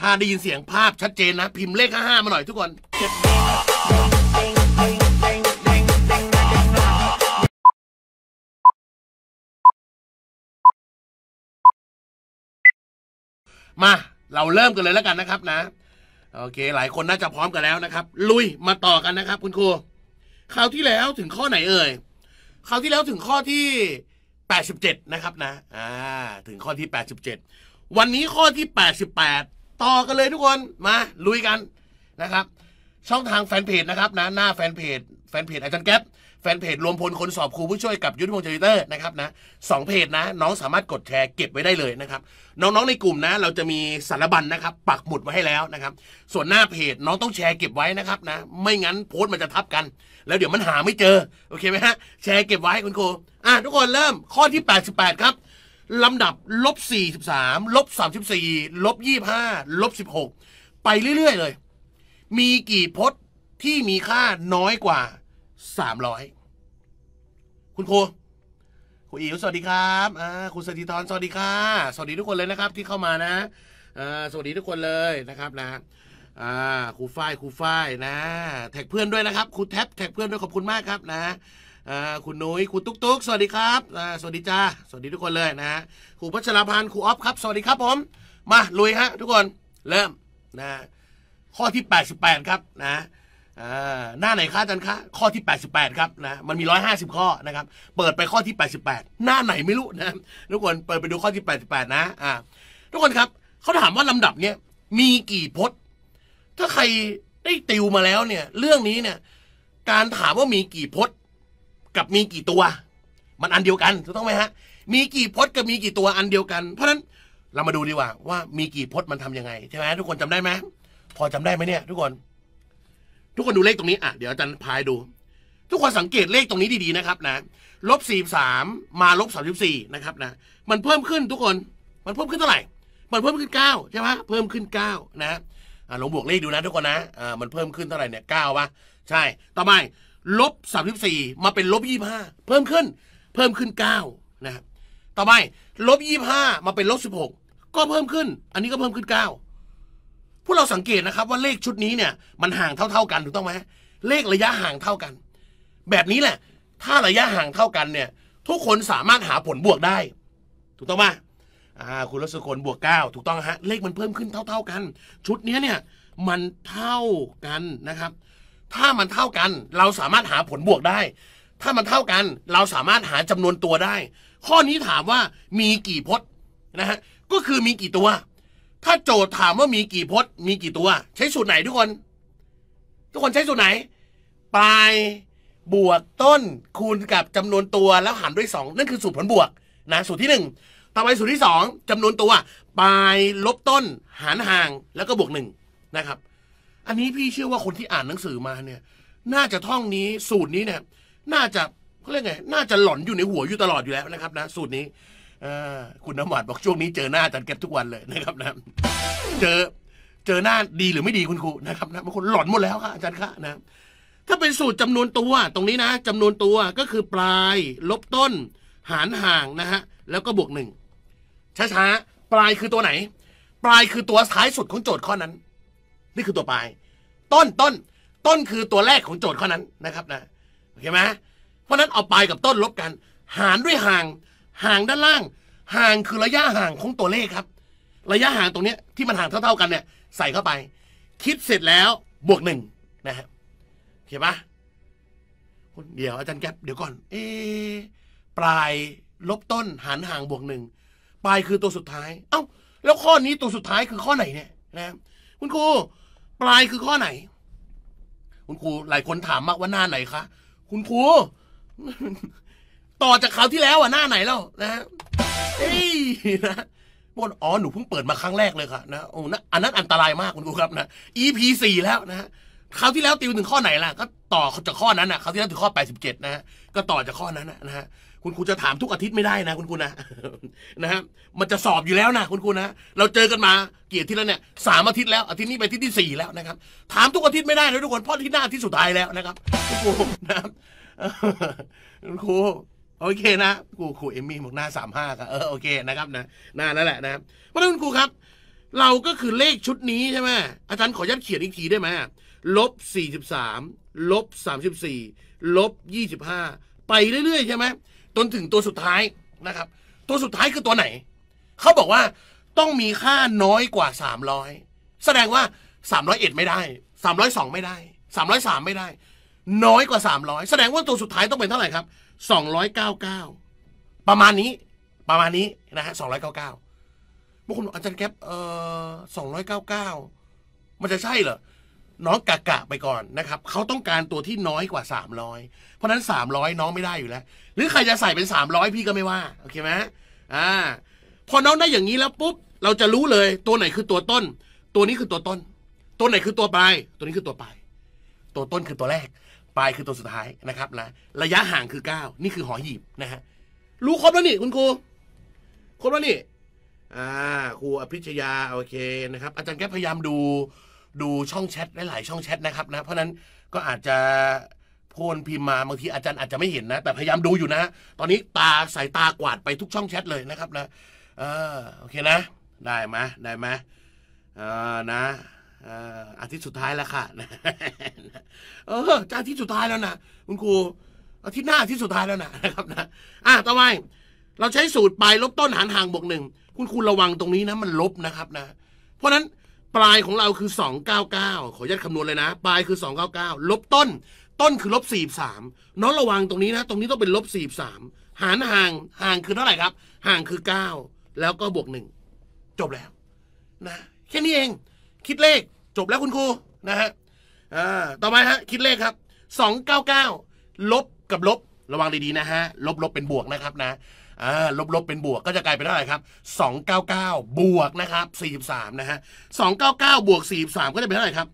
ถ้าได้ยินเสียงภาพชัดเจนนะพิมพ์เลขห้าห้ามาหน่อยทุกคนมาเราเริ่มกันเลยแล้วกันนะครับนะ โอเคหลายคนน่าจะพร้อมกันแล้วนะครับ ลุย มาต่อกันนะครับคุณครูคราวที่แล้วถึงข้อไหนเอ่ยคราวที่แล้วถึงข้อที่แปดสิบเจ็ดนะครับนะอ่า ถึงข้อที่แปดสิบเจ็ดวันนี้ข้อที่แแปดสิบปดต่อกันเลยทุกคนมา ลุยกันนะครับ ช่องทางแฟนเพจนะครับนะหน้าแฟนเพจ แฟนเพจอาจารย์แก๊ปแฟนเพจรวมพลคน สอบครูผู้ช่วยกับยุทธพงศ์จิเตอร์นะครับนะสองเพจนะ น้องสามารถกดแชร์เก็บไว้ได้เลยนะครับน้องๆในกลุ่มนะ เราจะมีสารบัญนนะครับ ปักหมุดไว้ให้แล้วนะครับส่วนหน้าเพจน้องต้องแชร์เก็บไว้นะครับนะ ไม่งั้นโพสต์มันจะทับกัน แล้วเดี๋ยวมันหาไม่เจอโอเคไหมฮะแชร์เก็บไว้คุณครูอ่ะทุกคนเริ่มข้อที่88ครับลำดับลบ43ลบ34ลบ25ลบ16ไปเรื่อยๆเลย มีกี่พจน์ที่มีค่าน้อยกว่า 300คุณครูคุณอิ๋วสวัสดีครับอ่าคุณสถิอรสวัสดีค่ะสวัสดีทุกคนเลยนะครับที่เข้ามานะอ่าสวัสดีทุกคนเลยนะครับนะอ่าครูฝ้ายครูฝ้ายนะ แท็กเพื่อนด้วยนะครับครูแท็บแท็กเพื่อนด้วยขอบคุณมากครับนะคุณนุย้ยคุณตุ๊กตุ๊ก สวัสดีครับ สวัสดีจ้า สวัสดีทุกคนเลยนะฮะครูพัชรพันธ์ครูออฟครับ สวัสดีครับผม มาลุยฮะทุกคน เริ่มนะข้อที่ 88 ครับนะหน้าไหนคะอาจารย์คะ ข้อที่ 88ครับนะ มันมี 150ข้อนะครับ เปิดไปข้อที่ 88 หน้าไหนไม่รู้นะทุกคน เปิดไปดูข้อที่ 88นะ อ่าทุกคนครับเขาถามว่าลำดับเนี้ยมีกี่พจน์ ถ้าใครได้ติวมาแล้วเนี่ย เรื่องนี้เนี่ย การถามว่ามีกี่พจน์กับมีกี่ตัว มันอันเดียวกันถูกต้องไหมฮะมีกี่พจน์กับมีกี่ตัวอันเดียวกัน เพราะฉะนั้นเรามาดูดีกว่า ว่ามีกี่พจน์มันทํำยังไงใช่ไหมทุกคนจำได้ไหมพอจำได้ไหมเนี่ย ทุกคน ทุกคนดูเลขตรงนี้อ่ะเดี๋ยวอาจารย์พายดู ทุกคนสังเกตเลขตรงนี้ดีๆนะครับนะลบสี่สามมาลบสามสิบสี่นะครับนะมันเพิ่มขึ้นทุกคนมันเพิ่มขึ้นเท่าไหร่ มันเพิ่มขึ้นเก้าใช่ไหมเพิ่มขึ้นเก้านะลองบวกเลขดูนะ ทุกคนนะอ่ามันเพิ่มขึ้นเท่าไหร่เนี่ยเก้าป่ะใช่ ต่อไปลบสามสิบสี่มาเป็นลบยี่ห้าเพิ่มขึ้น เพิ่มขึ้นเก้านะครับต่อไปลบยี่ห้ามาเป็นลบสิบหกก็เพิ่มขึ้น อันนี้ก็เพิ่มขึ้นเก้าพวกเราสังเกตนะครับ ว่าเลขชุดนี้เนี่ย มันห่างเท่าๆกันถูกต้องไหมเลขระยะห่างเท่ากัน แบบนี้แหละถ้าระยะห่างเท่ากันเนี่ย ทุกคนสามารถหาผลบวกได้ ถูกต้องไหมอ่าคุณรัสกรบวกเก้าถูกต้องฮะเลขมันเพิ่มขึ้นเท่าๆกัน ชุดนี้เนี่ย มันเท่ากันนะครับถ้ามันเท่ากันเราสามารถหาผลบวกได้ ถ้ามันเท่ากันเราสามารถหาจำนวนตัวได้ ข้อนี้ถามว่ามีกี่พจน์นะฮะก็คือมีกี่ตัว ถ้าโจทย์ถามว่ามีกี่พจน์มีกี่ตัว ใช้สูตรไหนทุกคน ทุกคนใช้สูตรไหนปลายบวกต้นคูณกับจำนวนตัวแล้วหารด้วย 2นั่นคือสูตรผลบวก นะสูตรที่1ต่อไปสูตรที่ 2จำนวนตัวปลายลบต้น หารห่างแล้วก็บวก1นะครับอันนี้พี่เชื่อว่าคนที่อ่านหนังสือมาเนี่ย น่าจะท่องนี้สูตรนี้เนี่ย น่าจะเขาเรียกไงน่าจะหลอนอยู่ในหัวอยู่ตลอดอยู่แล้วนะครับนะสูตรนี้คุณน้ำหวานบอกช่วงนี้เจอหน้าจันเก็บทุกวันเลยนะครับนะเจอเจอหน้าดีหรือไม่ดีคุณครูนะครับนะบางคนหลอนหมดแล้วค่ะอาจารย์คะนะถ้าเป็นสูตรจำนวนตัว ตรงนี้นะ จำนวนตัวก็คือปลายลบต้น หารห่างนะฮะแล้วก็บวกหนึ่งช้าๆ ปลายคือตัวไหน ปลายคือตัวท้ายสุดของโจทย์ข้อนั้นนี่คือตัวปลาย ต้นต้นต้นคือตัวแรกของโจทย์ข้อนั้นนะครับนะโอเคไหมเพราะนั้นเอาปลายกับต้นลบกัน หารด้วยห่างห่างด้านล่าง ห่างคือระยะห่างของตัวเลขครับ ระยะห่างตรงนี้ที่มันห่างเท่า ๆ กันเนี่ยใส่เข้าไป คิดเสร็จแล้วบวกหนึ่งนะฮะขีเคปะเดี๋ยวอาจารย์แก๊ปเดี๋ยวก่อนเอปลายลบต้น หารห่างบวกหนึ่งปลายคือตัวสุดท้ายเอา้าแล้วข้อนี้ตัวสุดท้ายคือข้อไหนเนี่ยนะคุณครูปลายคือข้อไหน คุณครูหลายคนถามมากว่าหน้าไหนคะ คุณครู ต่อจากคราวที่แล้วอ่ะหน้าไหนแล้วนะฮะเอ้ยนะบนอ๋อหนูเพิ่งเปิดมาครั้งแรกเลยค่ะนะโอ้นะอันนั้นอันตรายมากคุณครูครับ นะ EP สี่แล้วนะคราวที่แล้วติวถึงข้อไหนล่ะก็ต่อจากข้อนั้นนะคราวที่แล้วถึงข้อแปดสิบเจนะฮะก็ต่อจากข้อนั้นนะฮะคุณครูจะถามทุกอาทิตย์ไม่ได้นะ คุณครูนะนะฮะมันจะสอบอยู่แล้วนะคุณครูนะ เราเจอกันมาเกีตยที่แล้วเนี่ยสามอาทิตย์แล้วอาทิตย์นี้ไปอาทิตย์ที่สี่แล้วนะครับถามทุกอาทิตย์ไม่ได้นะทุกคน เพราะที่หน้าที่สุดท้ายแล้วนะครับคุณครูนะครับคุณครูโอเคนะครูครูเอมมี่บอกหน้าสามห้าครับเออโอเคนะครับนะหน้านั่นแหละนะครับเพราะน้คุณครูครับ เราก็คือเลขชุดนี้ใช่ไหมอาจารย์ขอยัดเขียนอีกทีได้ไหมลบสี่สิบสามลบสามสิบสี่ลบยี่สิบห้าไปเรื่อยๆ ใช่ไหมจนถึงตัวสุดท้ายนะครับ ตัวสุดท้ายคือตัวไหน เขาบอกว่าต้องมีค่าน้อยกว่าสามร้อยแสดงว่าสามร้อยเอ็ดไม่ได้ สามร้อยสองไม่ได้สามร้อยสามไม่ได้ น้อยกว่าสามร้อยแสดงว่าตัวสุดท้ายต้องเป็นเท่าไหร่ครับสอองร้้ยเเกาก้าประมาณนี้ ประมาณนี้นะฮะสอองร้ก้าบางคนอกอาจารย์แคปเอ่องร้้อยเเกาก้ามันจะใช่เหรอน้องกะกะไปก่อนนะครับ เขาต้องการตัวที่น้อยกว่า 300 เพราะนั้น 300 น้องไม่ได้อยู่แล้ว หรือใครจะใส่เป็น 300พี่ก็ไม่ว่า โอเคไหมอ่าพอน้องได้อย่างนี้แล้วปุ๊บเราจะรู้เลยตัวไหนคือตัวต้น ตัวนี้คือตัวต้น ตัวไหนคือตัวปลายตัวนี้คือตัวปลายตัวต้นคือตัวแรกปลายคือตัวสุดท้ายนะครับ นะระยะห่างคือ 9นี่คือหอหีบนะฮะ รู้ครบแล้วนี่คุณครูครบแล้วนี่ อ่า ครูอภิชยาโอเคนะครับ อาจารย์แก้พยายามดูดูช่องแชทหลายๆ ช่องแชทนะครับนะเพราะนั้นก็อาจจะพูนพิมมาบางทีอาจารย์อาจจะไม่เห็นนะแต่พยายามดูอยู่นะตอนนี้ตาสายตากวาดไปทุกช่องแชทเลยนะครับนะเออโอเคนะ ได้ไหมได้ไหมเออนะอาทิตย์สุดท้ายแล้วค่ะเออจะอาทิตย์สุดท้ายแล้วนะคุณครูอาทิตย์หน้าอาทิตย์สุดท้ายแล้วนะครับนะอ่ะต่อไปเราใช้สูตรปลายลบต้นหารห่างบวกหนึ่งคุณครูระวังตรงนี้นะ มันลบนะครับนะเพราะนั้นปลายของเราคือ 299 ขอยัดคำนวณเลยนะปลายคือ 299 ลบต้น ต้นคือลบ 43น้องระวังตรงนี้นะ ตรงนี้ต้องเป็นลบ 43 หารห่าง ห่างคือเท่าไหร่ครับ ห่างคือ 9 แล้วก็บวก 1 จบแล้วนะ แค่นี้เอง คิดเลข จบแล้วคุณครูนะฮะ อ่า ต่อมาฮะ คิดเลขครับ 299 ลบกับลบ ระวังดีๆนะฮะ ลบลบเป็นบวกนะครับนะลบๆเป็นบวกก็จะกลายเป็นเท่าไหร่ครับ 299บวกนะครับ 43นะฮะ299บวก43 ก็จะเป็นเท่าไหร่ครับ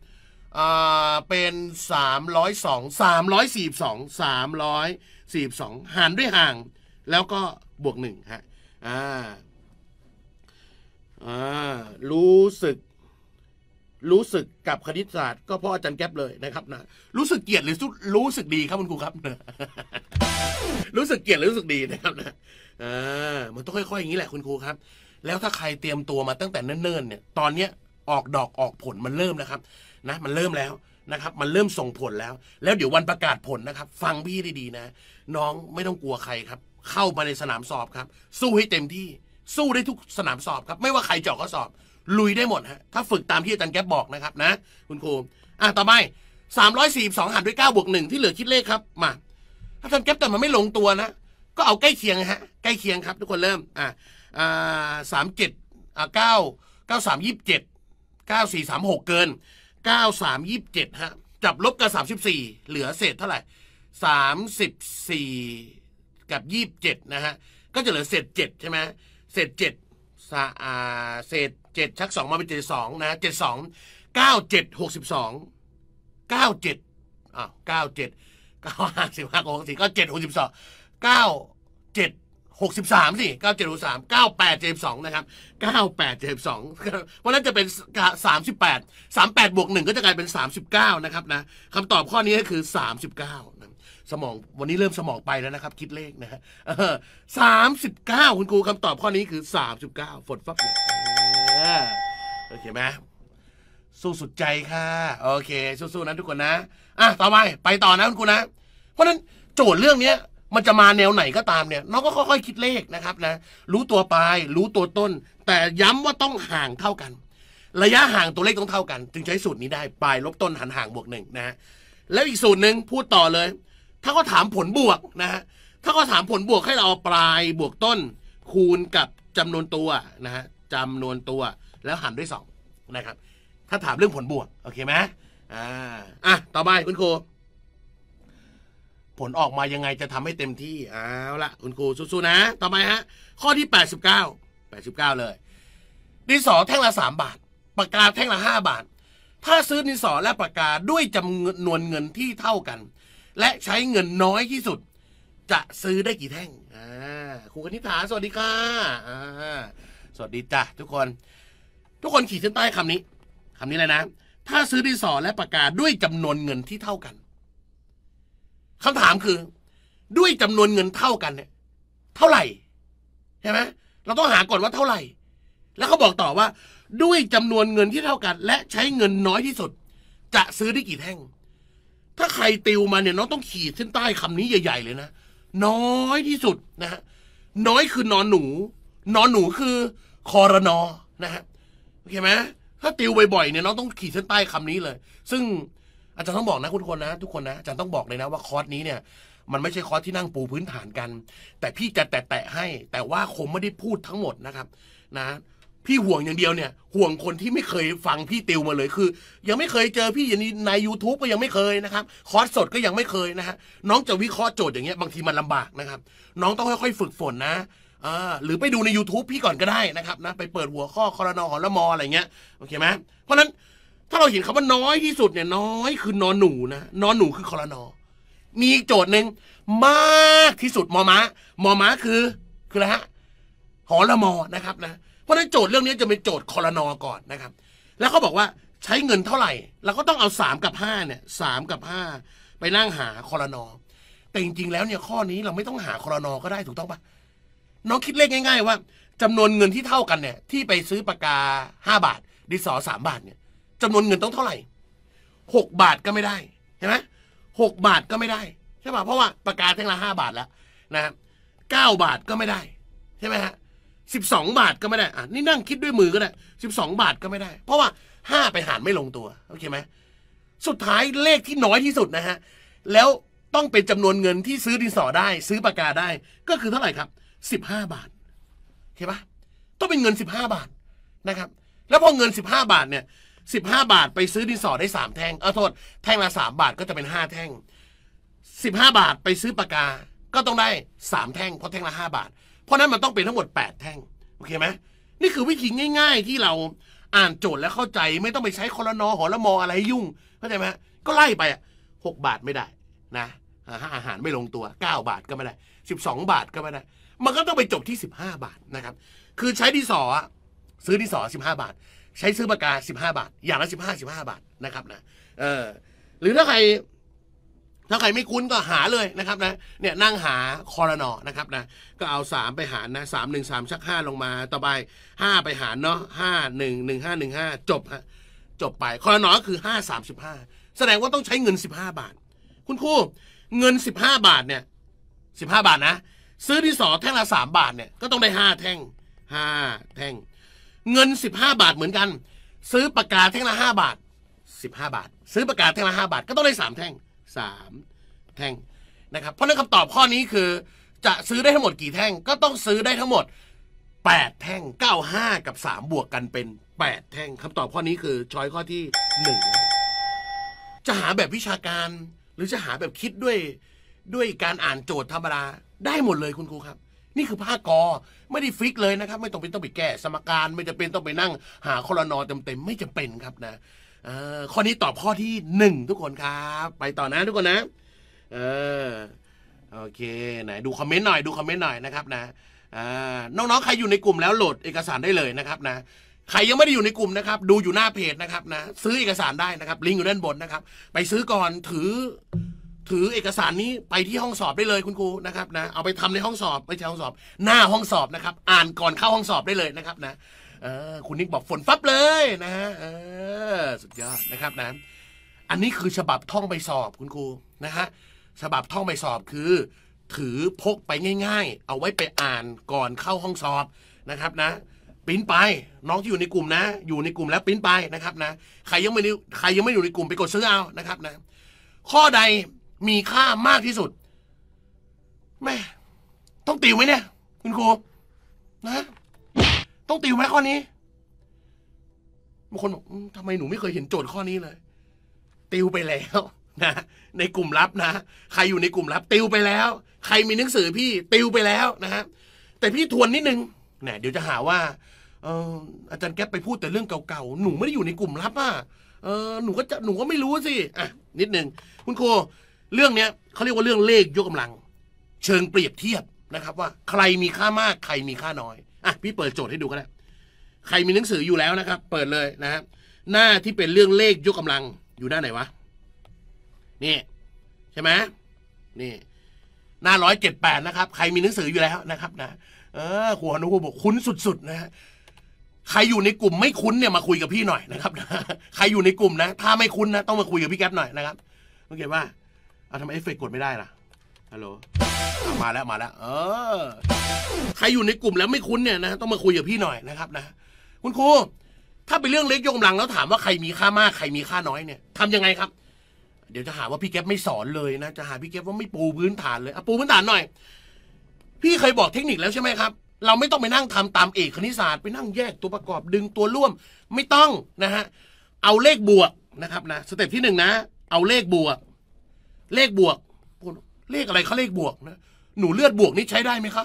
เป็น302 342 342 หารด้วยห่าง แล้วก็บวก1ฮะอ่าอ่ารู้สึกรู้สึกกับคณิตศาสตร์ ก็เพราะอาจารย์แก๊บเลยนะครับนะ รู้สึกเกลียดหรือรู้สึกดีครับคุณครูครับ รู้สึกเกลียดหรือรู้สึกดีนะครับนะเออมันต้องค่อยๆอย่างนี้แหละคุณครูครับ แล้วถ้าใครเตรียมตัวมาตั้งแต่เนิ่นๆเนี่ยตอนเนี้ยออกดอกออกผลมันเริ่มนะครับนะ มันเริ่มแล้วนะครับ มันเริ่มส่งผลแล้ว แล้วเดี๋ยววันประกาศผลนะครับ ฟังพี่ดีๆนะ น้องไม่ต้องกลัวใครครับ เข้ามาในสนามสอบครับ สู้ให้เต็มที่ สู้ได้ทุกสนามสอบครับไม่ว่าใครเจาะก็สอบ ลุยได้หมดฮะถ้าฝึกตามที่อาจารย์แก๊บบอกนะครับนะ คุณครูอ่ะต่อไปสสามร้อยี่สองหารด้วยเก้าบวกหนึ่งที่เหลือคิดเลขครับ มาอาจารย์แก๊บแต่มันไม่ลงตัวนะก็เอาใกล้เคียงฮะใกล้เคียงครับทุกคนเริ่ม อ่าอ่าสามเจ็ดอ่าเก้าเก้าสามยี่สิบเจ็ดเก้าสี่สามหกเกินเก้าสามยี่สิบเจ็ดฮะจับลบกับสามสิบสี่เหลือเศษเท่าไหร่สามสิบสี่กับยี่สิบเจ็ดนะฮะก็จะเหลือเศษเจ็ดใช่ไหมเศษเจ็ดสาเศษเจ็ดชักสองมาเป็นเจ็ดสองนะเจ็ดสองเก้าเจ็ดหกสิบสองเก้าเจ็ดอ้าวเก้าเจ็ดเก้าห้าสิบห้าหกสิบก็เจ็ดหกสิบสองเก้าเจ็ดหกสิบสามสิเก้าเจ็ดหกสามเก้าแปดเจ็ดสองนะครับเก้าแปดเจ็ดสองเพราะนั้นจะเป็นสามสิบแปดสามแปดบวกหนึ่งก็จะกลายเป็นสามสิบเก้านะครับนะคำตอบข้อนี้ก็คือสามสิบเก้าสมองวันนี้เริ่มสมองไปแล้วนะครับ คิดเลขนะฮะสามสิบเก้าคุณครูคำตอบข้อนี้คือสามสิบเก้าฝนฟับเลยโอเคไหม สู้สุดใจค่ะ โอเค สู้ๆนะทุกคนนะอ่ะต่อไปไปต่อนะคุณครูนะ เพราะนั้นโจทย์เรื่องเนี้ยมันจะมาแนวไหนก็ตามเนี่ยน้องก็ค่อยๆคิดเลขนะครับนะ รู้ตัวปลายรู้ตัวต้น แต่ย้ำว่าต้องห่างเท่ากัน ระยะห่างตัวเลขต้องเท่ากันจึงใช้สูตรนี้ได้ปลายลบต้นหันห่างบวกหนึ่งนะฮะแล้วอีกสูตรหนึ่งพูดต่อเลย ถ้าเขาถามผลบวกนะฮะถ้าเขาถามผลบวกให้เราเอาปลายบวกต้น คูณกับจำนวนตัวนะฮะจำนวนตัวแล้วหารด้วยสองนะครับ ถ้าถามเรื่องผลบวกโอเคไหมอ่าอ่ะต่อไปคุณครูผลออกมายังไงจะทำให้เต็มที่ เอาละคุณครูสู้ๆนะ ต่อไปฮะ ข้อที่แปดสิบเก้าลย ดินสอแท่งละสมบาทปากกาแท่งละห้าบาท ถ้าซื้อดินสอและปากกา ด้วยจำนวนเงินที่เท่ากัน และใช้เงินน้อยที่สุด จะซื้อได้กี่แท่งอครูคณิษฐาสวัสดีค่ะ สวัสดีจ้ะทุกคน ทุกคนขีดเส้นใต้คำนี้คำนี้เลยนะ ถ้าซื้อดินสอและปากกาด้วยจำนวนเงินที่เท่ากันคาถามคือด้วยจำนวนเงินเท่ากันเนี่ยเท่าไหร่ใช่ไหมเราต้องหาก่อนว่าเท่าไหร่ แล้วเขาบอกต่อว่า ด้วยจำนวนเงินที่เท่ากัน และใช้เงินน้อยที่สุด จะซื้อได้กี่แท่ง ถ้าใครติวมาเนี่ยน้องต้องขีดเส้นใต้คำนี้ใหญ่ๆเลยนะน้อยที่สุดนะฮะน้อยคือนอนหนูนอนหนูคือคอรนอนะฮะ โอเคไหมถ้าติวบ่อยๆเนี่ยน้องต้องขีดเส้นใต้คำนี้เลย ซึ่งอาจารย์ต้องบอกนะทุกคนนะ ทุกคนนะอาจารย์ต้องบอกเลยนะว่าคอร์สนี้เนี่ยมันไม่ใช่คอร์สที่นั่งปูพื้นฐานกัน แต่พี่จะแตะๆให้ แต่ว่าผมไม่ได้พูดทั้งหมดนะครับนะ พี่ห่วงอย่างเดียวเนี่ย ห่วงคนที่ไม่เคยฟังพี่ติวมาเลยคือยังไม่เคยเจอพี่อย่างนี้ใน YouTube ก็ยังไม่เคยนะครับ คอร์สสดก็ยังไม่เคยนะฮะน้องจะวิเคราะห์โจทย์อย่างเงี้ยบางทีมันลำบากนะครับ น้องต้องค่อย ๆฝึกฝนนะอ่าหรือไปดูใน YouTube พี่ก่อนก็ได้นะครับนะไปเปิดหัวข้อคอรนอหอละมออะไรเงี้ยโอเคไหมเพราะนั้นถ้าเราเห็นคาว่าน้อยที่สุดเนี่ยน้อยคือนอนหนูนะนอนหนูคือคอรนอ มีอีกโจทย์หนึ่งมากที่สุดมอมะมอมะคือคืออะไรฮะหอละมอนะครับนะเพราะฉะนั้นโจทย์เรื่องนี้จะเป็นโจทย์คอรนอก่อนนะครับ แล้วเขาบอกว่าใช้เงินเท่าไหร่เราก็ต้องเอาสามกับห้าเนี่ยสามกับห้าไปนั่งหาคอรนอแต่จริงๆแล้วเนี่ยข้อนี้เราไม่ต้องหาคอรนอก็ได้ถูกต้องปะน้องคิดเลขง่าย ๆ ว่า จำนวนเงินที่เท่ากันเนี่ย ที่ไปซื้อปากกาห้าบาทดิสอสามบาทเนี่ยจำนวนเงินต้องเท่าไหร่หกบาทก็ไม่ได้ใช่ไหมหกบาทก็ไม่ได้ใช่ป่ะเพราะว่าประกาศแท่งละห้าบาทแล้วนะครับเก้าบาทก็ไม่ได้ใช่ไหมฮะสิบสองบาทก็ไม่ได้อ่ะนี่นั่งคิดด้วยมือก็ได้สิบสองบาทก็ไม่ได้ เพราะว่าห้าไปหารไม่ลงตัวโอเคไหมสุดท้ายเลขที่น้อยที่สุดนะฮะแล้วต้องเป็นจำนวนเงินที่ซื้อดินสอได้ ซื้อปากกาได้ ก็คือเท่าไหร่ครับสิบห้าบาทโอเคปะต้องเป็นเงินสิบห้าบาทนะครับแล้วพอเงินสิบห้าบาทเนี่ยสิบห้าบาทไปซื้อดินสอได้สามแท่ง เอาโทษแท่งละสมบาทก็จะเป็นห้าแท่งสิบห้าบาทไปซื้อปากกา ก็ต้องได้สามแท่งเพราะแท่งละาบาท เพราะนั้นมันต้องเป็นทั้งหมดแปดแท่งโอเคไหมนี่คือวิธีง่าย ๆ ที่เราอ่านโจทย์แล้วเข้าใจไม่ต้องไปใช้คอรนอหอละมออะไรยุ่งเข้าใจไหมก็ไล่ไปอ่ะหบาทไม่ได้นะอาหารไม่ลงตัว 9 บาทก็ไม่ได้12 บาทก็ไม่ได้ มันก็ต้องไปจบที่ 15 บาทนะครับ คือใช้ดินสอซื้อดินสอ15 บาทใช้ซื้อปากกา15 บาท อย่างละ15 15บาทนะครับนะ เออหรือถ้าใคร ถ้าใครไม่คุ้นก็หาเลยนะครับ นะเนี่ยนั่งหาคอรนอนะครับนะก็เอา 3 ไปหารนะสามหนึ่งสามชัก 5 ลงมา ต่อไป 5 ไปหารเนาะห้าหนึ่งหนึ่งห้าหนึ่งห้าจบฮะจบไป คอรนอคือ5 3 5แสดงว่าต้องใช้เงิน 15 บาท คุณครูเงิน15บาทเนี่ย15บาทนะซื้อดินสอแท่งละ 3 บาทเนี่ยก็ต้องได้5แท่ง5แท่งเงิน 15 บาทเหมือนกัน ซื้อปากกาแท่งละ 5 บาท 15 บาท ซื้อปากกาแท่งละ 5 บาทก็ต้องได้ 3 แท่ง 3 แท่งนะครับเพราะนั้นคำตอบข้อนี้คือ จะซื้อได้ทั้งหมดกี่แท่งก็ต้องซื้อได้ทั้งหมด 8 แท่ง95 กับ 3 บวกกันเป็น 8 แท่งคำตอบข้อนี้คือช้อยข้อที่ 1 จะหาแบบวิชาการหรือจะหาแบบคิดด้วยด้วยการอ่านโจทย์ธรรมดาได้หมดเลยคุณครูครับนี่คือภาคกอไม่ได้ฟิกเลยนะครับ ไม่ต้องเป็นต้องไปแก้ สมการ ไม่จะเป็นต้องไปนั่งหาคอรนอเต็มๆไม่จะเป็นครับนะข้อนี้ตอบข้อที่หนึ่งทุกคนครับ ไปต่อนะทุกคนนะเออโอเคไหนดูคอมเมนต์หน่อยดูคอมเมนต์หน่อยนะครับนะน้องๆใครอยู่ในกลุ่มแล้วโหลดเอกสารได้เลยนะครับนะ ใครยังไม่ได้อยู่ในกลุ่มนะครับ ดูอยู่หน้าเพจนะครับนะซื้อเอกสารได้นะครับลิงก์อยู่ด้านบนนะครับ ไปซื้อก่อนถือถือเอกสารนี้ไปที่ห้องสอบได้เลยคุณครูนะครับนะเอาไปทำในห้องสอบไป่ใช่ห้องสอบ หน้าห้องสอบนะครับ อ่านก่อนเข้าห้องสอบได้เลยนะครับนะคุณนิกบอกฝนฟับเลยนะฮะสุดยอดนะครับนะอันนี้คือฉบับท่องไปสอบคุณครูนะฮะฉบับท่องไปสอบคือ ถือพกไปง่าย ๆ เอาไว้ไปอ่านก่อนเข้าห้องสอบนะครับนะปิ้นไป น้องที่อยู่ในกลุ่มนะ อยู่ในกลุ่มแล้วปิ้นไปนะครับนะใครยังไม่ใครยังไม่อยู่ในกลุ่มไปกดซื้อเอานะครับนะข้อใดมีค่ามากที่สุด แม่ ต้องติวไหมเนี่ย คุณครูนะ ต้องติวไหมข้อนี้ บางคนบอกทำไมหนูไม่เคยเห็นโจทย์ข้อนี้เลย ติวไปแล้วนะ ในกลุ่มลับนะ ใครอยู่ในกลุ่มลับ ติวไปแล้ว ใครมีหนังสือพี่ติวไปแล้ว นะฮะ แต่พี่ทวนนิดนึง เนี่ยเดี๋ยวจะหาว่าอาจารย์แก๊ปไปพูดแต่เรื่องเก่าๆ หนูไม่ได้อยู่ในกลุ่มลับอ่ะเออหนูก็จะหนูก็ไม่รู้สิอ่ะนิดนึงคุณครูเรื่องเนี้ยเขาเรียกว่าเรื่องเลขยกกาลัง เชิงเปรียบเทียบนะครับว่า ใครมีค่ามากใครมีค่าน้อย อ่ะพี่เปิดโจทย์ให้ดูก็ได้ ใครมีหนังสืออยู่แล้วนะครับ เปิดเลยนะครับหน้าที่เป็นเรื่องเลขยกกำลัง อยู่หน้าไหนวะ นี่ ใช่ไหมนี่ หน้าร้อยเจ็ดแปดนะครับใครมีหนังสืออยู่แล้วนะครับนะ เออครูอนุ่งบอกคุ้นสุดๆนะฮะใครอยู่ในกลุ่มไม่คุ้นเนี่ยมาคุยกับพี่หน่อยนะครับใครอยู่ในกลุ่มนะถ้าไม่คุ้นนะต้องมาคุยกับพี่แก๊ปหน่อยนะครับโอเคว่าอะทำไมเอฟเฟกกดไม่ได้ล่ะฮัลโหล มาแล้วมาแล้วเออใครอยู่ในกลุ่มแล้วไม่คุ้นเนี่ยนะต้องมาคุยกับพี่หน่อยนะครับนะ คุณครูถ้าเป็นเรื่องเล็กยกกำลังแล้วถามว่าใครมีค่ามากใครมีค่าน้อยเนี่ยทำยังไงครับ เดี๋ยวจะหาว่าพี่แก๊ปไม่สอนเลยนะจะหาพี่แก๊ปว่าไม่ปูพื้นฐานเลยอะปูพื้นฐานหน่อย พี่เคยบอกเทคนิคแล้วใช่ไหมครับ เราไม่ต้องไปนั่งทำตามเอกคณิตศาสตร์ ไปนั่งแยกตัวประกอบดึงตัวร่วม ไม่ต้องนะฮะเอาเลขบวกนะครับนะสเต็ปที่หนึ่งนะเอาเลขบวกเลขบวก เลขอะไรเขาเลขบวกนะ หนูเลือดบวกนี่ใช้ได้ไหมคะ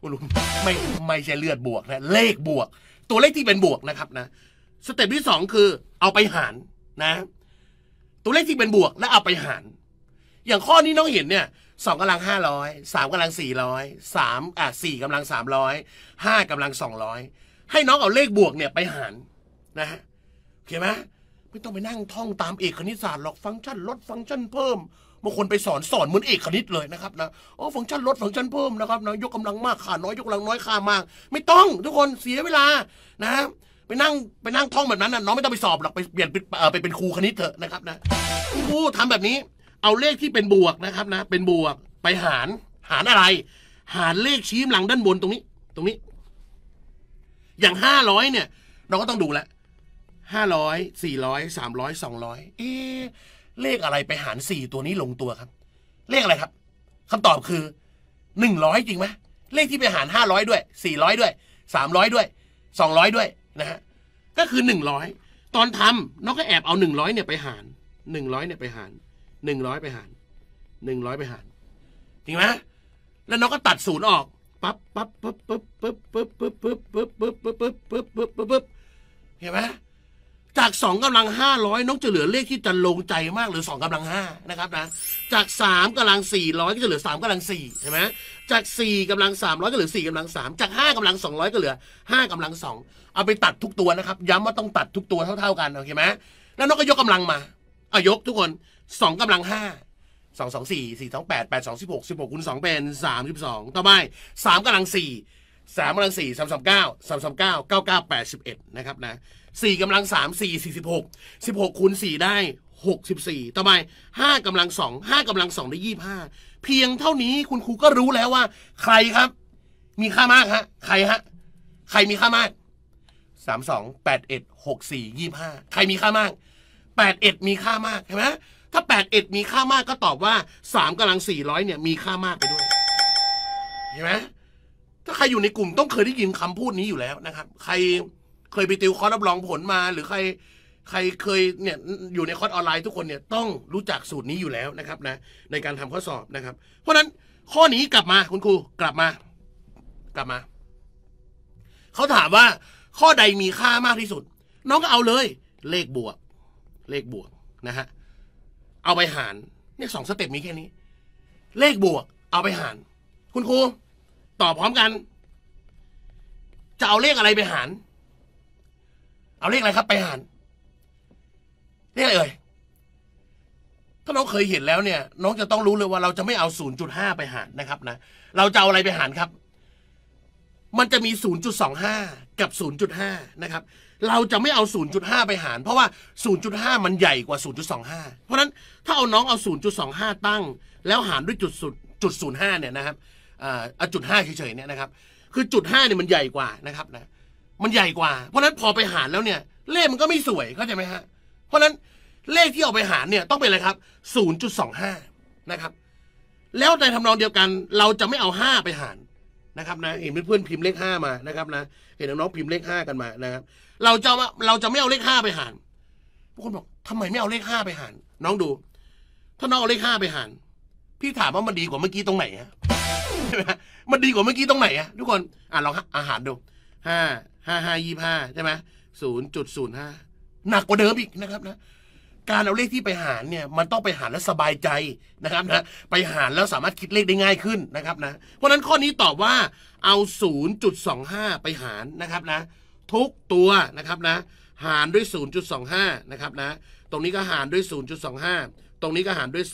คุณลุงไม่ไม่ใช่เลือดบวกนะ เลขบวก ตัวเลขที่เป็นบวกนะครับ นะสเต็ปที่สองคือ เอาไปหารนะ ตัวเลขที่เป็นบวกแล้วเอาไปหาร อย่างข้อนี้น้องเห็นเนี่ย สองกำลังห้าร้อย สามกำลังสี่ร้อย สามอ่ะสี่กำลังสามร้อย ห้ากำลังสองร้อย ให้น้องเอาเลขบวกเนี่ยไปหารนะฮะเขาใจไหมไม่ต้องไปนั่งท่องตามเอกคณิตศาสตร์หรอกฟังก์ชันลดฟังก์ชันเพิ่มบางคนไปสอนสอนเหมือนเอกคณิตเลยนะครับนะอ๋อฟังก์ชันลดฟังก์ชันเพิ่มนะครับนะยกกำลังมากขาน้อยยกกำลังน้อยขามากไม่ต้อง ทุกคนเสียเวลา นะไปนั่งไปนั่งท่องแบบนั้นนะน้องไม่ต้องไปสอบหรอกไปเปลี่ยนไปเป็นครูคณิตเถอะนะครับนะครูทำแบบนี้ เอาเลขที่เป็นบวกนะครับนะ เป็นบวกไปหารหารอะไร หารเลขชี้หลังด้านบนตรงนี้ ตรงนี้ อย่างห้าร้อยเนี่ย เราก็ต้องดูแหละห้าร้อยสี่ร้อยสามร้อยสองร้อยเอ๊เลขอะไรไปหารสี่ตัวนี้ลงตัวครับเลขอะไรครับ คำตอบคือหนึ่งร้อยจริงไหมเลขที่ไปหารห้าร้อยด้วยสี่ร้อยด้วยสามร้อยด้วยสองร้อยด้วย นะฮะก็คือหนึ่งร้อยตอนทำน้องก็แอบเอาหนึ่งร้อยเนี่ยไปหารหนึ่งร้อยเนี่ยไปหารหนึ่งร้อยไปหารหนึ่งร้อยไปหารจริงไหมแล้วน้องก็ตัดศูนย์ออกปั๊บปั๊บปั๊บปั๊บปั๊บปั๊บปั๊บปั๊บปั๊บปั๊บปั๊บปั๊บปั๊บปั๊บเห็นไหมจากสองกำลังห้าร้อยนกจะเหลือเลขที่จะลงใจมากหรือสองกำลังห้านะครับนะจากสามกำลังสี่ร้อยก็จะเหลือสามกำลังสี่ใช่ไหมจากสี่กำลังสามร้อยก็เหลือสี่กำลังสามจากห้ากำลังสองร้อยก็เหลือห้ากำลังสองเอาไปตัดทุกตัวนะครับ ย้ำว่าต้องตัดทุกตัวเท่า ๆกันโอเคไหมแล้วนกก็ยกกำลังมา อายกทุกคนสองกำลังห้าสองสองสี่สี่สองแปดแปดสองสิบหกสิบหกคูณสองเป็นสามสิบสองต่อไปสามกำลังสี่สามกำลังสี่สามสามเก้าสามสามเก้าเก้าเก้าแปดสิบเอ็ดนะครับนะสี่กำลังสามสี่สี่สิบหกสิบหกคูณสี่ได้หกสิบสี่ต่อไปห้ากำลังสองห้ากำลังสองได้ยี่ห้าเพียงเท่านี้คุณครูก็รู้แล้วว่า ใครครับ มีค่ามากฮะ ใครฮะใครมีค่ามากสามสองแปดเอ็ดหกสี่ยี่ห้าใครมีค่ามากแปดเอ็ดมีค่ามากใช่ไหมถ้าแปดเอ็ดมีค่ามากก็ตอบว่าสามกำลังสี่ร้อยเนี่ยมีค่ามากไปด้วย เห็นไหมถ้าใครอยู่ในกลุ่มต้องเคยได้ยินคำพูดนี้อยู่แล้วนะครับใครเคยไปติวคอร์สรับรองผลมา หรือใคร ใครเคยเนี่ยอยู่ในคอร์สออนไลน์ทุกคนเนี่ย ต้องรู้จักสูตรนี้อยู่แล้วนะครับ นะ ในการทำข้อสอบนะครับ เพราะนั้น ข้อนี้กลับมาคุณครูกลับมา กลับมา เขาถามว่า ข้อใดมีค่ามากที่สุด น้องก็เอาเลย เลขบวก เลขบวกนะฮะเอาไปหารเนี่ยสองสเต็ปมีแค่นี้ เลขบวก เอาไปหาร คุณครูตอบพร้อมกันจะเอาเลขอะไรไปหารเอาเลขอะไรครับไปหารเลขอะไรเอ่ยถ้าน้องเคยเห็นแล้วเนี่ยน้องจะต้องรู้เลยว่าเราจะไม่เอา0.5ไปหารนะครับนะเราจะเอาอะไรไปหารครับมันจะมี0.25กับ0.5นะครับเราจะไม่เอา0.5ไปหารเพราะว่า0.5มันใหญ่กว่า0.25เพราะนั้นถ้าเอาน้องเอา0.25ตั้งแล้วหารด้วยจุดสุดจุดศูนย์ห้าเนี่ยนะครับอ่าจุดห้าเฉยๆเนี่ยนะครับคือจุดห้าเนี่ยมันใหญ่กว่านะครับนะมันใหญ่กว่า เพราะนั้นพอไปหารแล้วเนี่ย เลขมันก็ไม่สวยเข้าใจไหมฮะ เพราะนั้นเลขที่ออกไปหารเนี่ยต้องเป็นอะไรครับ 0.25 นะครับ แล้วในทำนองเดียวกัน เราจะไม่เอา 5 ไปหารนะครับนะเห็นเพื่อนๆพิมพ์เลข 5 มานะครับนะเห็นน้องๆพิมพ์เลข 5 กันมานะครับเราจะเราจะไม่เอาเลข5ไปหาร พวกคนบอกทำไมไม่เอาเลข5ไปหาร น้องดู ถ้าน้องเอาเลข5ไปหาร พี่ถามว่ามันดีกว่าเมื่อกี้ตรงไหนฮะ มันดีกว่าเมื่อกี้ตรงไหนฮะทุกคนอ่านลองอาหารดูห้าห้าห้ายี่ห้าใช่ไหมศูนย์จุดศูนย์ห้าหนักกว่าเดิมอีกนะครับนะการเอาเลขที่ไปหารเนี่ยมันต้องไปหารแล้วสบายใจนะครับนะไปหาร แล้วสามารถคิดเลขได้ง่ายขึ้นนะครับนะเพราะนั้นข้อนี้ตอบว่าเอา 0.25 ไปหารนะครับนะทุกตัวนะครับนะหารด้วย 0.25นะครับนะตรงนี้ก็หารด้วย 0.25 ตรงนี้ก็หารด้วย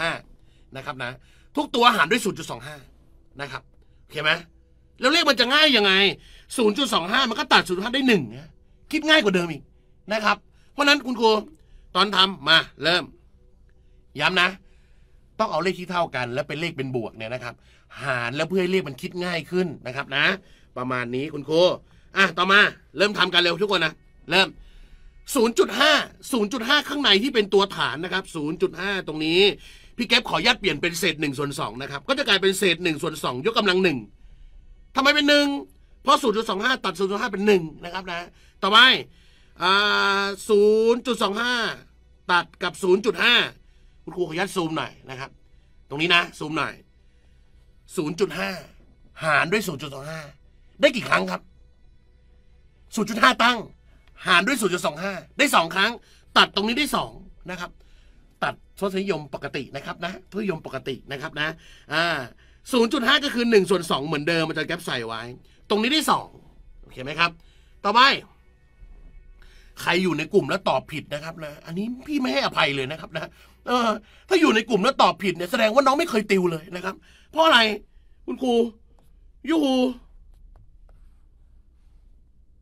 0.25นะครับนะทุกตัวหารด้วย0.25นะครับเข้าไหมแล้วเลขมันจะง่ายยังไง 0.25 มันก็ตัด0.5ได้หนึ่งคิดง่ายกว่าเดิมอีกนะครับ เพราะนั้นคุณครูตอนทำมาเริ่ม ย้ำนะ ต้องเอาเลขที่เท่ากัน และเป็นเลขเป็นบวกเนี่ยนะครับ หารแล้วเพื่อให้เลขมันคิดง่ายขึ้นนะครับนะ ประมาณนี้คุณครูอ่ะต่อมา เริ่มทำกันเร็วทุกคนนะเริ่ม 0.5 0.5 ข้างในที่เป็นตัวฐานนะครับ 0.5 ตรงนี้ พี่แก๊ปขออนุญาตเปลี่ยนเป็นเศษ1ส่วน2นะครับก็จะกลายเป็นเศษ1ส่วน2ยกกำลัง1ทำไมเป็นหนึ่ง เพราะ 0.25 ตัด 0.5 เป็นหนึ่งนะครับนะต่อไป0.25 ตัดกับ 0.5 คุณครูขอยัดซูมหน่อยนะครับ ตรงนี้นะซูมหน่อย 0.5 หารด้วย 0.25 ได้ กี่ครั้งครับ 0.5 ตั้ง หารด้วย 0.25 ได้สองครั้ง ตัดตรงนี้ได้สองนะครับ ตัดทศนิยมปกตินะครับนะทศนิยมปกตินะครับนะ อ่า0.5 ก็คือ1ส่วน 2เหมือนเดิมอาจารย์แก๊ปใส่ไว้ ตรงนี้ได้งโอเคไหมครับ ต่อไป ใครอยู่ในกลุ่มแล้วตอบผิดนะครับนะ อันนี้พี่ไม่ให้อภัยเลยนะครับ นะเออ ถ้าอยู่ในกลุ่มแล้วตอบผิดเนี่ยแสดงว่าน้องไม่เคยติวเลยนะครับ เพราะอะไร คุณครู อยู่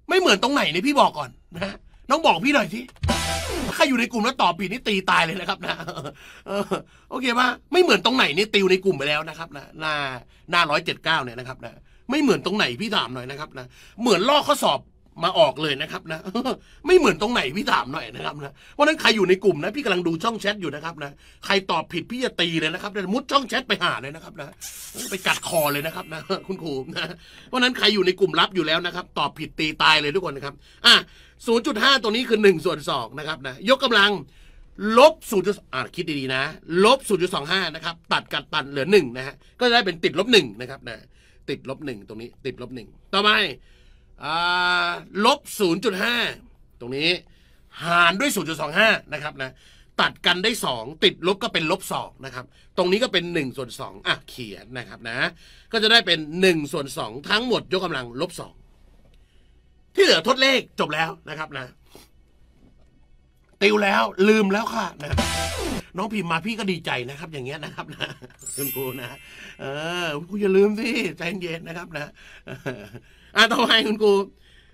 ไม่เหมือนตรงไหนเนี่ยพี่บอกก่อนนะน้องบอกพี่หน่อยสิใครอยู่ในกลุ่มแล้วตอบผิดนี่ตีตายเลยนะครับนะโอเคปะไม่เหมือนตรงไหนนี่ติวในกลุ่มไปแล้วนะครับนะหน้าหน้าร้อยเจ็ดเก้าเนี่ยนะครับ นะ ไม่เหมือนตรงไหนพี่ถามหน่อยนะครับนะเหมือนลอกข้อสอบมาออกเลยนะครับ นะไม่เหมือนตรงไหนพี่ถามหน่อยนะครับนะวันนั้นใครอยู่ในกลุ่มนะ พี่กำลังดูช่องแชทอยู่นะครับนะใครตอบผิดพี่จะตีเลยนะครับมุดช่องแชทไปหาเลยนะครับนะไปกัดคอเลยนะครับนะคุณครูนะวันนั้นใครอยู่ในกลุ่มลับอยู่แล้วนะครับตอบผิดตีตายเลยทุกคนนะครับ อ่ะ0.5ตัวนี้คือ1ส่วน2นะครับนะ ยกกำลังลบ0.2อ่าคิดดี ๆ นะลบ0.25นะครับตัดกันตันเหลือ1นะฮะก็จะได้เป็นติดลบ1นะครับนะติดลบ1ตรงนี้ติดลบ1ต่อไปลบ0.5ตรงนี้ หารด้วย 0.25นะครับนะ ตัดกันได้ 2 ติดลบก็เป็นลบ2นะครับตรงนี้ก็เป็น1ส่วน2อ่ะเขียนนะครับนะก็จะได้เป็น1ส่วน2ทั้งหมด ยกกำลังลบ2ที่เหลือทดเลขจบแล้วนะครับนะ ติวแล้วลืมแล้วค่ะนะน้องพิมมาพี่ก็ดีใจนะครับ อย่างเงี้ยนะครับนะคุณครูนะเออคุณอย่าลืมสิใจเย็นนะครับ นะอ่าต่อไปคุณครู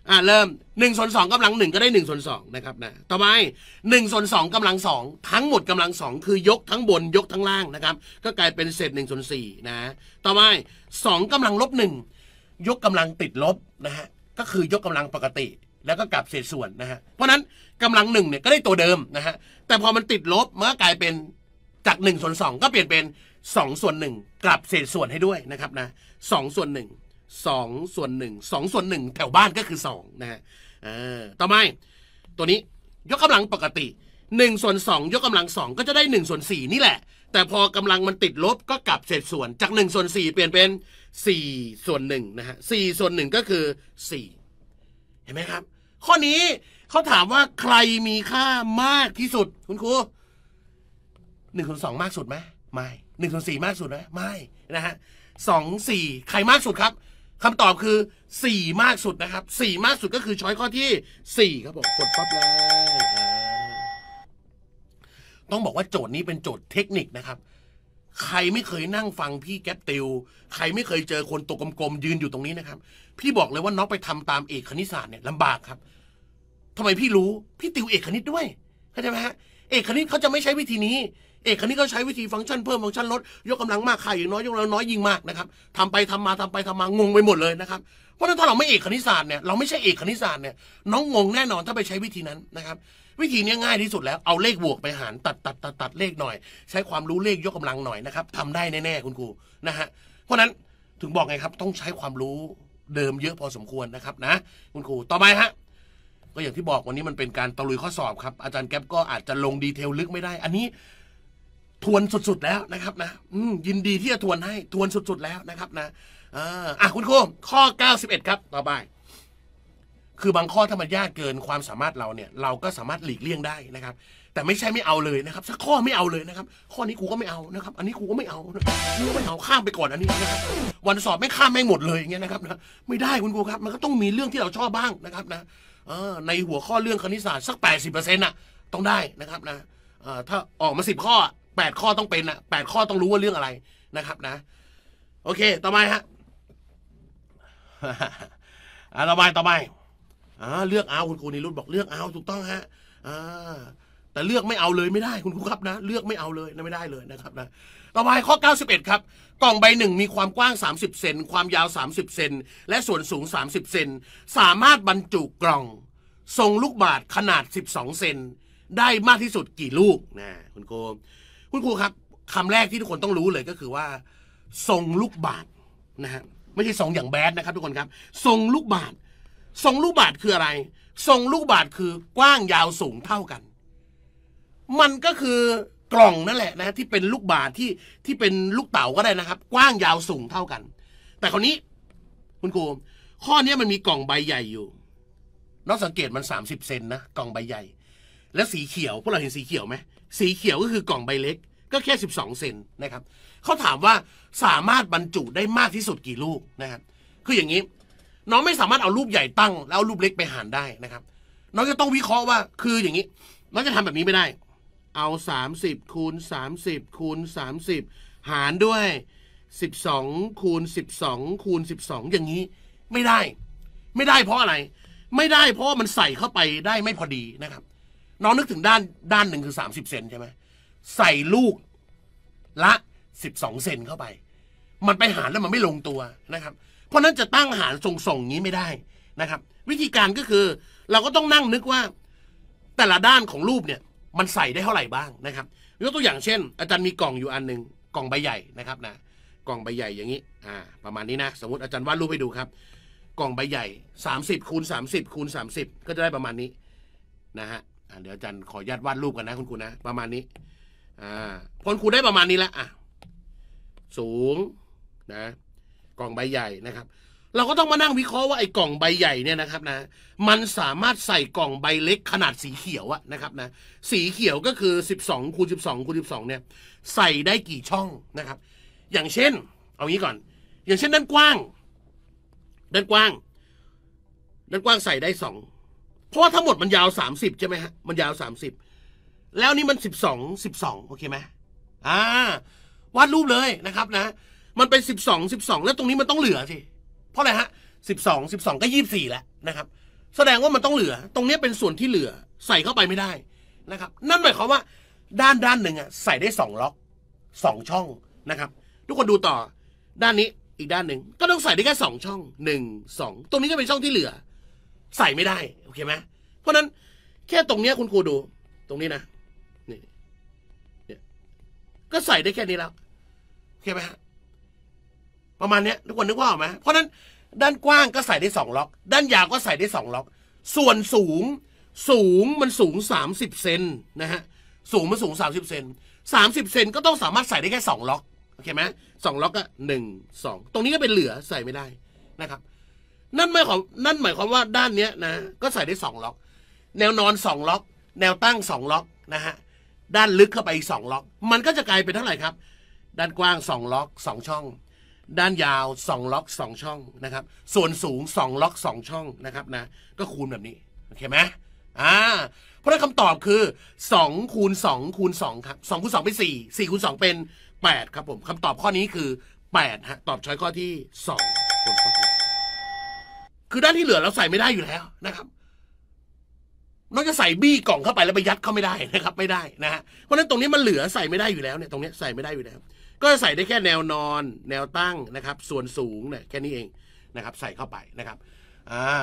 อ่าเริ่มหนึ่งส่วนสองกำลังหนึ่งก็ได้หนึ่งส่วนสองนะครับ นะต่อไปหนึ่งส่วนสองกำลังสองทั้งหมดกำลังสองคือยกทั้งบนยกทั้งล่างนะครับ ก็กลายเป็นเศษหนึ่งส่วนสี่นะต่อไปสองกำลังลบหนึ่งยกกำลังติดลบนะฮะก็คือยกกำลังปกติแล้วก็กลับเศษส่วนนะฮะ เพราะนั้นกำลังหนึ่งเนี่ยก็ได้ตัวเดิมนะฮะ แต่พอมันติดลบเมื่อกลายเป็นจากหนึ่งส่วนสองก็เปลี่ยนเป็นสองส่วนหนึ่งกลับเศษส่วนให้ด้วยนะครับนะสองส่วนหนึ่งสองส่วนหนึ่งสองส่วนหนึ่งแถวบ้านก็คือสองนะฮะต่อมปตัวนี้ยกกำลังปกติหนึ่งส่วนสองยกกำลังสองก็จะได้หนึ่งส่วนสี่นี่แหละแต่พอกำลังมันติดลบก็กลับเศษส่วนจาก1ส่วน4เปลี่ยนเป็น 4 ส่วน1นะฮะสส่วน1ก็คือ4 เห็นไหมครับ ข้อนี้เขาถามว่าใครมีค่ามากที่สุด คุณครูหนึ่งส่วนสองมากสุดไหมไม่หนึ่งส่วนสี่มากสุดไหมไม่นะฮะสองสี่ใครมากสุดครับคำตอบคือ 4 มากสุดนะครับ 4 มากสุดก็คือช้อยข้อที่ 4 ครับผมกดปั๊บเลยต้องบอกว่าโจทย์นี้เป็นโจทย์เทคนิคนะครับ ใครไม่เคยนั่งฟังพี่แก๊ปติว ใครไม่เคยเจอคนตัวกลมๆยืนอยู่ตรงนี้นะครับ พี่บอกเลยว่าน้องไปทำตามเอกคณิตศาสตร์เนี่ยลำบากครับ ทำไมพี่รู้ พี่ติวเอกคณิตด้วย เข้าใจไหมฮะ เอกคณิตเขาจะไม่ใช้วิธีนี้ เอกคณิตเขาใช้วิธีฟังก์ชันเพิ่มฟังก์ชันลด ยกกำลังมากใครอย่างน้อยยกกำลังน้อยยิ่งมากนะครับทำไปทำมาทำไปทำมา งงไปหมดเลยนะครับ เพราะฉะนั้นถ้าเราไม่เอกคณิตศาสตร์เนี่ย เราไม่ใช่เอกคณิตศาสตร์เนี่ยน้องงงแน่นอนถ้าไปใช้วิธีนั้นนะครับวิธีนี้ง่ายที่สุดแล้ว เอาเลขบวกไปหารตัดตัดตัดตัดเลขหน่อย ใช้ความรู้เลขยกกำลังหน่อยนะครับทำได้แน่ๆคุณครูนะฮะ เพราะนั้นถึงบอกไงครับต้องใช้ความรู้เดิมเยอะพอสมควรนะครับ นะ คุณครู ต่อไปฮะ ก็อย่างที่บอกวันนี้มันเป็นการตะลุยข้อสอบครับอาจารย์แก๊ปก็อาจจะลงดีเทลลึกไม่ได้ อันนี้ ทวนสุด ๆ แล้วนะครับ นะยินดีที่จะทวนให้ ทวนสุด ๆ แล้วนะครับ นะอ่าคุณครูข้อ 91 ครับ ต่อไปคือบางข้อถ้ามันยากเกินความสามารถเราเนี่ย เราก็สามารถหลีกเลี่ยงได้นะครับ แต่ไม่ใช่ไม่เอาเลยนะครับ สักข้อไม่เอาเลยนะครับ ข้อนี้กูก็ไม่เอานะครับ อันนี้กูก็ไม่เอานี่ก็ไม่เอาข้ามไปก่อนอันนี้นะครับวันสอบไม่ข้ามไม่หมดเลยอย่างเงี้ยนะครับนะไม่ได้คุณครูครับ มันก็ต้องมีเรื่องที่เราชอบบ้างนะครับนะในหัวข้อเรื่องคณิตศาสตร์สัก 80%อนะ่ะต้องได้นะครับนะถ้าออกมา10ข้อ8 ข้อต้องเป็นอ่ะ8ข้อต้องรู้ว่าเรื่องอะไรนะครับนะ โอเคต่อไปฮะอ่ะต่อไปต่อไปอ่าเลือกเอาคุณครูนิรุนบอกเลือกเอาถูกต้องฮะอ่าแต่เลือกไม่เอาเลยไม่ได้คุณครูครับนะเลือกไม่เอาเลยนะไม่ได้เลยนะครับนะต่อไปข้อ 91 ครับ กล่องใบหนึ่งมีความกว้าง 30เซนความยาว 30เซนและส่วนสูง 30เซนสามารถบรรจุกล่องทรงลูกบาศขนาด 12เซนได้มากที่สุดกี่ลูกนะคุณครูคุณครูครับคำแรกที่ทุกคนต้องรู้เลยก็คือว่าทรงลูกบาศนะฮะไม่ใช่ทรงอย่างแบดนะครับ ทุกคนครับทรงลูกบาศทรงลูกบาศคืออะไร ทรงลูกบาศคือกว้างยาวสูงเท่ากัน มันก็คือกล่องนั่นแหละนะที่เป็นลูกบาศที่ที่เป็นลูกเต๋าก็ได้นะครับ กว้างยาวสูงเท่ากัน แต่คราวนี้ คุณครูข้อนี้มันมีกล่องใบใหญ่อยู่นอกสังเกตมันสสามิบเซนนะ กล่องใบใหญ่ และสีเขียว พวกเราเห็นสีเขียวไหมสีเขียวก็คือกล่องใบเล็ก ก็แค่สสิบองเซนนะครับเขาถามว่าสามารถบรรจุได้มากที่สุดกี่ลูกนะครับ คืออย่างนี้น้องไม่สามารถเอารูปใหญ่ตั้งแล้วเอารูปเล็กไปหารได้นะครับน้องจะต้องวิเคราะห์ว่าคืออย่างนี้น้องจะทำแบบนี้ไม่ได้ เอา 30คูณ30คูณ30หารด้วย 12 คูณ12คูณ12 อย่างนี้ ไม่ได้ ไม่ได้เพราะอะไร ไม่ได้เพราะมันใส่เข้าไปได้ไม่พอดีนะครับน้องนึกถึงด้านด้านหนึ่งคือ30เซนใช่ไหมใส่ลูก ละ12เซนเข้าไป มันไปหารแล้วมันไม่ลงตัวนะครับเพราะนั้นจะตั้งหารส่งๆงี้ไม่ได้นะครับ วิธีการก็คือเราก็ต้องนั่งนึกว่าแต่ละด้านของรูปเนี่ย มันใส่ได้เท่าไหร่บ้างนะครับยกตัวอย่างเช่น อาจารย์มีกล่องอยู่อันหนึ่งกล่องใบใหญ่นะครับ นะกล่องใบใหญ่อย่างนี้ อ่า ประมาณนี้นะ สมมติอาจารย์วาดรูปให้ดูครับ กล่องใบใหญ่ 30คูณ30คูณ30 ก็จะได้ประมาณนี้ นะฮะเดี๋ยวอาจารย์ขอญาตวาดรูปกันนะ คุณครูนะ ประมาณนี้อ่าพอครูได้ประมาณนี้แล้วอ่ะสูงนะกล่องใบใหญ่นะครับ เราก็ต้องมานั่งวิเคราะห์ว่าไอ้กล่องใบใหญ่เนี่ยนะครับนะมันสามารถใส่กล่องใบเล็กขนาดสีเขียวอะนะครับนะสีเขียวก็คือ 12คูณสิคูณสิเนี่ยใส่ได้กี่ช่องนะครับ อย่างเช่นเอางี้ก่อน อย่างเช่นด้านกว้าง ด้านกว้าง ด้านกว้างใส่ได้สองเพราะว่าทั้งหมดมันยาวสามสิบใช่ไหมฮะมันยาวสามสิบแล้วนี่มันสิบสองสิบสองโอเคไหมอ่าวาดรูปเลยนะครับนะมันเป็นสิบสองสิบสองแล้วตรงนี้มันต้องเหลือสิเพราะอะไรฮะสิบสองสิบสองก็ยี่สี่แล้วนะครับ แสดงว่ามันต้องเหลือ ตรงนี้เป็นส่วนที่เหลือ ใส่เข้าไปไม่ได้นะครับ นั่นหมายความว่า ด้านด้านหนึ่งอ่ะใส่ได้สองล็อกสองช่องนะครับ ทุกคนดูต่อ ด้านนี้อีกด้านหนึ่งก็ต้องใส่ได้แค่สองช่องหนึ่งสองตรงนี้ก็เป็นช่องที่เหลือ ใส่ไม่ได้โอเคไหมเพราะนั้นแค่ตรงเนี้ยคุณครูดูตรงนี้นะนี่เนี่ยก็ใส่ได้แค่นี้แล้วโอเคไหมฮะประมาณนี้ทุกคนนึกว่าออกไหมเพราะนั้นด้านกว้างก็ใส่ได้สองล็อก ด้านยาวก็ใส่ได้สองล็อก ส่วนสูงสูงมันสูง 30เซนนะฮะ สูงมันสูง30เซน30เซนก็ต้องสามารถใส่ได้แค่2ล็อกโอเคไหมสองล็อกก็หนึ่งสองตรงนี้ก็เป็นเหลือใส่ไม่ได้นะครับ นั่นหมายความนั่นหมายความว่าด้านเนี้ยนะก็ใส่ได้สองล็อก แนวนอนสองล็อก แนวตั้งสองล็อกนะฮะ ด้านลึกเข้าไปอีกสองล็อก มันก็จะ กลายเป็นเท่าไหร่ครับ ด้านกว้างสองล็อกสองช่องด้านยาว2ล็อก2ช่องนะครับ ส่วนสูง2ล็อก2ช่องนะครับนะก็คูณแบบนี้โอเคไหมอ่าเพราะนั้นคำตอบคือ2คูณ2คูณ2ครับ2คูณ2เป็น4 4คูณ2เป็น8ครับ ผมคำตอบข้อนี้คือ8ฮะตอบช้อยข้อที่2คือด้านที่เหลือเราใส่ไม่ได้อยู่แล้วนะครับนอกจากใส่บี้กล่องเข้าไปแล้วไปยัดเข้าไม่ได้นะครับ ไม่ได้นะฮะเพราะนั้นตรงนี้มันเหลือใส่ไม่ได้อยู่แล้วเนี่ยตรงนี้ใส่ไม่ได้อยู่แล้วก็ใส่ได้แค่แนวนอน แนวตั้งนะครับ ส่วนสูงเนี่ยแค่นี้เองนะครับ ใส่เข้าไปนะครับ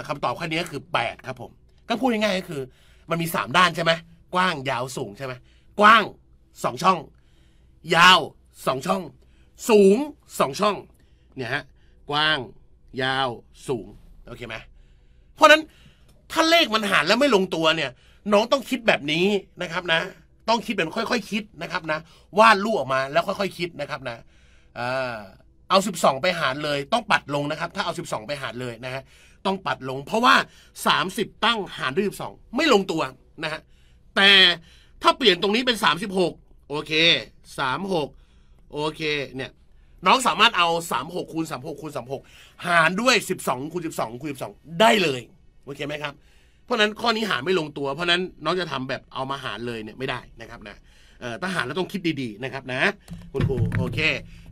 คำตอบข้อนี้คือ 8 ครับผมก็พูดง่ายๆก็คือ มันมี 3 ด้านใช่ไหม กว้างยาวสูงใช่ไหมกว้าง2ช่อง ยาว 2 ช่อง สูง 2 ช่อง เนี่ย ฮะกว้าง ยาว สูง โอเคไหมเพราะนั้นถ้าเลขมันหารแล้วไม่ลงตัวเนี่ยน้องต้องคิดแบบนี้นะครับนะต้องคิดเป็นค่อยๆคิดนะครับนะวาดรูปออกมาแล้วค่อยๆคิดนะครับนะเอา 12 ไปหารเลย ต้องปัดลงนะครับ ถ้าเอา 12 ไปหารเลยนะฮะต้องปัดลงเพราะว่า 30 ตั้งหารด้วย12ไม่ลงตัวนะฮะแต่ถ้าเปลี่ยนตรงนี้เป็น 36โอเค36โอเคเนี่ยน้องสามารถเอา 36คูณ36คูณ36 หารด้วย 12คูณ12คูณ12 ได้เลยโอเคไหมครับเพราะนั้นข้อนี้หาไม่ลงตัว เพราะนั้นน้องจะทำแบบเอามาหารเลยเนี่ยไม่ได้นะครับนะถ้าหารแล้วต้องคิดดีๆนะครับนะ คุณครูโอเค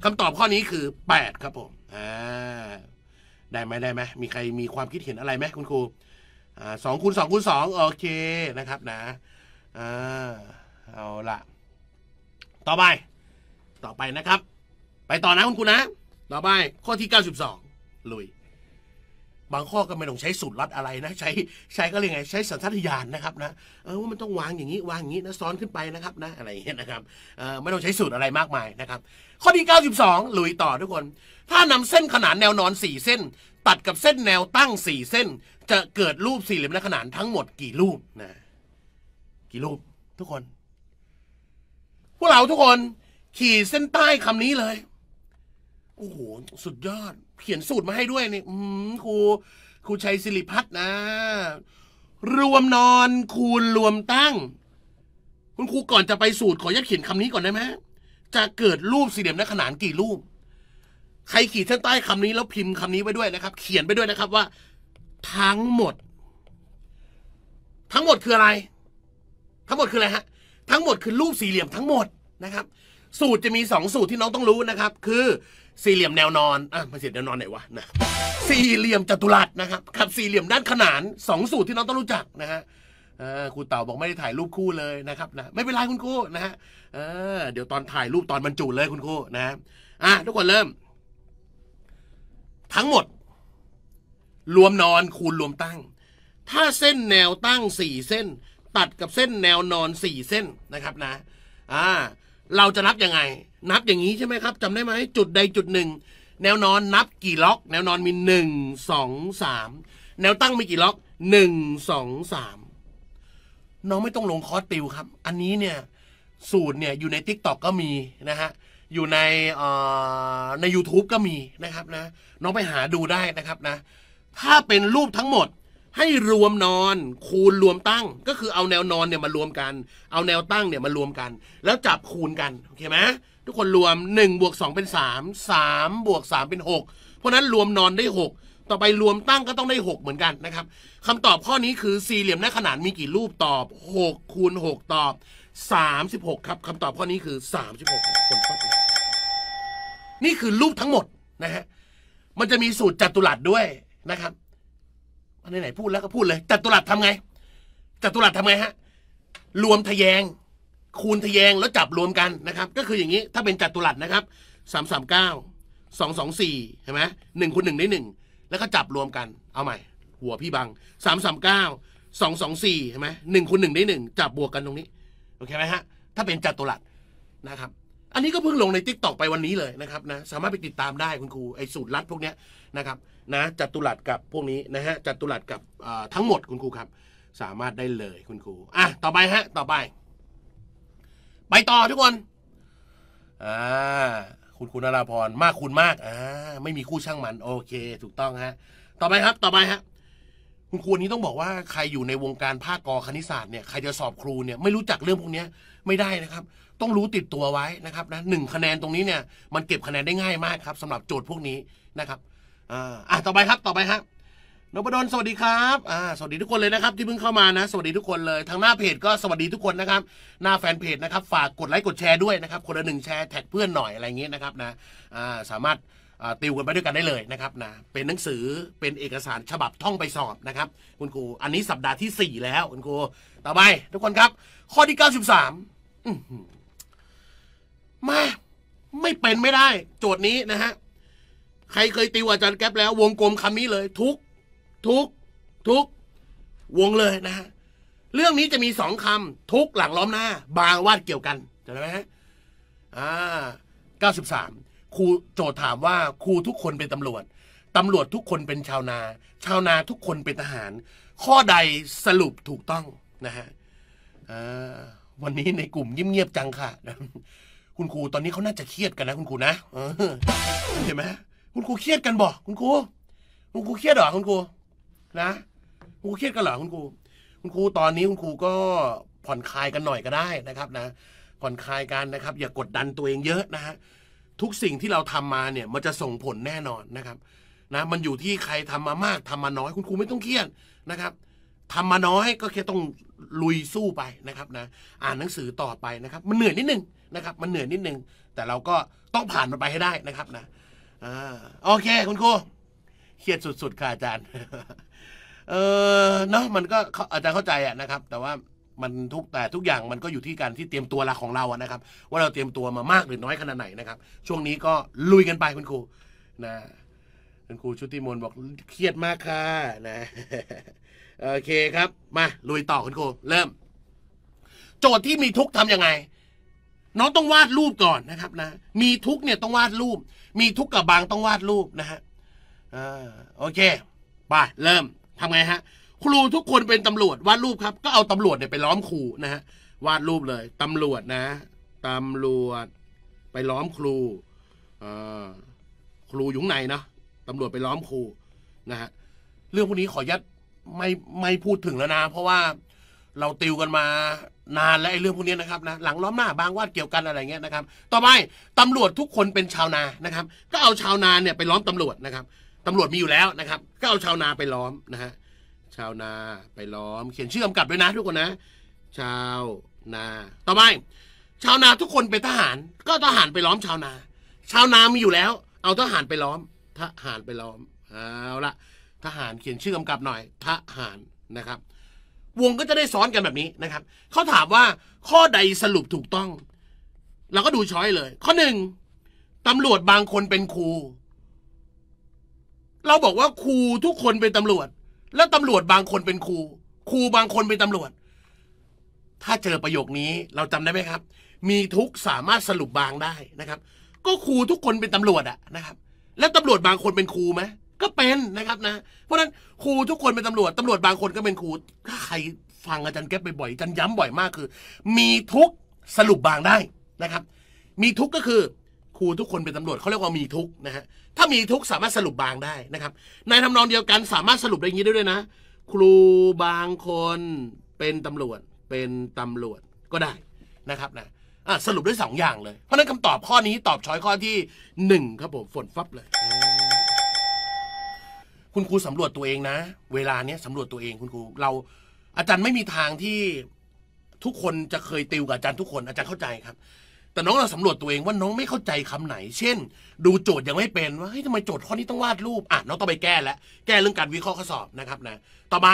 คำตอบข้อนี้คือ 8 ครับผมอ่าได้ไหมได้ไหมมีใครมีความคิดเห็นอะไรไหมคุณครูอ่าสองคูณสองคูณสองโอเคนะครับนะอ่าเอาละต่อไปต่อไปนะครับ ไปต่อนะคุณครูนะ ต่อไปข้อที่ 92ลุยบางข้อก็ไม่ต้องใช้สูตรลัดอะไรนะใช้ใช้ก็เรียกไงใช้สัญชาตญาณนะครับนะเออว่ามันต้องวางอย่างนี้วางอย่างนี้นะซ้อนขึ้นไปนะครับนะอะไรเงี้ยนะครับเออไม่ต้องใช้สูตรอะไรมากมายนะครับ ข้อที่92ลุยต่อทุกคน ถ้านำเส้นขนานแนวนอน 4 เส้น ตัดกับเส้นแนวตั้ง 4 เส้น จะเกิดรูปสี่เหลี่ยมขนานทั้งหมดกี่รูปนะกี่รูปทุกคน พวกเราทุกคนขีดเส้นใต้คำนี้เลยโอ้โหสุดยอด เขียนสูตรมาให้ด้วยนี่อืมครูครูชัยสิริพัฒน์นะ รวมนอน คูณรวมตั้ง คุณครูก่อนจะไปสูตรขอยัดเขียนคำนี้ก่อนได้ไหมจะเกิดรูปสี่เหลี่ยมนักขนานกี่รูปใครขีดเส้นใต้คำนี้ แล้วพิมพ์คำนี้ไว้ด้วยนะครับ เขียนไปด้วยนะครับว่า ทั้งหมด ทั้งหมดคืออะไร ทั้งหมดคืออะไรฮะ ทั้งหมดคือ รูปสี่เหลี่ยมทั้งหมดนะครับ สูตรจะมีสองสูตรที่น้องต้องรู้นะครับ คือสี่เหลี่ยมแนวนอนอ่ะมาเสียแนวนอนไหนวะนะ สี่เหลี่ยมจัตุรัสนะครับกับสี่เหลี่ยมด้านขนานสองสูตรที่น้องต้องรู้จักนะฮะครูเต่าบอกไม่ได้ถ่ายรูปคู่เลยนะครับนะ ไม่เป็นไรคุณครูนะฮะเเดี๋ยวตอนถ่ายรูปตอนบรรจุเลยคุณครูนะอ่ะ ทุกคนเริ่ม ทั้งหมด รวมนอนคูณรวมตั้ง ถ้าเส้นแนวตั้งสี่เส้น ตัดกับเส้นแนวนอนสี่เส้นนะครับนะ อ่า เราจะนับยังไงนับอย่างนี้ใช่ไหมครับ จำได้ไหมจุดใดจุดหนึ่งแนวนอนนับกี่ล็อก แนวนอนมีหนึ่งสองสามแนวตั้งมีกี่ล็อกหนึ่งสองสามน้องไม่ต้องลงคอร์สติวครับ อันนี้เนี่ยสูตรเนี่ยอยู่ในทิกตอกก็มีนะฮะอยู่ในใน u t u b e ก็มีนะครับนะน้องไปหาดูได้นะครับนะถ้าเป็นรูปทั้งหมดให้รวมนอนคูณรวมตั้ง ก็คือเอาแนวนอนเนี่ยมารวมกัน เอาแนวตั้งเนี่ยมารวมกัน แล้วจับคูณกัน โอเคไหมทุกคนรวม1บวก2เป็น3 3บวก3เป็น6 เพราะนั้นรวมนอนได้ 6 ต่อไปรวมตั้งก็ต้องได้ 6 เหมือนกันนะครับคำตอบข้อนี้คือสี่เหลี่ยมหน้าขนานมีกี่รูปตอบ6คูณ6ตอบ36ครับคำตอบข้อนี้คือ36คนิบหกนี่คือรูปทั้งหมดนะฮะมันจะมีสูตรจัตุรัสด้วยนะครับอันไหนพูดแล้วก็พูดเลย จัตุรัสทำไง จัตุรัสทำไงฮะ รวมทะแยงคูณทะแยงแล้วจับรวมกันนะครับก็คืออย่างนี้ถ้าเป็นจัตุรัสนะครับสามสามเก้าสองสองสี่เห็นไหมหนึ่งคูณหนึ่งได้หนึ่งแล้วก็จับรวมกันเอาใหม่ หัวพี่บังสามสามเก้าสองสองสี่เห็นไหมหนึ่งคูณหนึ่งได้หนึ่งจับบวกกันตรงนี้โอเคไหมฮะถ้าเป็นจัตุรัสนะครับอันนี้ก็เพิ่งลงในทิกตอกไปวันนี้เลยนะครับนะสามารถไปติดตามได้คุณครูไอ้สูตรลัดพวกเนี้ยนะครับนะจัตุรัสกับพวกนี้นะฮะจัตุรัสกับทั้งหมดคุณครูครับสามารถได้เลยคุณครูอ่ะต่อไปฮะต่อไปไปต่อทุกคน อ่า คุณคุณราพร มากคุณมาก อ่า ไม่มีคู่ช่างมัน โอเค ถูกต้องฮะ ต่อไปครับ ต่อไปฮะ คุณครูนี้ต้องบอกว่าใครอยู่ในวงการภาคกอคณิตศาสตร์เนี่ย ใครจะสอบครูเนี่ย ไม่รู้จักเรื่องพวกนี้ไม่ได้นะครับ ต้องรู้ติดตัวไว้นะครับนะหนึ่งคะแนนตรงนี้เนี่ย มันเก็บคะแนนได้ง่ายมากครับ สำหรับโจทย์พวกนี้นะครับ อ่าต่อไปครับ ต่อไปครับนพดลสวัสดีครับอ่าสวัสดีทุกคนเลยนะครับ ที่เพิ่งเข้ามานะ สวัสดีทุกคนเลย ทางหน้าเพจก็สวัสดีทุกคนนะครับ หน้าแฟนเพจนะครับ ฝากกดไลค์กดแชร์ด้วยนะครับ คนละหนึ่งแชร์แท็กเพื่อนหน่อยอะไรเงี้ยนะครับนะ อ่า สามารถติวกันไปด้วยกันได้เลยนะครับนะเป็นหนังสือเป็นเอกสารฉบับท่องไปสอบนะครับคุณครูอันนี้สัปดาห์ที่ 4 แล้วคุณครูต่อไป ทุกคนครับ ข้อที่ 93มาไม่เป็นไม่ได้ โจทย์นี้นะฮะใครเคยติวอาจารย์แก๊ปแล้ว วงกลมคำนี้เลย ทุกทุกทุก วงเลยนะฮะ เรื่องนี้จะมีสองคำทุกหลังล้อมหน้า บางวาดเกี่ยวกันจำได้ไหมฮะอ่าเก้าสิบสามครูโจทย์ถามว่าครูทุกคนเป็นตำรวจ ตำรวจทุกคนเป็นชาวนา ชาวนาทุกคนเป็นทหาร ข้อใดสรุปถูกต้องนะฮะวันนี้ในกลุ่มเงียบๆจังค่ะ คุณครูตอนนี้เขาน่าจะเครียดกันนะคุณครูนะเห็นไหมคุณครูเครียดกันบอกคุณครูคุณครูเครียดหรอคุณครูนะคุณครูเครียดกันเหรอคุณครูคุณครูตอนนี้ คุณครูก็ผ่อนคลายกันหน่อยก็ได้นะครับนะ ผ่อนคลายกันนะครับ อย่ากดดันตัวเองเยอะนะฮะทุกสิ่งที่เราทำมาเนี่ยมันจะส่งผลแน่นอนนะครับนะมันอยู่ที่ใครทำมามากทำมาน้อยคุณครูไม่ต้องเครียดนะครับทำมาน้อยก็แค่ต้องลุยสู้ไปนะครับนะอ่านหนังสือต่อไปนะครับ มันเหนื่อยนิดนึงนะครับมันเหนื่อยนิดนึง แต่เราก็ ต้องผ่านมันไปให้ได้นะครับนะอ่าโอเคคุณครูเครียดสุดๆค่ะอาจารย์เออเนาะมันก็อาจารย์เข้าใจอะนะครับ แต่ว่ามันทุกแต่ทุกอย่างมันก็อยู่ที่การที่เตรียมตัวละของเราอะนะครับ ว่าเราเตรียมตัวมามากหรือน้อยขนาดไหนนะครับ ช่วงนี้ก็ลุยกันไปคุณครูนะคุณครูชุติมนบอกเครียดมากค่ะนะโอเคครับ มาลุยต่อคุณครู เริ่ม โจทย์ที่มีทุกทํำยังไง น้องต้องวาดรูปก่อนนะครับนะมีทุกเนี่ยต้องวาดรูปมีทุกกับบางต้องวาดรูปนะฮะอ่าโอเคไปเริ่มทำไงฮะ ครูทุกคนเป็นตำรวจ วาดรูปครับ ก็เอาตำรวจเนี่ยไปล้อมครูนะฮะวาดรูปเลยตำรวจนะตำรวจไปล้อมครูครูอยู่ไหนเนาะตำรวจไปล้อมครูนะฮะเรื่องพวกนี้ขอยัดไม่ไม่พูดถึงแล้วนะเพราะว่าเราติวกันมานานและไอ้เรื่องพวกนี้นะครับนะหลังล้อมหน้าบางวาดเกี่ยวกันอะไรเงี้ยนะครับ ต่อไปตำรวจทุกคนเป็นชาวนานะครับ ก็เอาชาวนาเนี่ยไปล้อมตำรวจนะครับตำรวจมีอยู่แล้วนะครับก็เอาชาวนาไปล้อมนะฮะชาวนาไปล้อม เขียนชื่อกำกับด้วยนะทุกคนนะ ชาวนา ต่อไปชาวนาทุกคนเป็นทหาร ก็ทหารไปล้อมชาวนา ชาวนามีอยู่แล้ว เอาทหารไปล้อมทหารไปล้อมเอาละทหารเขียนชื่อกำกับหน่อยทหารนะครับ วงก็จะได้ซ้อนกันแบบนี้นะครับเขาถามว่าข้อใดสรุปถูกต้องเราก็ดูช้อยเลย ข้อหนึ่งตำรวจบางคนเป็นครูเราบอกว่าครูทุกคนเป็นตำรวจ และตำรวจบางคนเป็นครูครูบางคนเป็นตำรวจ ถ้าเจอประโยคนี้เราจำได้ไหมครับ มีทุกสามารถสรุปบางได้นะครับ ก็ครูทุกคนเป็นตำรวจอะนะครับ และตำรวจบางคนเป็นครูไหมก็เป็นนะครับนะเพราะนั้นครูทุกคนเป็นตำรวจตำรวจบางคนก็เป็นครูถ้าใครฟังอาจารย์แก๊ปบ่อยๆอาจารย์ย้ำบ่อยมากคือ มีทุกสรุปบางได้นะครับ มีทุกก็คือรูทุกคนเป็นตำรวจเขาเรียกว่ามีทุกนะฮะถ้ามีทุกสามารถสรุปบางได้นะครับ ในทำนองเดียวกันสามารถสรุปได้ยนี้ได้ด้วยนะ ครูบางคนเป็นตำรวจเป็นตำรวจก็ได้นะครับนะสรุปด้วย2อย่างเลยเพราะนั้นคำตอบข้อนี้ตอบช้อยข้อที่1ครับผมฝนฟับเลย คุณครูสำรวจตัวเองนะ เวลาเนี้ยสำรวจตัวเองคุณครูเราอาจารย์ไม่มีทางที่ทุกคนจะเคยติวกับอาจารย์ทุกคนอาจารย์เข้าใจครับแต่น้องเราสำรวจตัวเองว่าน้องไม่เข้าใจคำไหน เช่นดูโจทย์ยังไม่เป็น ว่าเฮ้ยทำไมโจทย์ข้อนี้ต้องวาดรูปอ่ะน้องต้องไปแก้แล้วแก้เรื่องการวิเคราะห์ข้อสอบนะครับนะต่อไป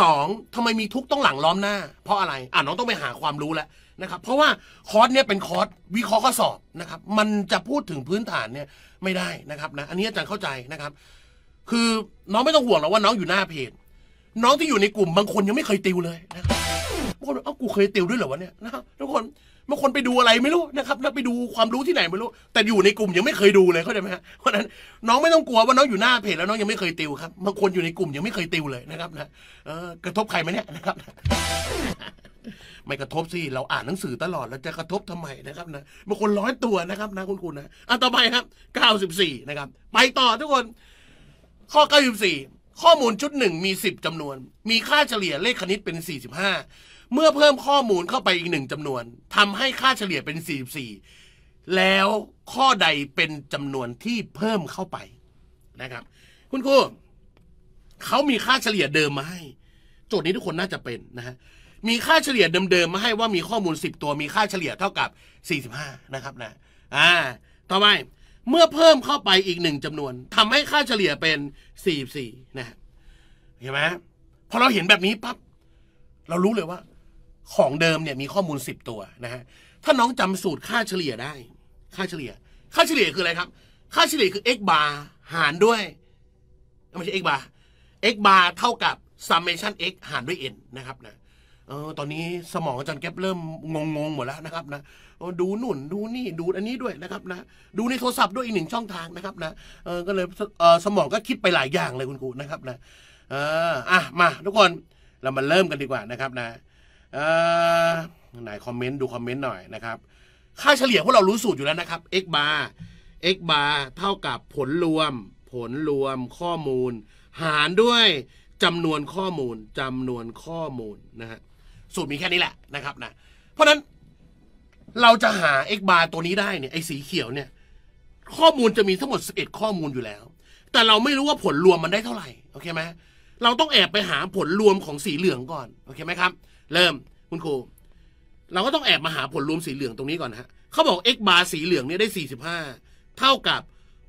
2ทำไมมีทุกต้องหลังล้อมหน้า เพราะอะไรอ่ะน้องต้องไปหาความรู้แล้วนะครับ เพราะว่า คอร์สเนี่ยเป็นคอร์สวิเคราะห์ข้อสอบนะครับมันจะพูดถึงพื้นฐานเนี่ยไม่ได้นะครับนะอันนี้อาจารย์เข้าใจนะครับ คือน้องไม่ต้องห่วงหรอกว่าน้องอยู่หน้าเพจ น้องที่อยู่ในกลุ่มบางคนยังไม่เคยติวเลยนะครับบางคนเอ้ากูเคยติวด้วยเหรอวะเนี่ยนะครับทุกคนบางคนไปดูอะไรไม่รู้นะครับแล้วไปดูความรู้ที่ไหนไม่รู้ แต่อยู่ในกลุ่มยังไม่เคยดูเลยเข้าใจไหมฮะเพราะนั้น น้องไม่ต้องกลัวว่าน้องอยู่หน้าเพจแล้วน้องยังไม่เคยติวครับบางคนอยู่ในกลุ่มยังไม่เคยติวเลยนะครับนะเออกระทบใครไหมเนี่ยนะครับ ไม่กระทบสิเราอ่านหนังสือตลอดเราจะกระทบทำไมนะครับนะบางคนร้อยตัวนะครับนะคุณคุณนะอ่ะต่อไปครับเก้าสิบสี่นะครับไปต่อทุกคน ข้อเก้าสิบสี่ข้อมูลชุดหนึ่งมีสิบจำนวน มีค่าเฉลี่ยเลขคณิตเป็นสี่สิบห้าเมื่อเพิ่มข้อมูลเข้าไปอีกหนึ่งจำนวนทำให้ค่าเฉลี่ยเป็น 44 แล้วข้อใดเป็นจำนวนที่เพิ่มเข้าไปนะครับ คุณครูเขามีค่าเฉลี่ยเดิมมาให้โจทย์นี้ทุกคนน่าจะเป็นนะฮะมีค่าเฉลี่ยเดิมๆมาให้ว่ามีข้อมูล10ตัว มีค่าเฉลี่ยเท่ากับ 45 นะครับ นะอ่า ต่อไปเมื่อเพิ่มเข้าไปอีกหนึ่งจำนวนทำให้ค่าเฉลี่ยเป็น 44 นะเห็นไหมพอเราเห็นแบบนี้ปั๊บเรารู้เลยว่าของเดิมเนี่ยมีข้อมูลสิบตัวนะฮะ ถ้าน้องจำสูตรค่าเฉลี่ยได้ ค่าเฉลี่ย ค่าเฉลี่ยคืออะไรครับ ค่าเฉลี่ยคือ x bar หารด้วย ไม่ใช่ x bar x bar เท่ากับ summation x หารด้วย n นะครับนะเออตอนนี้สมองอาจารย์แก๊ปเริ่มงงงหมดแล้วนะครับนะดูนุ่น ดูนี่ ดูอันนี้ด้วยนะครับนะ ดูในโทรศัพท์ด้วยอีกหนึ่งช่องทางนะครับนะ เออ ก็เลยเออสมองก็คิดไปหลายอย่างเลยคุณครูนะครับนะเอออ่ะมาทุกคน เรามาเริ่มกันดีกว่านะครับนะเออไหนคอมเมนต์ดูคอมเมนต์หน่อยนะครับ ค่าเฉลี่ยพวกเรารู้สูตรอยู่แล้วนะครับ x bar x bar เท่ากับผลรวม ผลรวมข้อมูล หารด้วยจำนวนข้อมูลจำนวนข้อมูลนะฮะ สูตรมีแค่นี้แหละนะครับนะ เพราะนั้นเราจะหา x bar ตัวนี้ได้เนี่ยไอ้สีเขียวเนี่ยข้อมูลจะมีทั้งหมด 11 ข้อมูลอยู่แล้ว แต่เราไม่รู้ว่าผลรวมมันได้เท่าไหร่โอเคไหมเราต้องแอบไปหาผลรวมของสีเหลืองก่อนโอเคไหมครับเริ่ม คุณครู เราก็ต้องแอบมาหาผลรวมสีเหลืองตรงนี้ก่อนฮะเขาบอก x บา r สีเหลืองเนี่ยได้ 45 เท่ากับ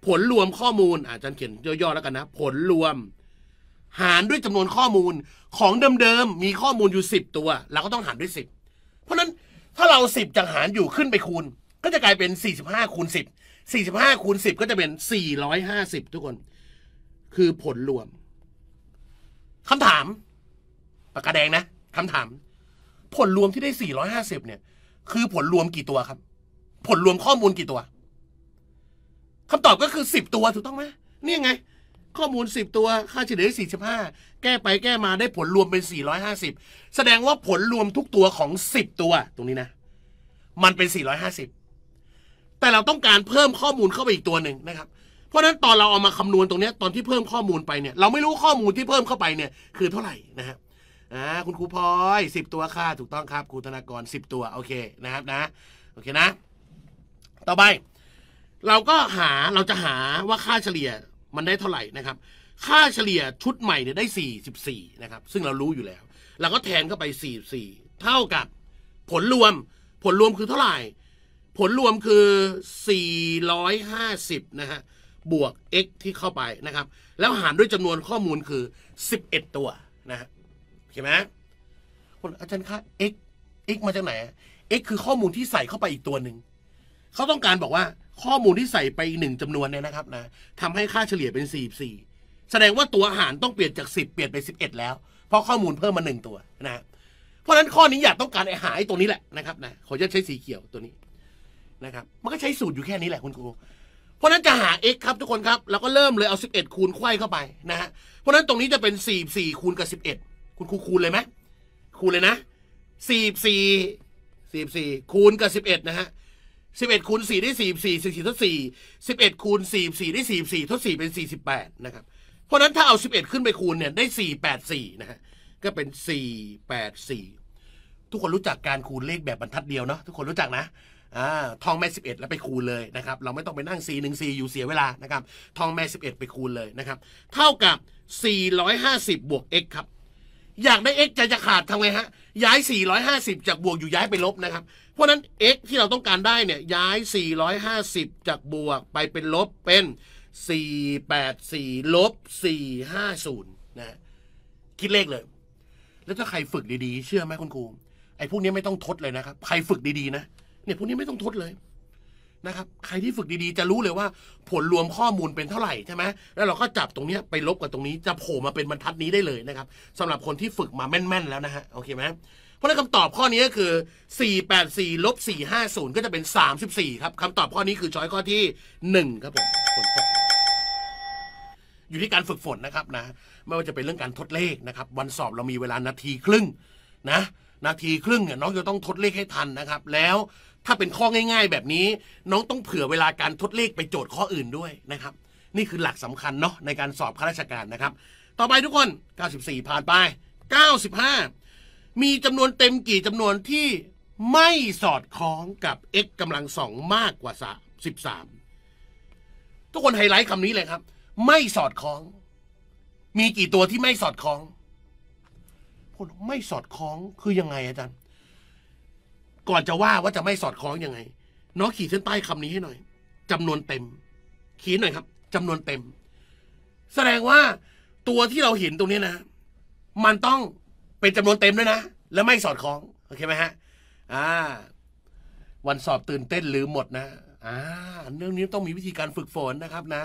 ผลรวมข้อมูลอาจารย์เขียนย่อๆ แล้วกันนะ ผลรวม หารด้วยจำนวนข้อมูลของเดิม ๆ มีข้อมูลอยู่ 10 ตัว เราก็ต้องหารด้วย 10 เพราะนั้นถ้าเรา 10จากหารอยู่ขึ้นไปคูณ ก็จะกลายเป็น 45คูณ10 45คูณ10ก็จะเป็น450ทุกคน คือผลรวมคำถามปากกาแดงนะคำถามผลรวมที่ได้ 450 เนี่ย คือผลรวมกี่ตัวครับ ผลรวมข้อมูลกี่ตัว คำตอบก็คือสิบตัวถูกต้องไหมนี่ยไง ข้อมูลสิบตัว ค่าเฉลี่ย45 แก้ไปแก้มาได้ผลรวมเป็น 450 แสดงว่าผลรวมทุกตัวของสิบตัว ตรงนี้นะ มันเป็น 450 แต่เราต้องการเพิ่มข้อมูลเข้าไปอีกตัวหนึ่งนะครับ เพราะนั้นตอนเราเอามาคำนวณตรงนี้ตอนที่เพิ่มข้อมูลไปเนี่ย เราไม่รู้ข้อมูลที่เพิ่มเข้าไปเนี่ย คือเท่าไหร่นะครับอ่าคุณครูพลอยสิบตัวค่ะถูกต้องครับครูธนากรสิบตัวโอเคนะครับนะโอเคนะต่อไป เราก็หาเราจะหาว่าค่าเฉลี่ยมันได้เท่าไหร่นะครับ ค่าเฉลี่ยชุดใหม่เนี่ยได้ 44นะครับซึ่งเรารู้อยู่แล้ว เราก็แทนเข้าไป 44 เท่ากับผลรวมผลรวมคือเท่าไหร่ ผลรวมคือ 450นะฮะบวก x ที่เข้าไปนะครับแล้วหารด้วยจำนวนข้อมูลคือ 11 ตัวช่ไหมคนอาจารย์คะ x x มาจากไหน x คือข้อมูลที่ใส่เข้าไปอีกตัวหนึ่ง เขาต้องการบอกว่าข้อมูลที่ใส่ไปหนึ่งจำนวนเนี่ยนะครับนะทำให้ค่าเฉลี่ยเป็นสี่สี่ แสดงว่าตัวอาหารต้องเปลี่ยนจากสิบเปลี่ยนไปสิบเอ็ดแล้ว เพราะข้อมูลเพิ่มมาหนึ่งตัวนะ เพราะฉะนั้นข้อนี้อยากต้องการไอ้หายตัวนี้แหละนะครับนะขอจะใช้สีเขียวตัวนี้นะครับ มันก็ใช้สูตรอยู่แค่นี้แหละคุณครู เพราะนั้นจะหา x ครับทุกคนครับ แล้วก็เริ่มเลยเอา11คูณไข่เข้าไปนะฮะเพราะนั้นตรงนี้จะเป็น44คูณกับ11คุณครูคูณเลยไหมคูณเลยนะสี่สี่สี่สี่คูณกับสิบเอ็ดนะฮะสิบเอ็ดคูณสี่ได้สี่สี่สี่สี่ทศสี่สิบเอ็ดคูณสี่สี่ได้สี่สี่ทศสี่เป็นสี่สิบแปดนะครับเพราะนั้น ถ้าเอาสิบเอ็ดขึ้นไปคูณเนี่ยได้สี่แปดสี่นะฮะก็เป็นสี่แปดสี่ทุกคนรู้จักการคูณเลขแบบบรรทัดเดียวเนาะทุกคนรู้จักนะอ่าทองแม่สิบเอ็ดแล้วไปคูณเลยนะครับ เราไม่ต้องไปนั่งสี่หนึ่งสี่อยู่เสียเวลานะครับทองแม่สิบเอ็ดไปคูณเลยนะครับเท่ากับสี่ร้อยห้าสิบบวกเอ็์ครับอยากได้ x จะจะขาดทำไงฮะย้าย 450 จากบวกอยู่ย้ายไปลบนะครับ เพราะนั้น x ที่เราต้องการได้เนี่ยย้าย 450 จากบวก ไปเป็นลบเป็น 484ลบ450 นะคิดเลขเลย แล้วถ้าใครฝึกดีๆ เชื่อไหมคุณครูไอ้พวกนี้ไม่ต้องทดเลยนะครับใครฝึกดีๆนะเนี่ยพวกนี้ไม่ต้องทดเลยนะครับ ใครที่ฝึกดีๆ จะรู้เลยว่า ผลรวมข้อมูลเป็นเท่าไหร่ใช่ไหมแล้วเราก็จับตรงนี้ไปลบกับตรงนี้จะโผล่มาเป็นบรรทัดนี้ได้เลยนะครับสำหรับคนที่ฝึกมาแม่นๆแล้วนะฮะโอเคไหมเพราะนั้นคำตอบข้อนี้ก็คือ484ลบ450ก็จะเป็น34ครับคำตอบข้อนี้คือช้อยข้อที่ 1 ครับผมอยู่ที่การฝึกฝนนะครับนะ ไม่ว่าจะเป็นเรื่องการทดเลขนะครับ วันสอบเรามีเวลานาทีครึ่ง นะ นาทีครึ่งเนี่ยน้องจะต้องทดเลขให้ทันนะครับ แล้วถ้าเป็นข้อง่าย ๆ แบบนี้ น้องต้องเผื่อเวลาการทดเลขไปโจทย์ข้ออื่นด้วยนะครับ นี่คือหลักสำคัญเนาะในการสอบข้าราชการนะครับ ต่อไปทุกคน 94 ผ่านไป 95 มีจำนวนเต็มกี่จำนวนที่ไม่สอดคล้องกับ x กำลังสองมากกว่า 13 ทุกคนไฮไลท์คำนี้เลยครับ ไม่สอดคล้อง มีกี่ตัวที่ไม่สอดคล้องคนไม่สอดคล้องคือยังไงอาจารย์ก่อนจะว่าว่าจะไม่สอดคล้องยังไงน้องขีดเส้นใต้คำนี้ให้หน่อย จำนวนเต็ม ขีดหน่อยครับ จำนวนเต็ม แสดงว่า ตัวที่เราเห็นตรงนี้นะ มันต้องเป็นจำนวนเต็มด้วยนะและไม่สอดคล้องโอเคไหมฮะอ่า วันสอบตื่นเต้นหรือหมดนะอ่าเรื่องนี้ต้องมีวิธีการฝึกฝนนะครับ นะ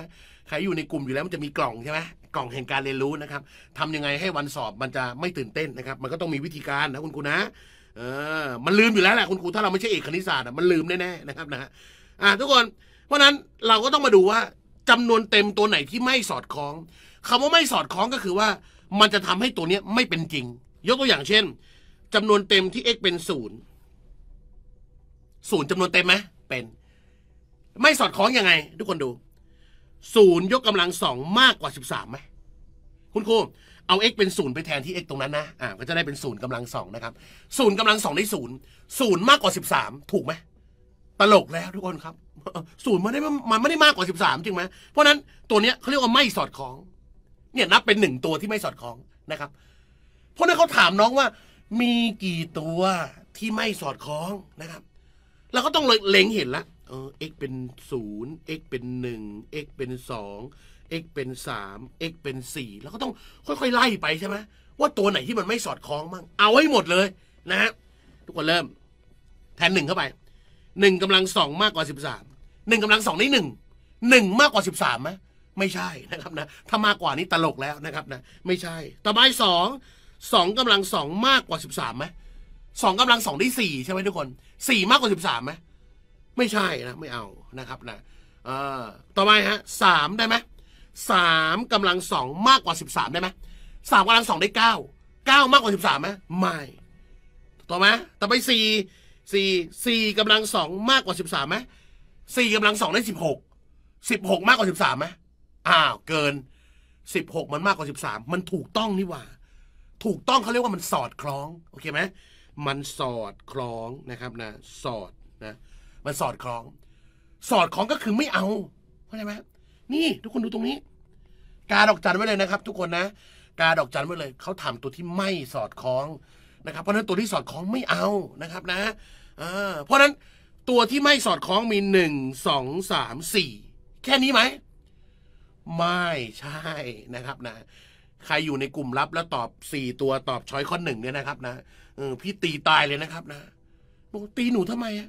ใครอยู่ในกลุ่มอยู่แล้ว มันจะมีกล่องใช่ไหมกล่องแห่งการเรียนรู้นะครับ ทำยังไงให้วันสอบมันจะไม่ตื่นเต้นนะครับ มันก็ต้องมีวิธีการ นะคุณครูนะเออมันลืมอยู่แล้วแหละคุณครูถ้าเราไม่ใช่เอกคณิตศาสตร์มันลืมแน่ๆนะครับนะฮะอ่าทุกคน เพราะนั้นเราก็ต้องมาดูว่า จำนวนเต็มตัวไหนที่ไม่สอดคล้องคำว่าไม่สอดคล้องก็คือว่า มันจะทำให้ตัวเนี้ยไม่เป็นจริง ยกตัวอย่างเช่น จำนวนเต็มที่ x เป็นศูนย์ศูนย์จำนวนเต็มไหมเป็น ไม่สอดคล้องยังไงทุกคนดูศูนย์ยกกำลังสองมากกว่าสิบสามไหมคุณครูเอา x เป็นศูนย์ไปแทนที่ x ตรงนั้นนะ อ่า ก็จะได้เป็นศูนย์กำลังสองนะครับ ศูนย์กำลังสองได้ศูนย์ ศูนย์มากกว่าสิบสาม ถูกไหม ตลกแล้ว ทุกคนครับ ศูนย์มันไม่ได้มันไม่ได้ มากกว่าสิบสามจริงไหม เพราะนั้นตัวเนี้ยเขาเรียกว่าไม่สอดคล้อง เนี่ยนับเป็นหนึ่งตัวที่ไม่สอดคล้องนะครับ เพราะนั้นเขาถามน้องว่า มีกี่ตัวที่ไม่สอดคล้องนะครับเราก็ต้องเล็งเห็นละเออ x เป็นศูนย์ x เป็นหนึ่ง x เป็นสอง x เป็น 3 x เป็น 4 แล้วก็ต้องค่อยๆไล่ไปใช่ไหมว่าตัวไหนที่มันไม่สอดคล้องมั่งเอาให้หมดเลยนะฮะทุกคนเริ่ม แทนหนึ่งเข้าไปหนึ่งกำลังสองมากกว่าสิบสามหนึ่งกำลังสองนี่หนึ่งหนึ่งมากกว่าสิบสามไหมไม่ใช่นะครับนะถ้ามากกว่านี้ตลกแล้วนะครับนะไม่ใช่ ต่อไปสองสองกำลังสองมากกว่าสิบสามไหมสองกำลังสองได้สี่ใช่ไหมทุกคนสี่มากกว่าสิบสามไหมไม่ใช่นะไม่เอานะครับนะเอ่อต่อไปฮะสามได้ไหมสามกำลังสองมากกว่าสิบสามได้ไหมสามกำลังสองได้เก้าเก้ามากกว่าสิบสามไหมไม่ต่อไหมต่อไปสี่สี่สี่กำลังสองมากกว่าสิบสามไหมสี่กำลังสองได้สิบหกสิบหกมากกว่าสิบสามไหมอ้าวเกินสิบหกมันมากกว่าสิบสามมันถูกต้องนี่หว่า ถูกต้องเขาเรียกว่ามันสอดคล้องโอเคไหมมันสอดคล้องนะครับนะสอดนะมันสอดคล้อง สอดคล้องก็คือไม่เอาเข้าใจไหมนี่ทุกคนดูตรงนี้ กาดอกจันไว้เลยนะครับทุกคนนะ กาดอกจันไว้เลย เขาำตัวที่ไม่สอดคล้องนะครับ เพราะนั้นตัวที่สอดคล้องไม่เอานะครับนะเพราะนั้น ตัวที่ไม่สอดคล้องมีหนึ่งสองสามสี่แค่นี้ไหม ไม่ใช่นะครับนะ ใครอยู่ในกลุ่มลับแล้วตอบสี่ตัวตอบช้อยข้อหนึ่งเนี่ยนะครับ นะพี่ตีตายเลยนะครับนะตีหนูทำไมอะ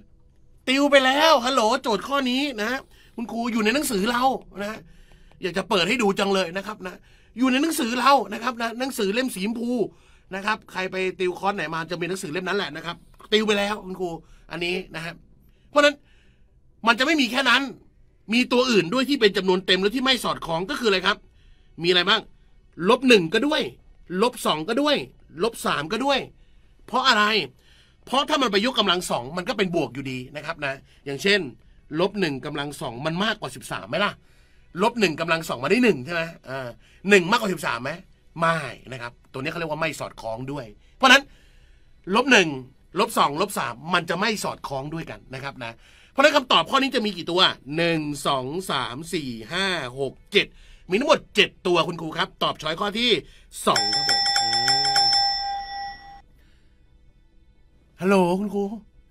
ติวไปแล้วฮัลโหลโจทย์ข้อนี้นะคุณครูอยู่ในหนังสือเรานะอยากจะเปิดให้ดูจังเลยนะครับนะอยู่ในหนังสือเรานะครับนะหนังสือเล่มสีมพูนะครับ ใครไปติวคอร์สไหนมา จะมีหนังสือเล่มนั้นแหละนะครับติวไปแล้วคุณครูอันนี้นะครับเพราะนั้นมันจะไม่มีแค่นั้น มีตัวอื่นด้วยที่เป็นจำนวนเต็ม และที่ไม่สอดคล้องก็คืออะไรครับ มีอะไรบ้างลบหนึ่งก็ด้วยลบสองก็ด้วยลบสามก็ด้วย เพราะอะไร เพราะถ้ามันไปยกกำลังสองมันก็เป็นบวกอยู่ดีนะครับนะอย่างเช่นลบหนึ่งกำลังสองมันมากกว่าสิบสามไหมล่ะลบหนึ่งกำลังสองมาได้หนึ่งใช่ไหมอ่าหนึ่งมากกว่าสิบสามไหมไม่นะครับ ตัวนี้เขาเรียกว่าไม่สอดคล้องด้วย เพราะนั้นลบหนึ่งลบสองลบสามมันจะไม่สอดคล้องด้วยกันนะครับนะ เพราะนั้นคำตอบข้อนี้จะมีกี่ตัว หนึ่งสองสามสี่ห้าหกเจ็ด มีทั้งหมดเจ็ดตัวคุณครูครับ ตอบช้อยข้อที่สองครับผมฮัลโหลคุณครู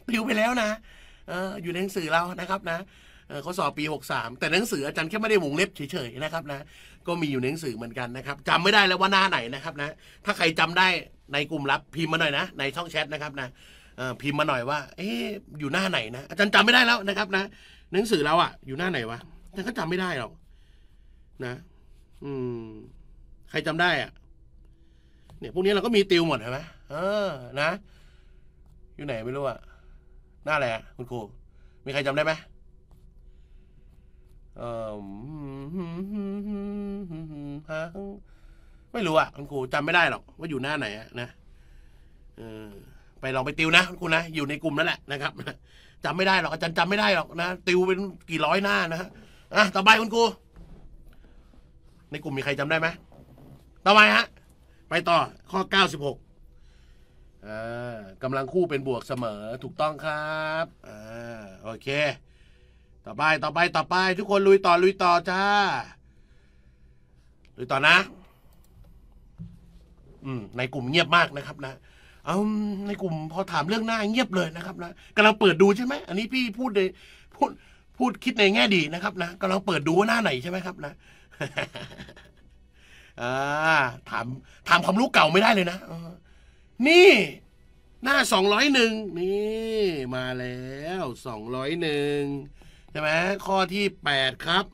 ปิวไปแล้วนะออยู่ในหนังสือเรานะครับนะเขาสอบปี63แต่หนังสืออาจารย์แค่ไม่ได้วงเล็บเฉยๆนะครับนะก็มีอยู่ในหนังสือเหมือนกันนะครับจำไม่ได้แล้วว่าหน้าไหนนะครับ นะ ถ้าใครจำได้ ในกลุ่มลับพิมพ์มาหน่อยนะในช่องแชทนะครับ นะพิมพ์มาหน่อยว่า เอ๊อยู่หน้าไหนนะอาจารย์จำไม่ได้แล้วนะครับนะ หนังสือเราอะอยู่หน้าไหนวะแต่ก็จำไม่ได้หรอกนะ อืม ใครจำได้อะเนี่ยพวกนี้เราก็มีติวหมดใช่ไหมเออ นะ อยู่ไหนไม่รู้อะหน้าอะไรคุณครูมีใครจำได้ไหมเออไม่รู้อ่ะคุณครูจำไม่ได้หรอก ว่าอยู่หน้าไหนนะ เออไปลองไปติวนะคุณนะอยู่ในกลุ่มนั่นแหละนะครับจำไม่ได้หรอกอาจารย์จำไม่ได้หรอกนะติวเป็นกี่ร้อยหน้านะอ่ะต่อไปคุณครูในกลุ่มมีใครจำได้ไหมต่อไปฮะ ไปต่อ ข้อเก้าสิบหกอำกำลังคู่เป็นบวกเสมอถูกต้องครับอ่าโอเค ต่อไปต่อไปต่อไป ทุกคนลุยต่อลุยต่อจ้าลุยต่อนะ อืมในกลุ่มเงียบมากนะครับนะเอาในกลุ่ม พอถามเรื่องหน้าเงียบเลยนะครับนะกำลังเปิดดูใช่ไหมอันนี้พี่พูดในพูดพูดคิดในแง่ดีนะครับ นะกำลังเปิดดูว่าหน้าไหนใช่ไหมครับ นะอ่าถามถามความรู้เก่าไม่ได้เลยนะนี่หน้าสองร้อยหนึ่งนี่มาแล้วสองร้อยหนึ่งใช่ไหมข้อที่แปดครับ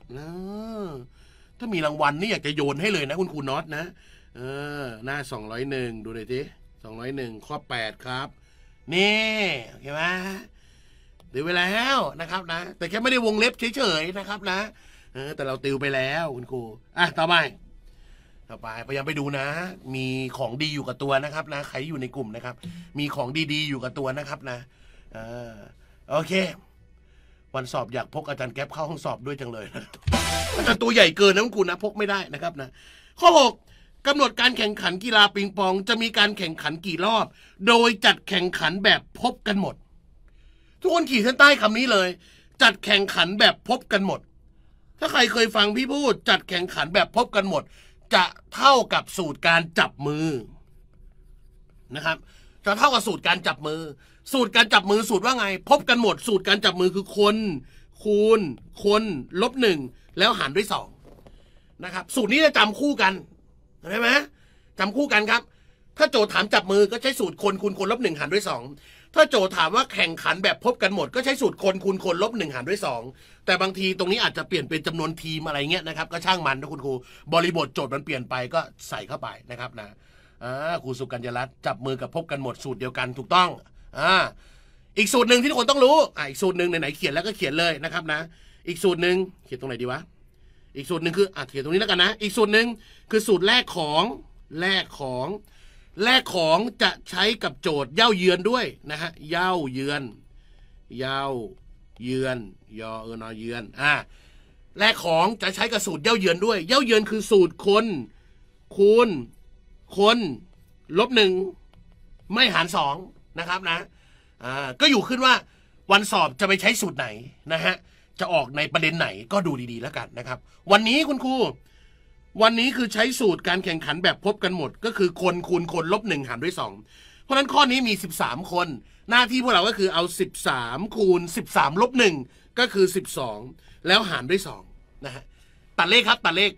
ถ้ามีรางวัลนี่อยากจะโยนให้เลยนะคุณครูน็อตนะเออ หน้าสองร้อยหนึ่งดูเลยทีสองร้อยหนึ่งข้อแปดครับนี่โอเคไหมตเวลาแล้วนะครับนะ แต่แค่ไม่ได้วงเล็บเฉยๆนะครับ นะเออแต่เราติวไปแล้วคุณครูอ่ะต่อไปต่อไปพยายามไปดูนะ มีของดีอยู่กับตัวนะครับนะ ใครอยู่ในกลุ่มนะครับ มีของดีๆ อยู่กับตัวนะครับนะอโอเค วันสอบ อยากพกอาจารย์แก๊ปเข้าห้องสอบด้วยจังเลยอาจารย์ตัวใหญ่เกินนะคุณนะพกไม่ได้นะครับนะ ข้อหกกำหนดการแข่งขันกีฬาปิงปอง จะมีการแข่งขันกี่รอบ โดยจัดแข่งขันแบบพบกันหมด ทุกคนขีดเส้นใต้คำนี้เลย จัดแข่งขันแบบพบกันหมด ถ้าใครเคยฟังพี่พูดจัดแข่งขันแบบพบกันหมดจะเท่ากับสูตรการจับมือนะครับ จะเท่ากับสูตรการจับมือ สูตรการจับมือสูตรว่าไง พบกันหมดสูตรการจับมือคือคน คูณคน ลบหนึ่งแล้วหารด้วยสองนะครับ สูตรนี้จะจำคู่กันใช่ไหมจำคู่กันครับ ถ้าโจทย์ถามจับมือก็ใช้สูตรคนคูณคนลบหนึ่งหารด้วยสองถ้าโจถามว่าแข่งขันแบบพบกันหมดก็ใช้สูตรคนคูณคนลบหนึ่งหารด้วย 2 แต่บางทีตรงนี้อาจจะเปลี่ยนเป็นจำนวนทีมอะไรเงี้ยนะครับ ก็ช่างมันนะคุณครูบริบทโจทย์มันเปลี่ยนไปก็ใส่เข้าไปนะครับนะอ่าครูสุกัญญรัตน์จับมือกับพบกันหมดสูตรเดียวกันถูกต้องอ่าอีกสูตรหนึ่งที่ทุกคนต้องรู้อ่าอีกสูตรหนึ่งไหนๆเขียนแล้วก็เขียนเลยนะครับนะอีกสูตรหนึ่งเขียนตรงไหนดีวะอีกสูตรหนึ่งคืออ่าเขียนตรงนี้แล้วกันนะอีกสูตรหนึ่งคือสูตรแรกของแรกของและของจะใช้กับโจทย์เย้าเยือนด้วยนะฮะเย้าเยือนเย้าเยือน ยอเอนอเยือนอ่าและของจะใช้กับสูตรเย้าเยือนด้วยเย้าเยือนคือสูตรคนคูณคนลบหนึ่งไม่หารสองนะครับนะอ่าก็อยู่ขึ้นว่าวันสอบจะไปใช้สูตรไหนนะฮะจะออกในประเด็นไหนก็ดูดีๆแล้วกันนะครับ วันนี้คุณครูวันนี้คือใช้สูตรการแข่งขันแบบพบกันหมด ก็คือ คนคูณคนลบหนึ่งหารด้วยสอง เพราะนั้นข้อนี้มีสสิบามคน หน้าที่พวกเราก็คือเอาสสิบามคูณสสิบามลบหนึ่งก็คือสสิบองแล้วหารด้วยสองนะฮะตัดเลขครับ ตัดเลข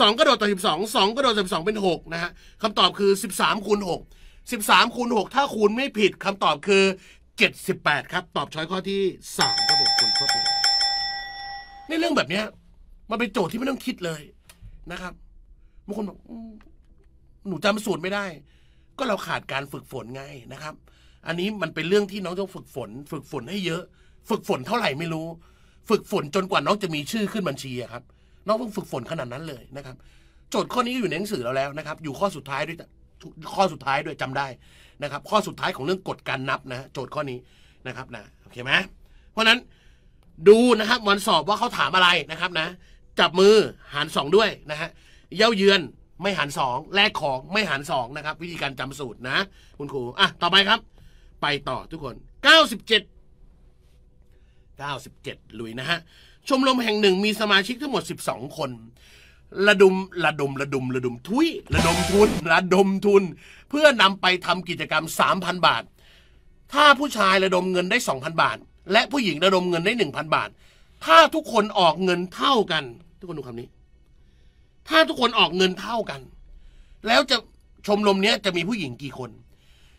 สองก็โดดต่อสสิบองสองก็โดดต่องเป็นหกนะฮะคำตอบคือสสิบามคูณหกสิบสามคูณหกถ้าคูณไม่ผิดคำตอบคือเจ็ดสิบแปดครับ ตอบช้อยข้อที่สามครับผมคุครบเลยในเรื่องแบบนี้มันเป็นโจทย์ที่ไม่ต้องคิดเลยนะครับบางคนบอกหนูจำสูตรไม่ได้ ก็เราขาดการฝึกฝนไงนะครับ อันนี้มันเป็นเรื่องที่น้องต้องฝึกฝน ฝึกฝนให้เยอะ ฝึกฝนเท่าไหร่ไม่รู้ ฝึกฝนจนกว่าน้องจะมีชื่อขึ้นบัญชีครับน้องต้องฝึกฝนขนาดนั้นเลยนะครับ โจทย์ข้อนี้อยู่ในหนังสือเราแล้วนะครับ อยู่ข้อสุดท้ายด้วยข้อสุดท้าย ด้วยจำได้นะครับ ข้อสุดท้ายของเรื่องกฎการนับนะโจทย์ข้อนี้นะครับนะโอเคไหมเพราะนั้นดูนะครับวันสอบว่าเขาถามอะไรนะครับนะจับมือหารสองด้วยนะฮะเย้าเยือนไม่หารสองแลกของไม่หารสองนะครับวิธีการจำสูตรนะคุณครูอ่ะต่อไปครับ ไปต่อทุกคน 97 97ลุยนะฮะชมรมแห่งหนึ่งมีสมาชิกทั้งหมด 12 คนระดมระดมระดมระดมทุยระดมทุน ระดมทุน เพื่อนำไปทำกิจกรรม 3,000 บาท ถ้าผู้ชายระดมเงินได้ 2,000 บาท และผู้หญิงระดมเงินได้1,000บาท ถ้าทุกคนออกเงินเท่ากันทุกคนดูคำนี้ ถ้าทุกคนออกเงินเท่ากัน แล้วจะชมรมเนี้ยจะมีผู้หญิงกี่คน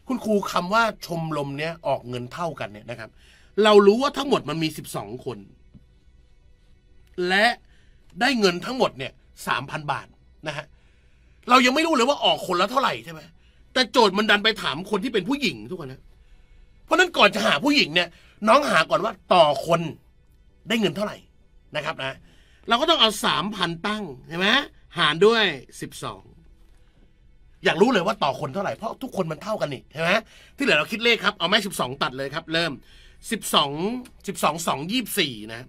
คุณครูคำว่าชมรมเนี้ยออกเงินเท่ากันเนี่ยนะครับ เรารู้ว่าทั้งหมดมันมีสิบสองคน และได้เงินทั้งหมดเนี่ยสามพันบาทนะฮะ เรายังไม่รู้เลยว่าออกคนละเท่าไหร่ใช่ไหมแต่โจทย์มันดันไปถามคนที่เป็นผู้หญิงทุกคนนะ เพราะนั้นก่อนจะหาผู้หญิงเนี่ย น้องหาก่อนว่าต่อคนได้เงินเท่าไหร่นะครับ นะเราก็ต้องเอาสามพันตั้งใช่ไหมหารด้วยสิบสองอยากรู้เลยว่าต่อคนเท่าไหร่ เพราะทุกคนมันเท่ากันนี่ใช่ไหม ที่เหลือเราคิดเลขครับ เอาแม่สิบสองตัดเลยครับ เริ่มสิบสองสิบสองสองยี่สี่นะ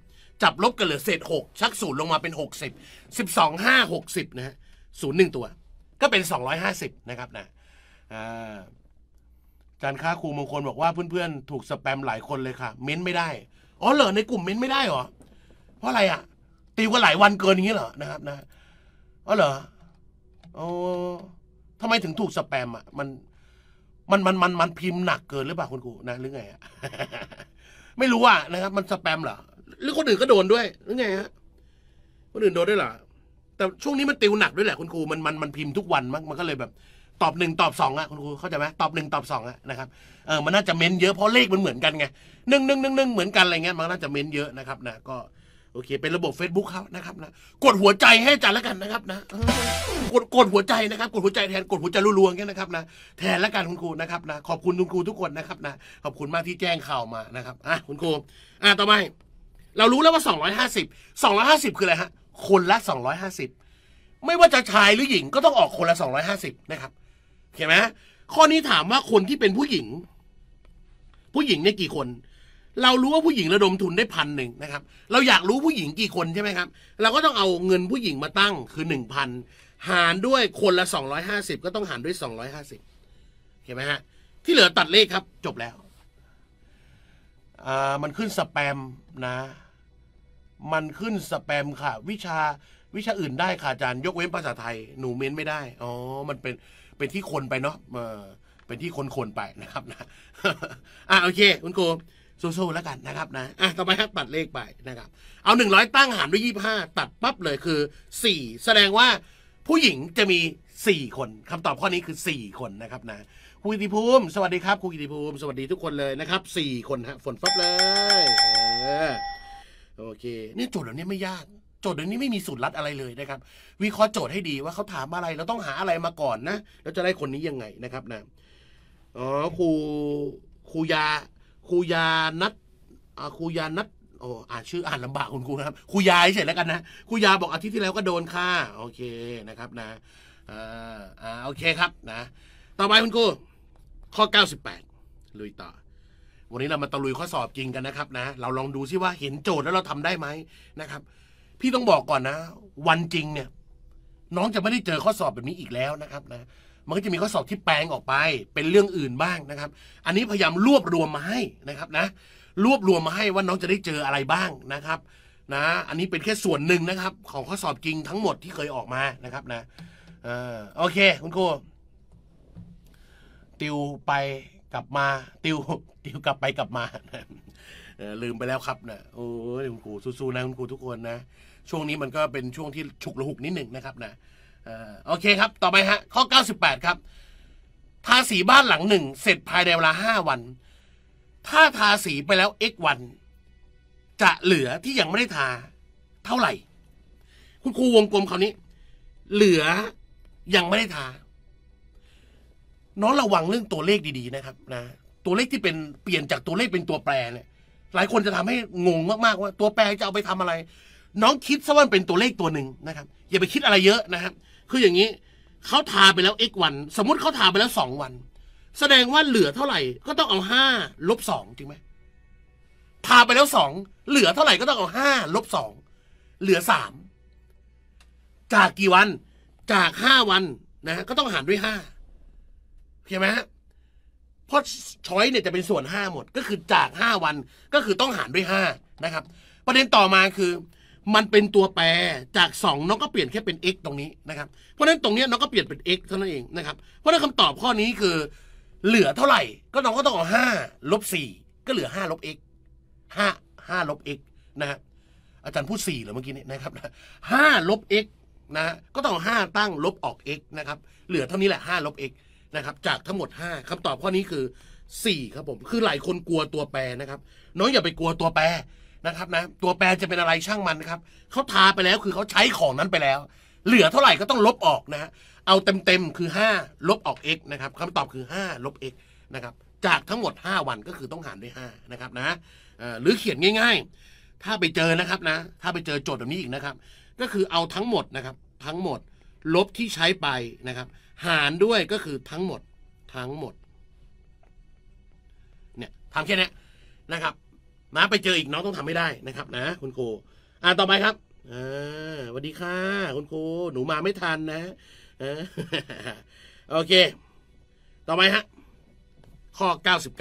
จับลบกันเหลือเศษหกชักศูนย์ลงมาเป็นหกสิบสิบสองห้าหกสิบนะฮะศูนย์หนึ่งตัว ก็เป็นสองร้อยห้าสิบนะครับนะอ่าจารย์ค้าครูมงคลบอกว่าเพื่อนๆ ถูกสแปมหลายคนเลยค่ะ เม้นไม่ได้อ๋อเหรอในกลุ่มเม้นไม่ได้เหรอเพราะอะไรอ่ะติวกันหลายวันเกินอย่างนี้เหรอนะครับนะอ๋อเหรอโอ้ทำไมถึงถูกสแปมอ่ะมันมันมันมันมันพิมพ์หนักเกินหรือเปล่าคุณครูนะหรือไงฮะไม่รู้อ่ะนะครับ มันสแปมเหรอหรือคนอื่นก็โดนด้วยหรือไงฮะคนอื่นโดนด้วยเหรอแต่ช่วงนี้มันติวหนักด้วยแหละคุณครู มันมันมันพิมพ์ทุกวันมั้งมันก็เลยแบบ ตอบหนึ่งตอบสองอ่ะคุณครูเข้าใจไหมตอบหนึ่งตอบสองอ่ะนะครับเออมันน่าจะเม้นเยอะเพราะเลขมันเหมือนกันไงหนึ่งหนึ่งหนึ่งหนึ่งเหมือนกันอะไรเงี้ยมันน่าจะเม้นเยอะนะครับนะก็โอเค เป็นระบบ Facebook เขานะครับนะ กดหัวใจให้อาจารย์แล้วกันนะครับนะกดกดหัวใจนะครับกดหัวใจแทนกดหัวใจรัวๆแค่นะครับนะแทนแล้วกันคุณครูนะครับนะขอบคุณคุณครูทุกคนนะครับนะ ขอบคุณมากที่แจ้งข่าวมานะครับอ่ะคุณครูอ่ะต่อไปเรารู้แล้วว่า250 250คืออะไรฮะคนละ 250ไม่ว่าจะชายหรือหญิงก็ต้องออกคนละ250นะครับเข้าไหมข้อนี้ถามว่าคนที่เป็นผู้หญิง ผู้หญิงเนี่ยกี่คนเรารู้ว่าผู้หญิงระดมทุนได้พันหนึ่งนะครับ เราอยากรู้ผู้หญิงกี่คนใช่ไหมครับ เราก็ต้องเอาเงินผู้หญิงมาตั้งคือหนึ่งพัน หารด้วยคนละสองร้อยห้าสิบก็ต้องหารด้วยสองร้อยห้าสิบเห็นไหมฮะ ที่เหลือตัดเลขครับ จบแล้ว อ่ามันขึ้นสแปมนะ มันขึ้นสแปมค่ะ วิชาวิชาอื่น ได้ค่ะอาจารย์ยกเว้นภาษาไทยหนูเม้นไม่ได้ อ๋อ มันเป็นเป็นที่คนไปเนาะเออเป็นที่คนคนไปนะครับ นะ อ่าโอเคคุณโกสู้ๆแล้วกันนะครับนะอ่ะต่อไปครับตัดเลขไปนะครับเอา 100 ตั้งหารด้วย25 ตัดปั๊บเลยคือ 4 แสดงว่า ผู้หญิงจะมี 4 คนคำตอบข้อนี้คือ 4 คนนะครับนะครูกิติภูมิ สวัสดีครับครูกิติภูมิสวัสดีทุกคนเลยนะครับ4คนฮะฝนปั๊บเลยโอเคนี่โจทย์เหล่านี้ไม่ยากโจทย์เดี๋ยวนี้ไม่มีสูตรลัดอะไรเลยนะครับ วิเคราะห์โจทย์ให้ดีว่าเขาถามอะไรเราต้องหาอะไรมาก่อนนะแล้วจะได้คนนี้ยังไงนะครับนะอ๋อครูครูยาครูยานัทครูยานัทโอ้อ่านชื่ออ่านลำบากคุณครูนะครับครูยายเฉยแล้วกันนะครูยาบอกอาทิตย์ที่แล้วก็โดนค่า โอเค นะครับนะอ่าอ่า โอเคครับนะ ต่อไปคุณครู ข้อ98ลุยต่อ วันนี้เรามาตะลุยข้อสอบจริงกันนะครับ นะ เราลองดูซิว่าเห็นโจทย์แล้วเราทำได้ไหมนะครับ พี่ต้องบอกก่อนนะ วันจริงเนี่ยน้องจะไม่ได้เจอข้อสอบแบบนี้อีกแล้วนะครับ นะมันก็จะมีข้อสอบที่แปลงออกไป เป็นเรื่องอื่นบ้างนะครับ อันนี้พยายามรวบรวมมาให้นะครับนะ รวบรวมมาให้ว่าน้องจะได้เจออะไรบ้างนะครับ นะ อันนี้เป็นแค่ส่วนหนึ่งนะครับ ของข้อสอบจริงทั้งหมดที่เคยออกมานะครับนะเออโอเค คุณครูติวไปกลับมา ติวติวกลับไปกลับมาลืมไปแล้วครับนะโอ้ยคุณครูสู้ๆนะคุณครูทุกคนนะ ช่วงนี้มันก็เป็นช่วงที่ฉุกระหุกนิดหนึ่งนะครับนะโอเคครับ ต่อไปฮะ ข้อ 98 ครับ ทาสีบ้านหลังหนึ่ง เสร็จภายในเวลา 5 วัน ถ้าทาสีไปแล้ว x วัน จะเหลือที่ยังไม่ได้ทา เท่าไหร่ คุณครูวงกลมคราวนี้ เหลือยังไม่ได้ทา น้องระวังเรื่องตัวเลขดีๆนะครับ นะ ตัวเลขที่เป็นเปลี่ยนจากตัวเลขเป็นตัวแปรเนี่ย หลายคนจะทำให้งงมากๆว่า ตัวแปรจะเอาไปทำอะไร น้องคิดซะว่าเป็นตัวเลขตัวหนึ่งนะครับ อย่าไปคิดอะไรเยอะนะครับคืออย่างนี้เขาทาไปแล้ว x วัน สมมติเขาทาไปแล้วสองวัน แสดงว่าเหลือเท่าไหร่ก็ต้องเอาห้าลบสองจริงไหมทาไปแล้วสองเหลือเท่าไหร่ก็ต้องเอาห้าลบสองเหลือสามจากกี่วัน จากห้าวันนะก็ต้องหารด้วยห้าเข้าไหมฮะเพราะช้อยเนี่ยจะเป็นส่วนห้าหมดก็คือจากห้าวันก็คือต้องหารด้วยห้านะครับประเด็นต่อมาคือมันเป็นตัวแปรจาก 2น้องก็เปลี่ยนแค่เป็น x ตรงนี้นะครับเพราะฉะนั้นตรงนี้น้องก็เปลี่ยนเป็น x เท่านั้นเองนะครับเพราะฉะนั้นคำตอบข้อนี้คือ เหลือเท่าไหร่ก็น้องก็ต้องเอา5ลบ4ก็เหลือ5ลบ x 5 5ลบ x นะฮะอาจารย์พูด4เหรอเมื่อกี้นี้นะครับ5ลบ x นะก็ต้องเอา5ตั้งลบออก x นะครับเหลือเท่านี้แหละ5ลบ x นะครับจากทั้งหมด 5 คำตอบข้อนี้คือ 4ครับผมคือหลายคนกลัวตัวแปรนะครับน้องอย่าไปกลัวตัวแปรนะครับนะตัวแปรจะเป็นอะไรช่างมันนะครับเขาทาไปแล้วคือเขาใช้ของนั้นไปแล้ว เหลือเท่าไหร่ก็ต้องลบออกนะฮะเอาเต็มๆคือ 5 ลบออก x นะครับคำตอบคือ5ลบ x นะครับ จากทั้งหมด 5 วันก็คือต้องหารด้วย5นะครับนะหรือเขียนง่าย ๆ ถ้าไปเจอนะครับนะถ้าไปเจอโจทย์แบบนี้อีกนะครับ ก็คือเอาทั้งหมดนะครับ ทั้งหมด ลบที่ใช้ไปนะครับ หารด้วยก็คือทั้งหมดทั้งหมดเนี่ยทำแค่นี้นะครับนะไปเจออีกน้องต้องทำไม่ได้นะครับนะคุณครู อ่าต่อไปครับอ่าสวัสดีค่ะ คุณครูหนูมาไม่ทันนะโอเค ต่อไปฮะข้อ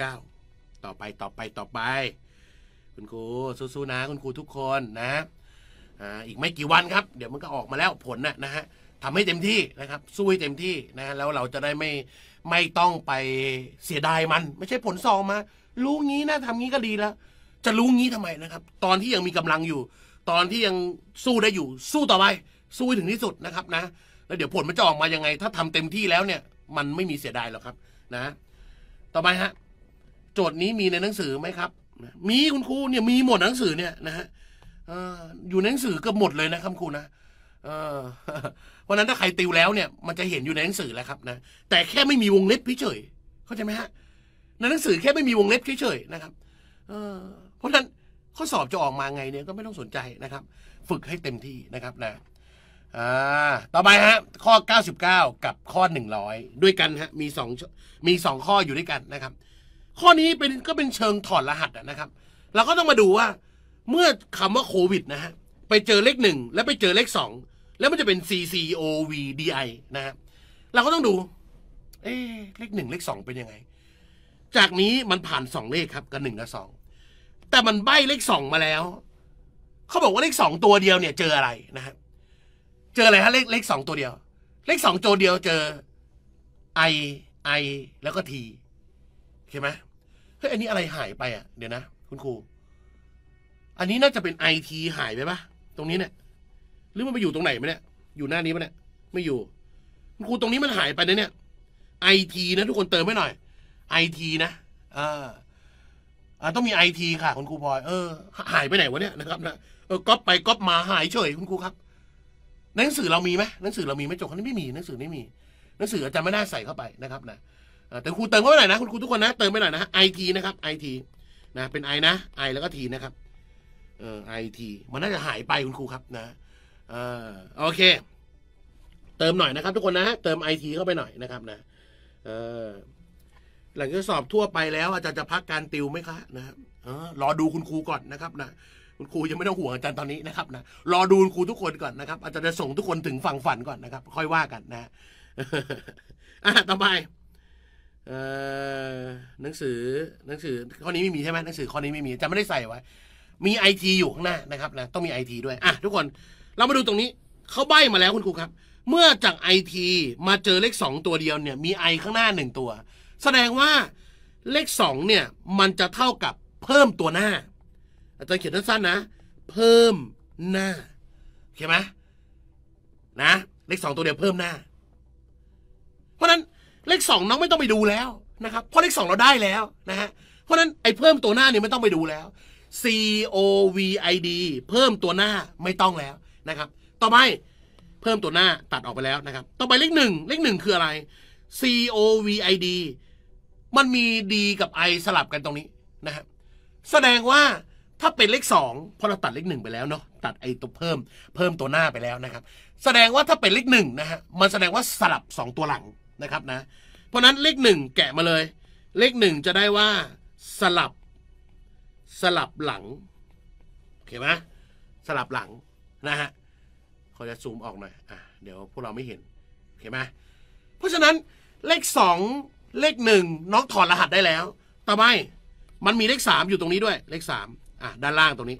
99ต่อไปต่อไปต่อไป คุณครูสู้ๆนะคุณครูทุกคนนะอ่าอีกไม่กี่วันครับ เดี๋ยวมันก็ออกมาแล้วผลนะนะฮะทำให้เต็มที่นะครับ สู้ให้เต็มที่นะแล้วเราจะได้ไม่ไม่ต้องไปเสียดายมัน ไม่ใช่ผลซองมารู้งี้นะทำงี้ก็ดีแล้วจะรู้งี้ทำไมนะครับ ตอนที่ยังมีกำลังอยู่ ตอนที่ยังสู้ได้อยู่สู้ต่อไป สู้ถึงที่สุดนะครับ นะ แล้วเดี๋ยวผลมันจะออกมายังไง ถ้าทำเต็มที่แล้วเนี่ย มันไม่มีเสียดายหรอกครับ นะ ต่อไปฮะโจทย์นี้มีในหนังสือไหมครับ มีคุณครูเนี่ยมีหมดหนังสือเนี่ยนะฮะอยู่ในหนังสือเกือบหมดเลยนะครับครูนะเพราะนั้นถ้าใครติวแล้วเนี่ยมันจะเห็นอยู่ในหนังสือแล้วครับนะแต่แค่ไม่มีวงเล็บเฉยเข้าใจไหมฮะในหนังสือแค่ไม่มีวงเล็บเฉยๆนะครับเพราะนั้นข้อสอบจะออกมาไงเนี่ยก็ไม่ต้องสนใจนะครับ ฝึกให้เต็มที่นะครับนะอ่าต่อไปฮะข้อ 99 กับข้อ 100 ด้วยกันฮะมี2มี 2 ข้ออยู่ด้วยกันนะครับข้อนี้เป็นก็เป็นเชิงถอดรหัสนะครับ เราก็ต้องมาดูว่า เมื่อคำว่าโควิดนะฮะไปเจอเลขหนึ่งแล้วไปเจอเลขสองแล้วมันจะเป็น C C O V D I นะฮะเราก็ต้องดู เอ๊เลขหนึ่งเลขสองเป็นยังไง จากนี้มันผ่านสองเลขครับกับหนึ่งกับสองแต่มันใบเลขสองมาแล้ว เขาบอกว่าเลขสองตัวเดียวเนี่ย เจออะไรนะฮะ เจออะไรฮะเลขเลขสองตัวเดียว เลขสองตัวเดียวเจอไอไอแล้วก็ทีเข้าไหมเฮ้ยอันนี้อะไรหายไปอ่ะ เดี๋ยวนะคุณครู อันนี้น่าจะเป็นไอทีหายไปปะตรงนี้เนี่ย หรือมันไปอยู่ตรงไหนไหมเนี่ย อยู่หน้านี้ไหมเนี่ย ไม่อยู่ คุณครูตรงนี้มันหายไปนะเนี่ยไอทีนะทุกคนเติมให้หน่อยไอทีนะอ่าอ่าต้องมีไอทีค่ะคุณครูพลอยเออหายไปไหนวะเนี่ยนะครับ นะเออก๊อปไปก๊อปมาหายเฉยคุณครูครับหนังสือเรามีไหมหนังสือเรามีไหมจบเขนี้ไม่มีหนังสือไม่มี หนังสืออาจารย์ไม่น่าใส่เข้าไปนะครับนะแต่ครูเติมเข้าไปหน่อยนะ คุณครูทุกคนนะ เติมไปหน่อยนะไอทีนะครับไอทีนะเป็นไอนะไอแล้วก็ทีนะครับเออไอทีมันน่าจะหายไปคุณครูครับนะเออโอเค เติมหน่อยนะครับ ทุกคนนะเติมไอทีเข้าไปหน่อยนะครับ นะเออหลังจากสอบทั่วไปแล้ว อาจารย์จะพักการติวไหมคะนะครับรอดูคุณครูก่อน นะครับนะคุณครูยังไม่ต้องห่วงอาจารย์ตอนนี้นะครับนะรอดูคุณครูทุกคนก่อนนะครับ อาจารย์จะส่งทุกคนถึงฝั่งฝันก่อนนะครับ ค่อยว่ากันนะอ่ะต่อไปหนังสือหนังสือข้อนี้ไม่มี ใช่ไหมหนังสือข้อนี้ไม่มีจะไม่ได้ใส่ไว้ มีไอทีอยู่ข้างหน้านะครับนะต้องมีไอทีด้วยอ่ะทุกคนเรามาดูตรงนี้เขาใบ้มาแล้วคุณครูครับเมื่อจากไอทีมาเจอเลขสองตัวเดียวเนี่ยมีไอข้างหน้าหนึ่งตัวแสดงว่าเลขสองเนี่ยมันจะเท่ากับเพิ่มตัวหน้าอาจารย์เขียนสั้นๆนะ เพิ่มหน้าเข้าไหมนะเลขสองตัวเดียวเพิ่มหน้า เพราะนั้นเลขสองน้องไม่ต้องไปดูแล้วนะครับเพราะเลขสองเราได้แล้วนะฮะเพราะนั้นไอ้เพิ่มตัวหน้าเนี่ยไม่ต้องไปดูแล้ว C O V I D เพิ่มตัวหน้าไม่ต้องแล้วนะครับ ต่อไปเพิ่มตัวหน้าตัดออกไปแล้วนะครับ ต่อไปเลขหนึ่งเลขหนึ่งคืออะไร C O V I D มันมีดีกับไอสลับกันตรงนี้นะครับแสดงว่าถ้าเป็นเลขสองพอเราตัดเลขหนึ่งไปแล้วเนาะตัดไอตัวเพิ่มเพิ่มตัวหน้าไปแล้วนะครับแสดงว่าถ้าเป็นเลขหนึ่งนะฮะมันแสดงว่าสลับสองตัวหลังนะครับนะเพราะนั้นเลขหนึ่งแกะมาเลยเลขหนึ่งจะได้ว่า สลับ สลับหลังโอเคไหมสลับหลังนะฮะเขาจะซูมออกหน่อยอ่ะเดี๋ยวพวกเราไม่เห็นโอเคไหมเพราะฉะนั้นเลขสองเลขหนึ่งน้องถอดรหัสได้แล้วต่อไปมันมีเลขสามอยู่ตรงนี้ด้วย เลขสามอ่ะด้านล่างตรงนี้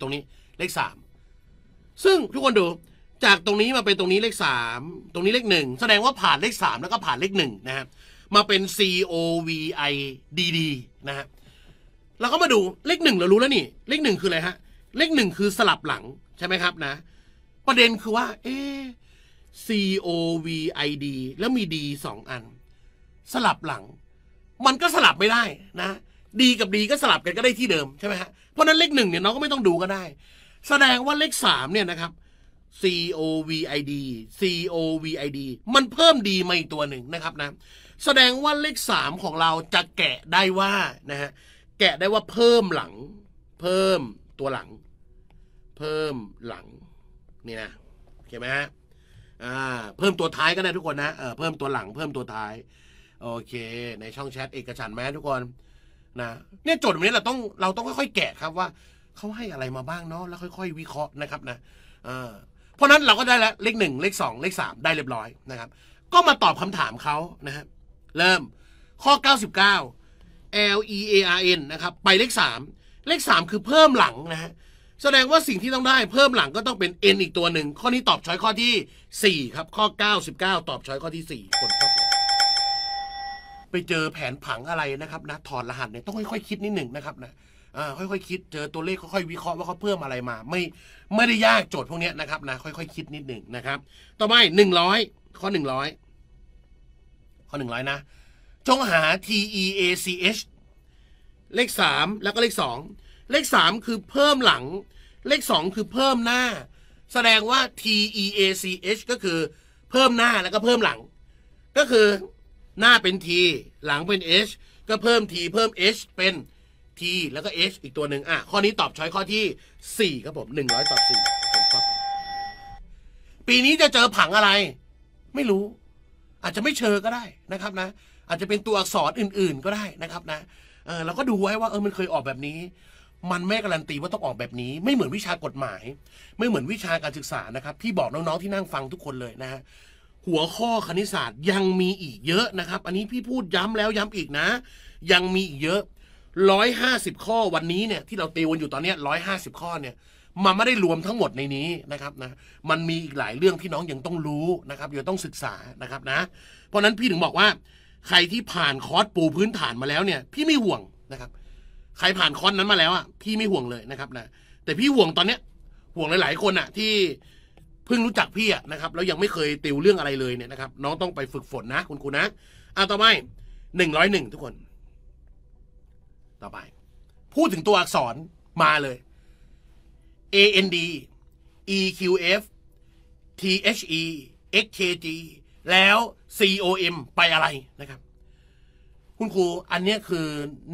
ตรงนี้เลขสามซึ่งทุกคนดูจากตรงนี้มาเป็นตรงนี้เลขสาม ตรงนี้เลขหนึ่งแสดงว่าผ่านเลขสามแล้วก็ผ่านเลขหนึ่งนะฮะ มาเป็น C O V I D D นะฮะเราก็มาดูเลขหนึ่งเรารู้แล้วนี่เลขหนึ่งคืออะไรฮะ เลขหนึ่งคือสลับหลังใช่ไหมครับนะ ประเด็นคือว่าเอ C O V I D แล้วมี D สองอันสลับหลัง มันก็สลับไม่ได้นะดีกับดีก็สลับกันก็ได้ที่เดิมใช่ไหมฮะเพราะนั้นเลขหนึ่งเนี่ยน้องก็ไม่ต้องดูก็ได้ แสดงว่าเลขสามเนี่ยนะครับ C O V I D C O V I D มันเพิ่มดีมาอีกตัวหนึ่งนะครับนะแสดงว่าเลขสามของเราจะแกะได้ว่านะฮะแกะได้ว่าเพิ่มหลัง เพิ่มตัวหลัง เพิ่มหลังนี่นะเข้าไหมฮะอ่าเพิ่มตัวท้ายก็ได้ทุกคนนะเออเพิ่มตัวหลังเพิ่มตัวท้ายโอเค ในช่องแชทเอกฉันแม้ทุกคนนะเนี่ยโจทย์แบบนี้เราต้องเราต้องค่อยๆแกะครับว่า เขาให้อะไรมาบ้างเนาะแล้วค่อยๆ วิเคราะห์นะครับนะเพราะนั้นเราก็ได้แล้วเลขหนึ่งเลขสองเลขสามได้เรียบร้อยนะครับ ก็มาตอบคำถามเขานะฮะเริ่มข้อ 99 L E A R N นะครับไปเลข3เลข3คือเพิ่มหลังนะฮะแสดงว่าสิ่งที่ต้องได้เพิ่มหลังก็ต้องเป็น N อีกตัวหนึ่งข้อนี้ตอบช้อยข้อที่4ครับ ข้อ 99 ตอบช้อยข้อที่4คนครับไปเจอแผนผังอะไรนะครับนะ ถอดรหัสเนี่ยต้องค่อยๆ คิดนิดหนึ่งนะครับนะค่อยๆคคิดเจอตัวเลขค่อยๆวิเคราะห์ว่าเขาเพิ่มอะไรมา ไม่ไม่ได้ยากโจทย์พวกนี้นะครับนะค่อยๆคคิดนิดหนึ่งนะครับต่อไปหนึ่งร้อยข้อหนึ่งร้อยข้อหนึ่งร้อยนะจงหา T E A C H เลขสามแล้วก็เลขสองเลขสามคือเพิ่มหลังเลขสองคือเพิ่มหน้า แสดงว่า T E A C H ก็คือเพิ่มหน้าแล้วก็เพิ่มหลังก็คือหน้าเป็น T หลังเป็น H ก็เพิ่ม T เพิ่ม H เป็น T แล้วก็ H อีกตัวหนึ่งอ่ะข้อนี้ตอบช้อยข้อที่4ครับผม100 ตอบ4ผมครับปีนี้จะเจอผังอะไร ไม่รู้ อาจจะไม่เชอก็ได้นะครับ นะ อาจจะเป็นตัวอักษรอื่นๆก็ได้นะครับนะเออเราก็ดูไว้ว่าเออมันเคยออกแบบนี้ มันไม่การันตีว่าต้องออกแบบนี้ ไม่เหมือนวิชากฎหมาย ไม่เหมือนวิชาการศึกษานะครับพี่บอกน้องๆ ที่นั่งฟังทุกคนเลยนะฮะหัวข้อคณิตศาสตร์ยังมีอีกเยอะนะครับ อันนี้พี่พูดย้ำแล้วย้ำอีกนะ ยังมีอีกเยอะร้อยห้าสิบข้อวันนี้เนี่ยที่เราตีวันอยู่ตอนนี้ร้อยห้าสิบข้อเนี่ย มันไม่ได้รวมทั้งหมดในนี้นะครับนะมันมีอีกหลายเรื่องที่น้องยังต้องรู้นะครับยังต้องศึกษานะครับนะ เพราะนั้นพี่ถึงบอกว่า ใครที่ผ่านคอร์สปูพื้นฐานมาแล้วเนี่ย พี่ไม่ห่วงนะครับ ใครผ่านคอร์สนั้นมาแล้วอ่ะพี่ไม่ห่วงเลยนะครับนะแต่พี่ห่วงตอนเนี้ยห่วงหลาย ๆคนอ่ะที่เพิ่งรู้จักพี่อะนะครับแล้วยังไม่เคยติวเรื่องอะไรเลยเนี่ยนะครับน้องต้องไปฝึกฝนนะคุณครูนะ อ่ะต่อไปหนึ่งร้อยหนึ่งทุกคน ต่อไป พูดถึงตัวอักษรมาเลย A N D E Q F T H E X K G แล้ว C O M ไปอะไรนะครับ คุณครู อันนี้คือ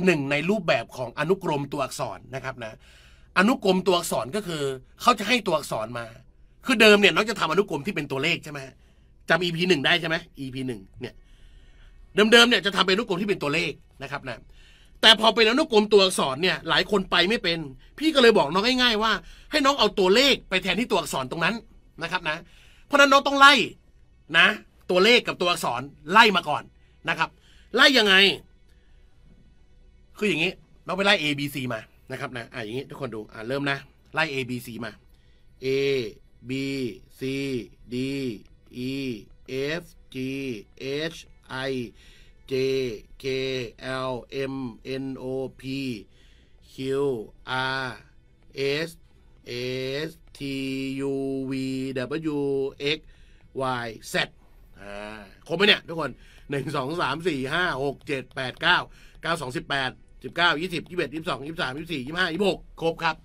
หนึ่งในรูปแบบของอนุกรมตัวอักษรนะครับนะ อนุกรมตัวอักษรก็คือ เขาจะให้ตัวอักษรมาคือเดิมเนี่ยน้องจะทำอนุกรมที่เป็นตัวเลขใช่ไหมจำ EP หนึ่งได้ใช่ไหม EP หนึ่งเนี่ยเดิมๆเนี่ยจะทำเป็นอนุกรมที่เป็นตัวเลขนะครับนะแต่พอเป็นอนุกรมตัวอักษรเนี่ยหลายคนไปไม่เป็น พี่ก็เลยบอกน้องง่าย ๆ ว่า ให้น้องเอาตัวเลขไปแทนที่ตัวอักษรตรงนั้นนะครับนะเพราะนั้นน้องต้องไล่นะ ตัวเลขกับตัวอักษรไล่มาก่อนนะครับ ไล่ยังไง คืออย่างนี้น้องไปไล่ A B C มานะครับนะอ่ะอย่างนี้ทุกคนดูอ่ะเริ่มนะไล่ A B C มา A B C D E F G H I J K L M N O P Q R S S T U V W X Y Z ครบไหมเนี่ย ทุกคนหนึ่งสองสามสี่ห้าหกเจ็ดแปดเก้าเก้าสองสิบแปดสิบเก้ายี่สิบยี่สิบเอ็ดยี่สิบสองยี่สิบสามยี่สิบสี่ยี่สิบห้ายี่สิบหกครบครับ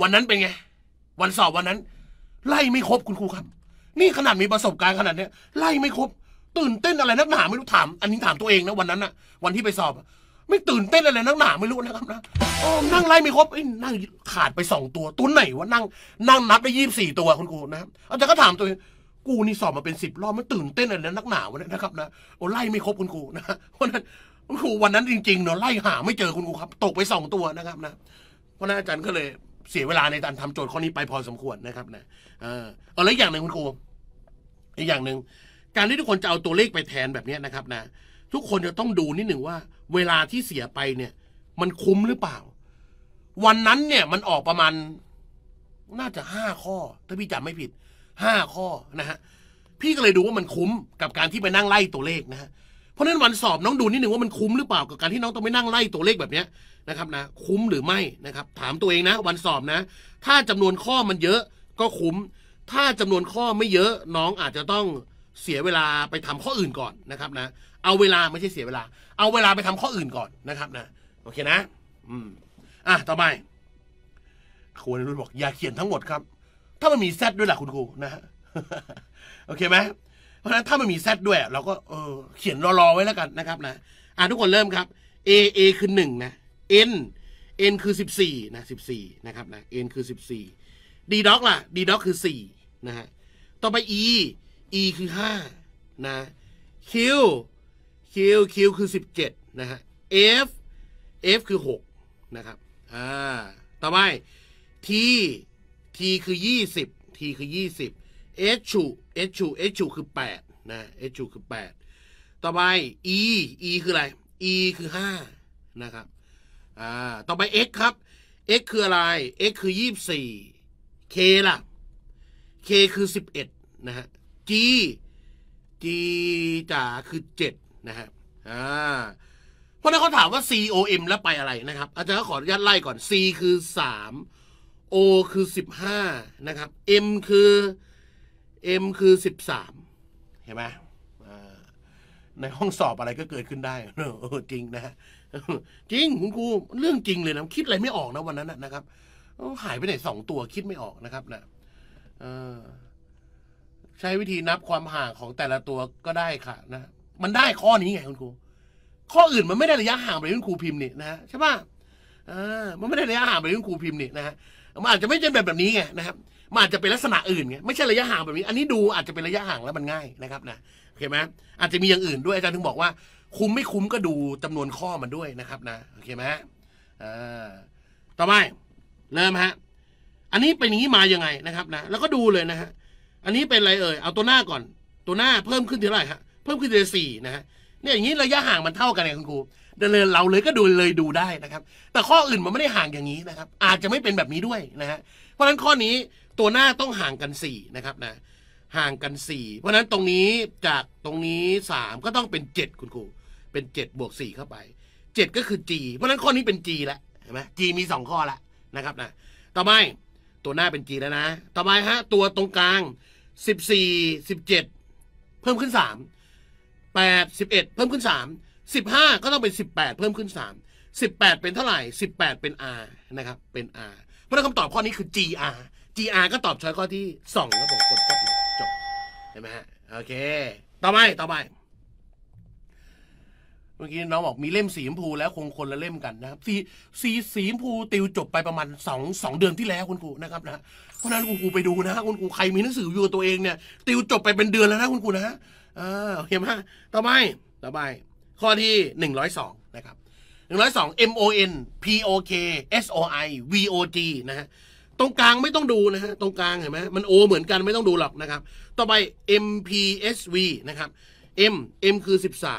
วันนั้นเป็นไงวันสอบวันนั้น ไล่ไม่ครบคุณครูครับ นี่ขนาดมีประสบการณ์ขนาดเนี้ยไล่ไม่ครบตื่นเต้นอะไรนักหนาไม่รู้ถาม อันนี้ถามตัวเองนะวันนั้นอะวันที่ไปสอบไม่ตื่นเต้นอะไรนักหนาไม่รู้นะครับนะโอ้นั่งไล่ไม่ครบไอ้นั่งขาดไปสองตัวตัวไหนวะนั่งนั่งนับได้ยี่สิบสี่ตัวคุณครูนะครับอาจารย์ก็ถามตัวเองกูนี่สอบมาเป็นสิบรอบไม่ตื่นเต้นอะไรนักหนาวะนะครับนะโอ้ไล่ไม่ครบคุณครูนะวันนั้นคุณครูวันนั้นจริงๆเนาะไล่หาไม่เจอคุณครูครับ ตกไปสองตัวนะครับนะเพราะนั้นอาจารย์ก็เลยเสียเวลาในการทำโจทย์ข้อนี้ไปพอสมควรนะครับ นะเอออแล้วอย่างหนึ่งคุณครู อีกอย่างหนึ่งการที่ทุกคนจะเอาตัวเลขไปแทนแบบนี้นะครับนะ ทุกคนจะต้องดูนิดหนึ่งว่าเวลาที่เสียไปเนี่ย มันคุ้มหรือเปล่า วันนั้นเนี่ย มันออกประมาณ น่าจะห้าข้อ ถ้าพี่จำไม่ผิดห้าข้อนะฮะ พี่ก็เลยดูว่ามันคุ้ม กับการที่ไปนั่งไล่ตัวเลขนะฮะเพราะนั้นวันสอบ น้องดูนิดหนึ่งว่ามันคุ้มหรือเปล่า กับการที่น้องต้องไปนั่งไล่ตัวเลขแบบเนี้ยนะครับนะคุ้มหรือไม่นะครับ ถามตัวเองนะวันสอบนะ ถ้าจำนวนข้อมันเยอะก็คุ้ม ถ้าจำนวนข้อไม่เยอะน้องอาจจะต้องเสียเวลาไปทำข้ออื่นก่อนนะครับนะเอาเวลาไม่ใช่เสียเวลา เอาเวลาไปทำข้ออื่นก่อน นะครับนะโอเคนะอืม อ่ะต่อไป ครูนรุ่นบอกอย่าเขียนทั้งหมดครับ ถ้ามันมีแซดด้วยล่ะคุณครูนะะโอเคไหมเพราะฉะนั้นถ้ามันมีแซดด้วย เราก็เออเขียนรอๆไว้แล้วกัน นะครับนะอ่ะทุกคนเริ่มครับ A A คือหนึ่งนะ n n คือ 14นะ14นะครับนะ n คือ 14 d doc ล่ะ d doc คือ4นะฮะต่อไป e e คือ5นะ q q q คือ 17นะฮะ f f คือ6นะครับอ่าต่อไป t t คือ 20 t คือ 20 h u h u h u คือ8นะ h u คือ 8 ต่อไป e e คืออะไร e คือ5นะครับต่อไป x ครับ x คืออะไร x คือ 24 k ล่ะ k คือ 11นะฮะ g g จ๋าคือ 7 นะฮะอ่าเพราะนั้นเขาถามว่า c o m แล้วไปอะไรนะครับ อาจารย์ก็ขออนุญาตไล่ก่อน c คือ 3 o คือ 15 นะครับ m คือ m คือ 13 เห็นไหม ในห้องสอบอะไรก็เกิดขึ้นได้จริงนะฮะจริงคุณครูเรื่องจริงเลยนะคิดอะไรไม่ออกนะวันนั้นนะครับ หายไปไหนสองตัวคิดไม่ออกนะครับ นะใช้วิธีนับความห่างของแต่ละตัวก็ได้ค่ะ นะมันได้ข้อนี้ไงคุณครูข้ออื่นมันไม่ได้ระยะห่างไปคุณครูพิมพ์นี่นะใช่ป่ะมันไม่ได้ระยะห่างไปคุณครูพิมพ์นี่นะฮะมันอาจจะไม่ใช่แบบแบบนี้ไงนะครับมันอาจจะเป็นลักษณะอื่นไงไม่ใช่ระยะห่างแบบนี้ อันนี้ดูอาจจะเป็นระยะห่างแล้วมันง่ายนะครับนะเคไหมอาจจะมีอย่างอื่นด้วยอาจารย์ถึงบอกว่า คุ้มไม่คุ้มก็ดูจำนวนข้อมันด้วยนะครับ นะโอเคไหมต่อไปเริ่มฮะ อันนี้เป็นอย่างนี้มายังไงนะครับนะแล้วก็ดูเลยนะฮะ อันนี้เป็นอะไรเอ่ยเอาตัวหน้าก่อนตัวหน้าเพิ่มขึ้นเท่าไหร่ฮะเพิ่มขึ้นเดือนสี่นะฮะเนี่ยอย่างนี้ระยะห่างมันเท่ากันไงคุณครู เดินเราเลยก็ดูเลยดูได้นะครับ แต่ข้ออื่นมันไม่ได้ห่างอย่างนี้นะครับ อาจจะไม่เป็นแบบนี้ด้วยนะฮะเพราะฉะนั้นข้อนี้ตัวหน้าต้องห่างกัน4นะครับนะห่างกัน 4 เพราะนั้นตรงนี้จากตรงนี้ 3 ก็ต้องเป็น 7 คุณครู เป็น 7 บวก 4 เข้าไป 7 ก็คือ G เพราะนั้นข้อนี้เป็น G แล้วเห็นไหม G มี 2 ข้อละนะครับนะ ต่อไปตัวหน้าเป็น G แล้วนะ ต่อไปฮะตัวตรงกลาง 14 17 เพิ่มขึ้น 3 8 11 เพิ่มขึ้น 3 15 ก็ต้องเป็น 18 เพิ่มขึ้น 3 18 เป็นเท่าไหร่ 18 เป็น R นะครับเป็น R เพราะนั้นคำตอบข้อนี้คือ GR GR ก็ตอบช้อยข้อที่2แล้บผมกดกดใช่ไหมฮะโอเค ต่อไปต่อไปเมื่อกี้น้องบอกมีเล่มสีชมพูแล้วคงคนละเล่มกันนะครับสีสีสีชมพูติวจบไปประมาณสองสองเดือนที่แล้วคุณครูนะครับ นะเพราะนั้นคุณครูไปดูนะคุณครูใครมีหนังสืออยู่ตัวเองเนี่ย ติวจบไปเป็นเดือนแล้วนะคุณครูนะเออาโอเคไหมต่อไปต่อไป ข้อที่หนึ่งร้อยสองนะครับหนึ่งร้อยสอง M O N P O K S O I V O G นะฮะตรงกลางไม่ต้องดูนะฮะตรงกลางเห็นไหมมันโอเหมือนกันไม่ต้องดูหรอกนะครับ ต่อไป MPSV นะครับ M M คือ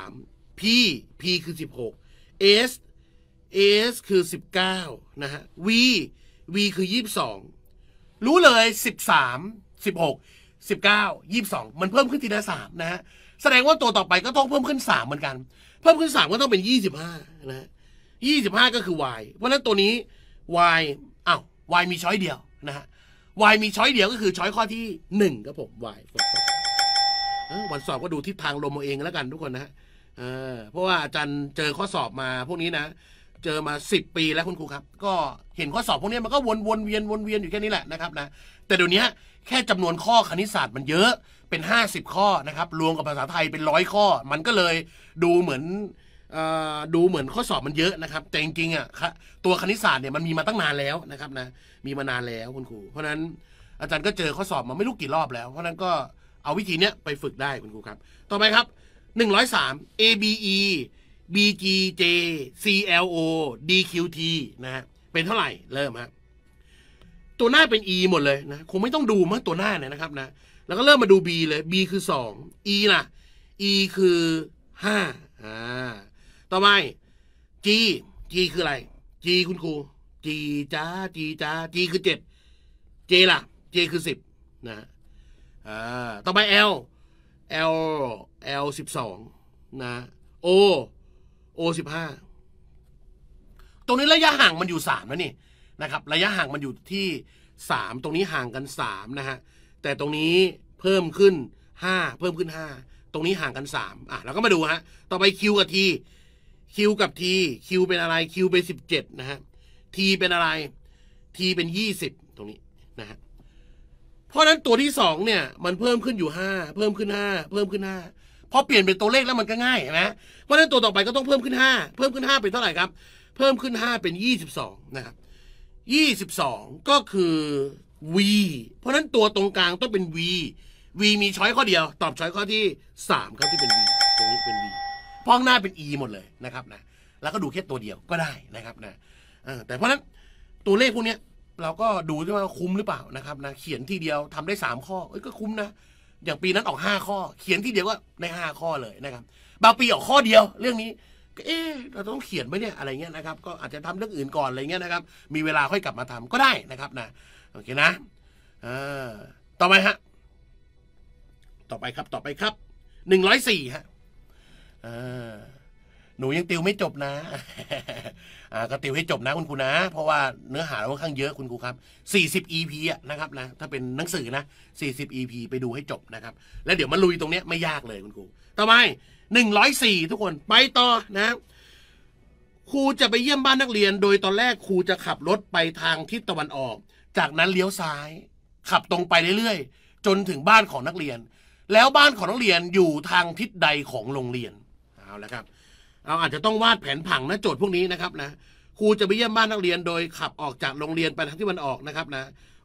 13 P P คือ 16 S S คือ 19นะฮะ V V คือ 22 รู้เลย 13 16 19 22 มันเพิ่มขึ้นทีละ3นะฮะแสดงว่าตัวต่อไปก็ต้องเพิ่มขึ้น3เหมือนกัน เพิ่มขึ้น 3 ก็ต้องเป็น 25นะฮะ25ก็คือ Y เพราะฉะนั้นตัวนี้ Y อ้าววายมีช้อยเดียวนะฮะวายมีช้อยเดียวก็คือ ช้อยข้อที่หนึ่งครับผมยวันสอบก็ดูทิศทางลมเอาเองแล้วกันทุกคนนะฮะเพราะว่าอาจารย์เจอข้อสอบมาพวกนี้นะ เจอมาสิบปีแล้วคุณครูครับ ก็เห็นข้อสอบพวกนี้มันก็วนวนเวียนวนเวียนอยู่แค่นี้แหละนะครับ นะ แต่เดี๋ยวนี้แค่จำนวนข้อคณิตศาสตร์ มันเยอะ เป็นห้าสิบข้อนะครับ รวมกับภาษาไทยเป็นร้อยข้อ มันก็เลยดูเหมือนดูเหมือนข้อสอบมันเยอะนะครับแต่จริงๆอ่ะตัวคณิตศาสตร์เนี่ยมันมีมาตั้งนานแล้วนะครับนะ มีมานานแล้วคุณครู เพราะนั้นอาจารย์ก็เจอข้อสอบมาไม่รู้กี่รอบแล้ว เพราะนั้นก็เอาวิธีเนี้ยไปฝึกได้คุณครูครับ ต่อไปครับ 103 A B E B G J C L O D Q T นะฮะเป็นเท่าไหร่เริ่มฮะตัวหน้าเป็น E หมดเลยนะคงไม่ต้องดูมา้ตัวหน้าเนี่ยนะครับนะแล้วก็เริ่มมาดู B เลย B คือ 2 E ล่ะ E คือ5อ่าต่อไปจีจีคืออะไรจีคุณครูจีจ้าจีจ้าจีคือเจ็ดเจล่ะเจคือสิบนะต่ไต่อไปเอลสิบสองนะโอโอสิบห้า ตรงนี้ระยะห่างมันอยู่สามแล้วนี่นะครับ ระยะห่างมันอยู่ที่สาม ตรงนี้ห่างกันสามนะฮะ แต่ตรงนี้เพิ่มขึ้นห้า เพิ่มขึ้นห้า ตรงนี้ห่างกันสามอ่ะเราก็มาดูฮะ ต่อไปคิวกับทีคิวกับทีคิวเป็นอะไรคิวเป็นสิบเจ็ดนะฮะทีเป็นอะไรทีเป็นยี่สิบตรงนี้นะฮะเพราะนั้นตัวที่สองเนี่ยมันเพิ่มขึ้นอยู่ห้าเพิ่มขึ้นห้าเพิ่มขึ้นห้าพอเปลี่ยนเป็นตัวเลขแล้วมันก็ง่ายนะเพราะนั้นตัวต่อไปก็ต้องเพิ่มขึ้นห้าเพิ่มขึ้นห้าเป็นเท่าไหร่ครับเพิ่มขึ้นห้าเป็นยี่สิบสองนะครับยี่สิบสองก็คือ v เพราะนั้นตัวตรงกลางต้องเป็น v v มีช้อยข้อเดียว ตอบช้อยข้อที่สามครับที่เป็น v ตรงนี้เป็น v พ้องหน้าเป็น E หมดเลยนะครับ นะแล้วก็ดูแค่ตัวเดียวก็ได้นะครับ นะแต่เพราะนั้นตัวเลขพวกนี้เราก็ดูด้วยว่าคุ้มหรือเปล่านะครับ นะ เขียนทีเดียวทำได้3ข้อ เอ้ยก็คุ้มนะอย่างปีนั้นออก5ข้อ เขียนทีเดียวก็ได้5ข้อเลยนะครับ บางปีออกข้อเดียว เรื่องนี้ก็เอ๊เราต้องเขียนไหมเนี่ยอะไรเงี้ยนะครับก็อาจจะทำเรื่องอื่นก่อนอะไรเงี้ยนะครับ มีเวลาค่อยกลับมาทำก็ได้นะครับ นะโอเคนะอต่อไปฮะต่อไปครับ ต่อไปครับหนึ่งร้อยสี่ฮะหนูยังติวไม่จบนะ อ่า ก็ติวให้จบนะคุณครูนะ เพราะว่าเนื้อหาเราค่อนข้างเยอะคุณครูครับ40 EP อะนะครับนะ ถ้าเป็นหนังสือนะ40 EP ไปดูให้จบนะครับ แล้วเดี๋ยวมาลุยตรงเนี้ยไม่ยากเลยคุณครูต่อไป104 ทุกคน ไปต่อนะ ครูจะไปเยี่ยมบ้านนักเรียน โดยตอนแรกครูจะขับรถไปทางทิศตะวันออก จากนั้นเลี้ยวซ้าย ขับตรงไปเรื่อยๆ จนถึงบ้านของนักเรียน แล้วบ้านของนักเรียนอยู่ทางทิศใดของโรงเรียนเอาละครับเราอาจจะต้องวาดแผนผังนะโจทย์พวกนี้นะครับนะ ครูจะไปเยี่ยมบ้านนักเรียนโดยขับออกจากโรงเรียนไปทางที่มันออกนะครับนะ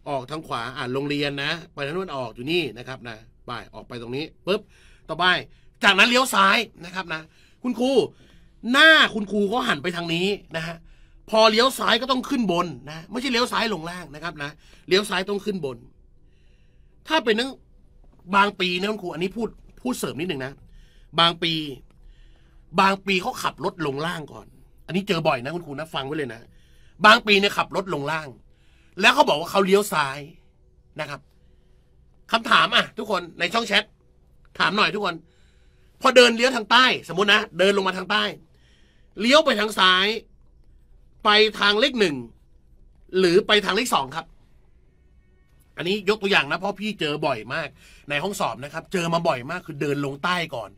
ออกทางขวาอ่านโรงเรียนนะ ไปทางนู้นออกอยู่นี่นะครับนะไปออกไปตรงนี้ปุ๊บ ต่อไป จากนั้นเลี้ยวซ้ายนะครับนะ คุณครูหน้าคุณครูก็หันไปทางนี้นะฮะ พอเลี้ยวซ้ายก็ต้องขึ้นบนนะ ไม่ใช่เลี้ยวซ้ายลงล่างนะครับนะ เลี้ยวซ้ายต้องขึ้นบน ถ้าเป็นนักบางปีนะคุณครูอันนี้พูดพูดเสริมนิดหนึ่งนะ บางปีบางปีเขาขับรถลงล่างก่อน อันนี้เจอบ่อยนะคุณครูนะฟังไว้เลยนะบางปีเนี่ยขับรถลงล่าง แล้วเขาบอกว่าเขาเลี้ยวซ้ายนะครับ คำถามอ่ะ ทุกคนในช่องแชทถามหน่อย ทุกคน พอเดินเลี้ยวทางใต้ สมมตินะเดินลงมาทางใต้ เลี้ยวไปทางซ้าย ไปทางเลขหนึ่งหรือไปทางเลขสองครับ อันนี้ยกตัวอย่างนะเพราะพี่เจอบ่อยมากในห้องสอบนะครับ เจอมาบ่อยมาก คือเดินลงใต้ก่อน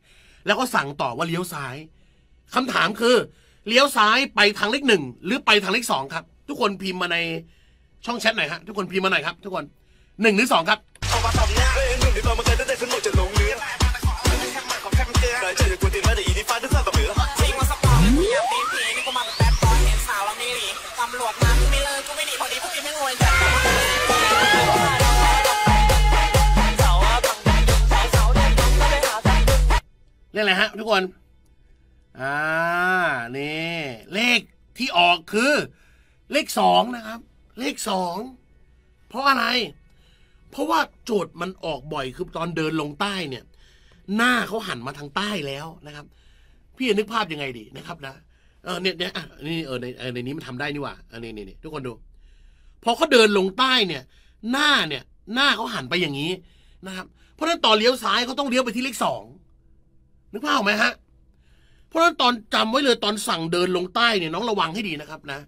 แล้วก็สั่งต่อว่าเลี้ยวซ้ายคำถามคือ เลี้ยวซ้ายไปทางเลขหนึ่ง หรือไปทางเลขสองครับ ทุกคนพิมพ์มาในช่องแชทหน่อยฮะทุกคนพิมพ์มาหน่อยครับทุกคนหนึ่งหรือสองครับเลขแะละฮะทุกคน อ่า นี่เลขที่ออกคือ เลขสองนะครับ เลขสอง เพราะอะไร เพราะว่าโจทย์มันออกบ่อยคือตอนเดินลงใต้เนี่ย หน้าเขาหันมาทางใต้แล้วนะครับ พี่นึกภาพยังไงดีนะครับ นะ เออเนี่ยเนี่ยนี้เออในในนี้มันทำได้นี่ว่าอันนี้นี่ทุกคนดูพอเขาเดินลงใต้เนี่ย หน้าเนี่ย หน้าเขาหันไปอย่างนี้นะครับ เพราะฉะนั้นต่อเลี้ยวซ้ายเขาต้องเลี้ยวไปที่เลขสองนึกภาพไหมฮะ เพราะฉะนั้นตอนจำไว้เลยตอนสั่งเดินลงใต้เนี่ยน้องระวังให้ดีนะครับ นะ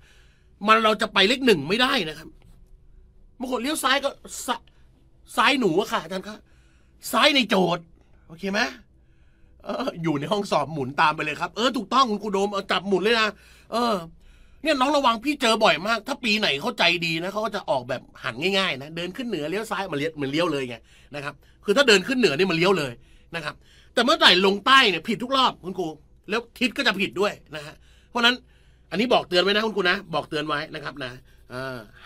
มันเราจะไปเลขหนึ่งไม่ได้นะครับบางคนเลี้ยวซ้ายก็ซ้ายหนูอะค่ะอาจารย์คะซ้ายในโจทย์ โอเคไหมเออ อยู่ในห้องสอบหมุนตามไปเลยครับ เออถูกต้องคุณครูโดมจับหมุนเลยนะ เออ เนี่ยน้องระวังพี่เจอบ่อยมาก ถ้าปีไหนเข้าใจดีนะเขาก็จะออกแบบหันง่ายๆนะเดินขึ้นเหนือเลี้ยวซ้ายมาเลี้ยวเหมือนเลี้ยวเลยไงนะครับ คือถ้าเดินขึ้นเหนือนี่มันเลี้ยวเลยนะครับแต่เมื่อไหร่ลงใต้เนี่ยผิดทุกรอบคุณครูแล้วทิศก็จะผิดด้วยนะฮะเพราะนั้นอันนี้บอกเตือนไว้นะคุณครูนะบอกเตือนไว้นะครับนะ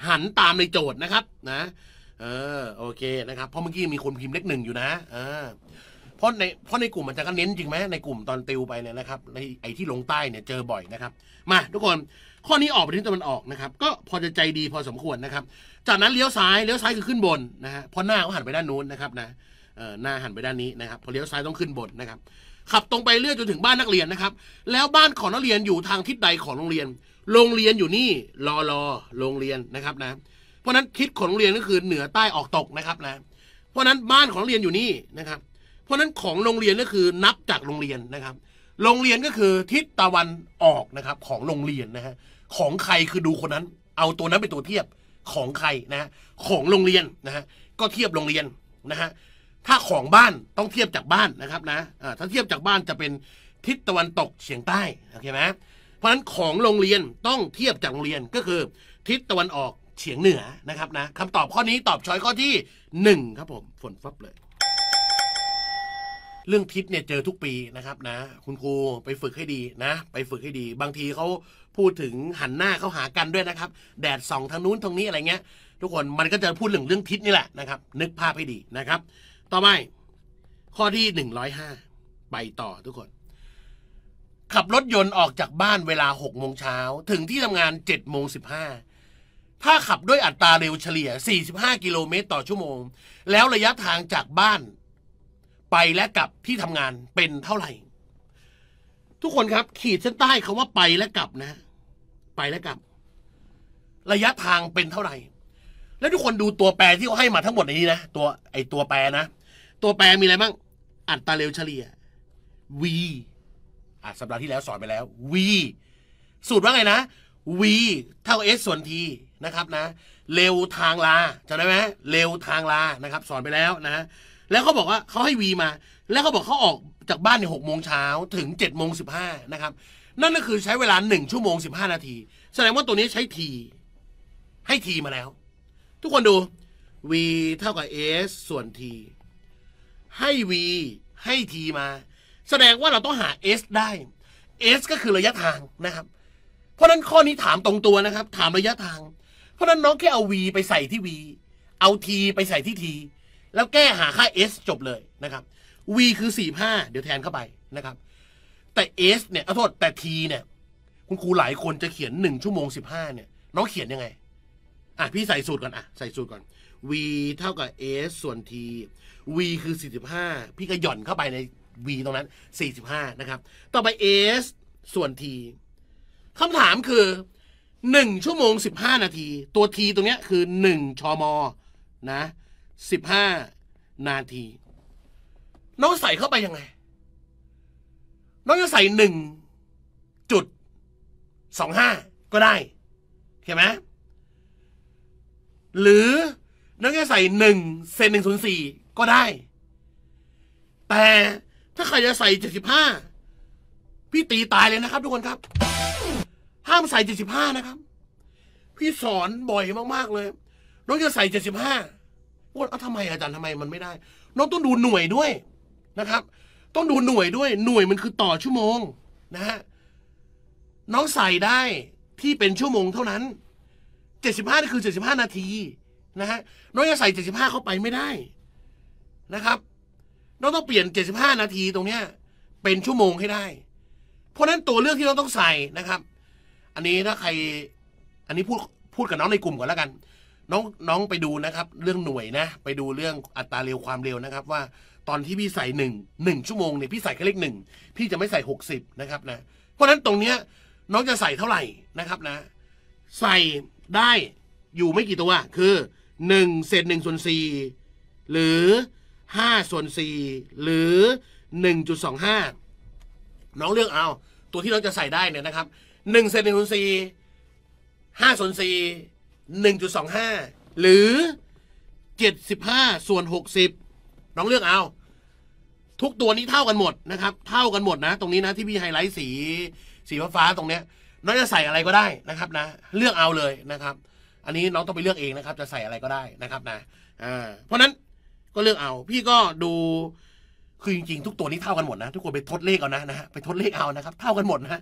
หันตามในโจทย์นะครับนะ เออโอเคนะครับเพราะเมื่อกี้มีคนพิมพ์เลขหนึ่งอยู่นะเออเพราะในเพราะในกลุ่มมันจะก็เน้นจริงไหมในกลุ่มตอนติวไปเนี่ยนะครับในไอ้ที่ลงใต้เนี่ยเจอบ่อยนะครับ มาทุกคนข้อนี้ออกไปที่ตะวันออกนะครับ ก็พอจะใจดีพอสมควรนะครับ จากนั้นเลี้ยวซ้ายเลี้ยวซ้ายคือขึ้นบนนะฮะพอหน้าก็หันไปด้านนู้นนะครับนะหน้าหันไปด้านนี้นะครับพอเลี้ยวซ้ายต้องขึ้นบนนะครับ ขับตรงไปเรื่อยจนถึงบ้านนักเรียนนะครับ แล้วบ้านของนักเรียนอยู่ทางทิศใดของโรงเรียน โรงเรียนอยู่นี่รอรอโรงเรียนนะครับนะ เพราะนั้นทิศของโรงเรียนก็คือเหนือใต้ออกตกนะครับนะ เพราะนั้นบ้านของเรียนอยู่นี่นะครับ เพราะนั้นของโรงเรียนก็คือนับจากโรงเรียนนะครับ โรงเรียนก็คือทิศตะวันออกนะครับ ของโรงเรียนนะฮะ ของใครคือดูคนนั้น เอาตัวนั้นเป็นตัวเทียบของใครนะฮะของโรงเรียนนะฮะ ก็เทียบโรงเรียนนะฮะถ้าของบ้านต้องเทียบจากบ้านนะครับนะถ้าเทียบจากบ้านจะเป็นทิศตะวันตกเฉียงใต้โอเคไหมเพราะฉะนั้นของโรงเรียนต้องเทียบจากโรงเรียนก็คือ ทิศตะวันออกเฉียงเหนือนะครับนะคำตอบข้อนี้ตอบช้อยข้อที่1ครับผม ฝนฟับเลย เรื่องทิศเนี่ยเจอทุกปีนะครับนะ คุณครูไปฝึกให้ดีนะ ไปฝึกให้ดี บางทีเขาพูดถึงหันหน้าเข้าหากันด้วยนะครับ แดดส่องทางนู้นทางนี้อะไรเงี้ย ทุกคนมันก็จะพูดเรื่องเรื่องทิศนี่แหละนะครับ นึกภาพให้ดีนะครับต่อไปข้อที่หนึ่งร้อยห้าไปต่อทุกคน ขับรถยนต์ออกจากบ้านเวลาหกโมงเช้าถึงที่ทำงานเจ็ดโมงสิบห้าถ้าขับด้วยอัตราเร็วเฉลี่ย 45กิโลเมตรต่อชั่วโมง แล้วระยะทางจากบ้าน ไปและกลับที่ทำงานเป็นเท่าไหร่ ทุกคนครับขีดเส้นใต้คาว่าไปและกลับนะ ไปและกลับ ระยะทางเป็นเท่าไหร่แล้วทุกคนดูตัวแปรที่เขาให้มาทั้งหมดในนี้นะตัวไอตัวแปรนะ ตัวแปรมีอะไรบ้างอัตราเร็วเฉลี่ย v อ่ะสัปดาห์ที่แล้วสอนไปแล้ว v สูตรว่าไงนะ v เท่า s ส่วน t นะครับนะเร็วทางลาจำได้ไหมเร็วทางลานะครับ สอนไปแล้วนะ แล้วเขาบอกว่าเขาให้ v มา แล้วเขาบอกเขาออกจากบ้านในหกโมงเช้าถึงเจ็ดโมงสิบห้านะครับ นั่นก็คือใช้เวลาหนึ่งชั่วโมงสิบห้านาที แสดงว่าตัวนี้ใช้ทีให้ทีมาแล้วทุกคนดู v เท่ากับ s ส่วน t ให้ v ให้ t มา แสดงว่าเราต้องหา s ได้ s ก็คือระยะทางนะครับ เพราะนั้นข้อนี้ถามตรงตัวนะครับ ถามระยะทาง เพราะนั้นน้องแค่เอา v ไปใส่ที่ v เอา t ไปใส่ที่ t แล้วแก้หาค่า s จบเลยนะครับ v คือ 45 เดี๋ยวแทนเข้าไปนะครับ แต่ s เนี่ยเอาโทษ แต่ t เนี่ย คุณครูหลายคนจะเขียน 1 ชั่วโมง 15 เนี่ยน้องเขียนยังไงอ่ะ พี่ใส่สูตรก่อนอ่ะใส่สูตรก่อน v เท่ากับ s ส่วน t v คือ 45 พี่ก็หย่อนเข้าไปใน v ตรงนั้น 45นะครับ ต่อไป s ส่วน t คำถามคือ 1 ชั่วโมง 15 นาที ตัว t ตรงเนี้ยคือ 1 ชมนะ15 นาที น้องใส่เข้าไปยังไง น้องจะใส่1จุด25 ก็ได้เข้าไหมหรือน้องจะใส่หนึ่งเซนหนึ่งศูนย์สี่ก็ได้ แต่ถ้าใครจะใส่เจ็ดสิบห้าพี่ตีตายเลยนะครับ ทุกคนครับ ห้ามใส่เจ็ดสิบห้านะครับ พี่สอนบ่อยมากๆเลย น้องจะใส่เจ็ดสิบห้าว่าเอาทำไมอาจารย์ทำไมมันไม่ได้ น้องต้องดูหน่วยด้วยนะครับ ต้องดูหน่วยด้วยหน่วยมันคือต่อชั่วโมงนะฮะน้องใส่ได้ที่เป็นชั่วโมงเท่านั้นจ็ดส้านี่คือเจ็ดสิบห้านาทีนะฮะ น้องจะใส่เจ็ดสิบห้าเข้าไปไม่ได้นะครับ น้องต้องเปลี่ยนเจ็ดสิบห้านาทีตรงเนี้ย เป็นชั่วโมงให้ได้ เพราะนั้นตัวเลือกที่เราต้องใส่นะครับ อันนี้ถ้าใคร อันนี้พูดพูดกับน้องในกลุ่มก่อนแล้วกัน น้องน้องไปดูนะครับ เรื่องหน่วยนะ ไปดูเรื่องอัตราเร็วความเร็วนะครับ ว่าตอนที่พี่ใส่หนึ่งหนึ่งชั่วโมงเนี่ยพี่ใส่แค่เลขหนึ่งพี่จะไม่ใส่หกสิบนะครับนะ เพราะนั้นตรงเนี้ยน้องจะใส่เท่าไหร่นะครับนะ ใส่ได้อยู่ไม่กี่ตัวคือ1เศษ1ส่วน4หรือ5ส่วน4หรือ 1.25 น้องเลือกเอา ตัวที่น้องจะใส่ได้เนี่ยนะครับ1เศษ1ส่วน4 5ส่วน4 1.25 หรือ 75ส่วน60 น้องเลือกเอา ทุกตัวนี้เท่ากันหมดนะครับ เท่ากันหมดนะตรงนี้นะที่พี่ไฮไลท์สีสีฟ้าาตรงเนี้ยน้องจะใส่อะไรก็ได้นะครับนะ เลือกเอาเลยนะครับ อันนี้น้องต้องไปเลือกเองนะครับ จะใส่อะไรก็ได้นะครับนะอ่าเพราะนั้นก็เลือกเอา พี่ก็ดู คือจริงๆทุกตัวนี้เท่ากันหมดนะ ทุกคนไปทดเลขเอานะนะไปทดเลขเอานะครับเท่ากันหมดนะ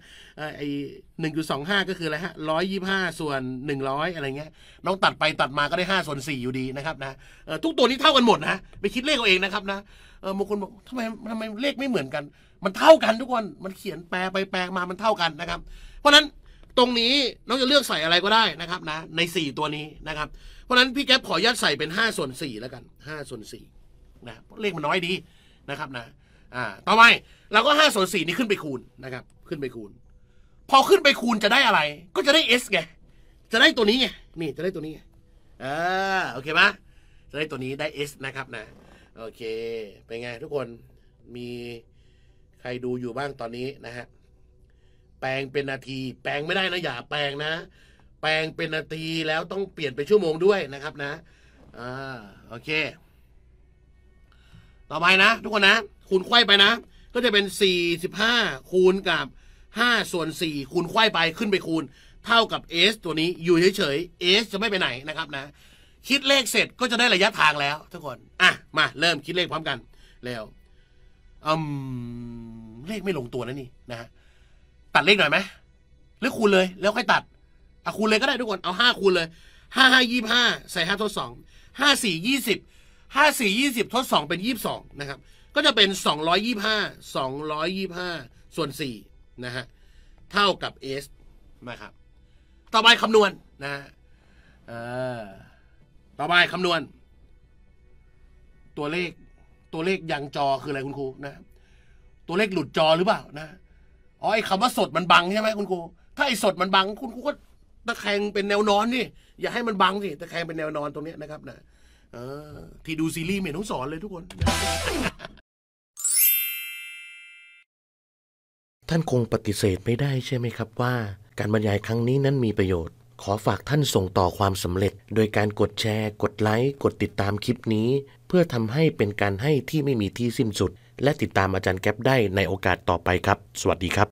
ไอหนึ่งจุดสองห้าก็คืออะไรฮะร้อยยี่ห้าส่วนหนึ่งร้อยอะไรเงี้ยน้องตัดไปตัดมาก็ได้ห้าส่วนสี่อยู่ดีนะครับนะทุกตัวนี้เท่ากันหมดนะ ไปคิดเลขเอาเองนะครับนะบางคนบอกทำไมทำไมเลขไม่เหมือนกัน มันเท่ากัน ทุกคนมันเขียนแปลไปแปลมามันเท่ากันนะครับเพราะนั้นตรงนี้น้องจะเลือกใส่อะไรก็ได้นะครับ นะ ใน4ตัวนี้นะครับ เพราะนั้นพี่แก๊ปขออนุญาตใส่เป็น5ส่วน4แล้วกัน5ส่วน4นะเลขมันน้อยดีนะครับนะ อ่า ต่อไปเราก็5ส่วน4นี้ขึ้นไปคูณนะครับ ขึ้นไปคูณ พอขึ้นไปคูณจะได้อะไร ก็จะได้ S ไงจะได้ตัวนี้ไงนี่จะได้ตัวนี้อ่าโอเคไหมจะได้ตัวนี้ได้ S นะครับนะโอเคเป็นไงทุกคนมีใครดูอยู่บ้างตอนนี้นะฮะแปลงเป็นนาที แปลงไม่ได้นะอย่าแปลงนะ แปลงเป็นนาทีแล้วต้องเปลี่ยนเป็นชั่วโมงด้วยนะครับนะอ่าโอเค ต่อไปนะ ทุกคนนะ คูณไข้ไปนะ ก็จะเป็น 45คูณกับ5ส่วน4คูณไข้ไปขึ้นไปคูณ เท่ากับ s ตัวนี้อยู่เฉยๆ s จะไม่ไปไหนนะครับนะ คิดเลขเสร็จก็จะได้ระยะทางแล้วทุกคนอ่ะมา เริ่มคิดเลขพร้อมกันแล้วอืมเลขไม่ลงตัวนะนี่นะฮะตัดเลขหน่อยไหมหรือคูณเลย แล้วค่อยตัดเอาคูณเลยก็ได้ทุกคน เอาห้าคูณเลย ห้าห้ายี่ห้าใส่ห้าทดสอง ห้าสี่ยี่สิบ ห้าสี่ยี่สิบทดสองเป็นยี่สิบสองนะครับ ก็จะเป็นสองร้อยยี่ห้า สองร้อยยี่ห้าส่วนสี่นะฮะ เท่ากับเอสนะครับ ต่อไปคำนวณนะฮะต่อไปคำนวณ ตัวเลข ตัวเลขยังจอคืออะไรคุณครูนะ ตัวเลขหลุดจอหรือเปล่านะอ๋อไอ้คำว่าสดมันบังใช่ไหมคุณครู ถ้าไอ้สดมันบังคุณครูก็ตะแคงเป็นแนวนอนนี่ อย่าให้มันบังสิตะแคงเป็นแนวนอนตรงนี้นะครับนะเออที่ดูซีรีส์เหมืนต้องสอนเลยทุกคนท่านคงปฏิเสธไม่ได้ใช่ไหมครับว่า การบรรยายครั้งนี้นั้นมีประโยชน์ ขอฝากท่านส่งต่อความสำเร็จ โดยการกดแชร์ กดไลค์กดติดตามคลิปนี้ เพื่อทำให้เป็นการให้ที่ไม่มีที่สิ้นสุด และติดตามอาจารย์แก๊ปได้ในโอกาสต่อไปครับ สวัสดีครับ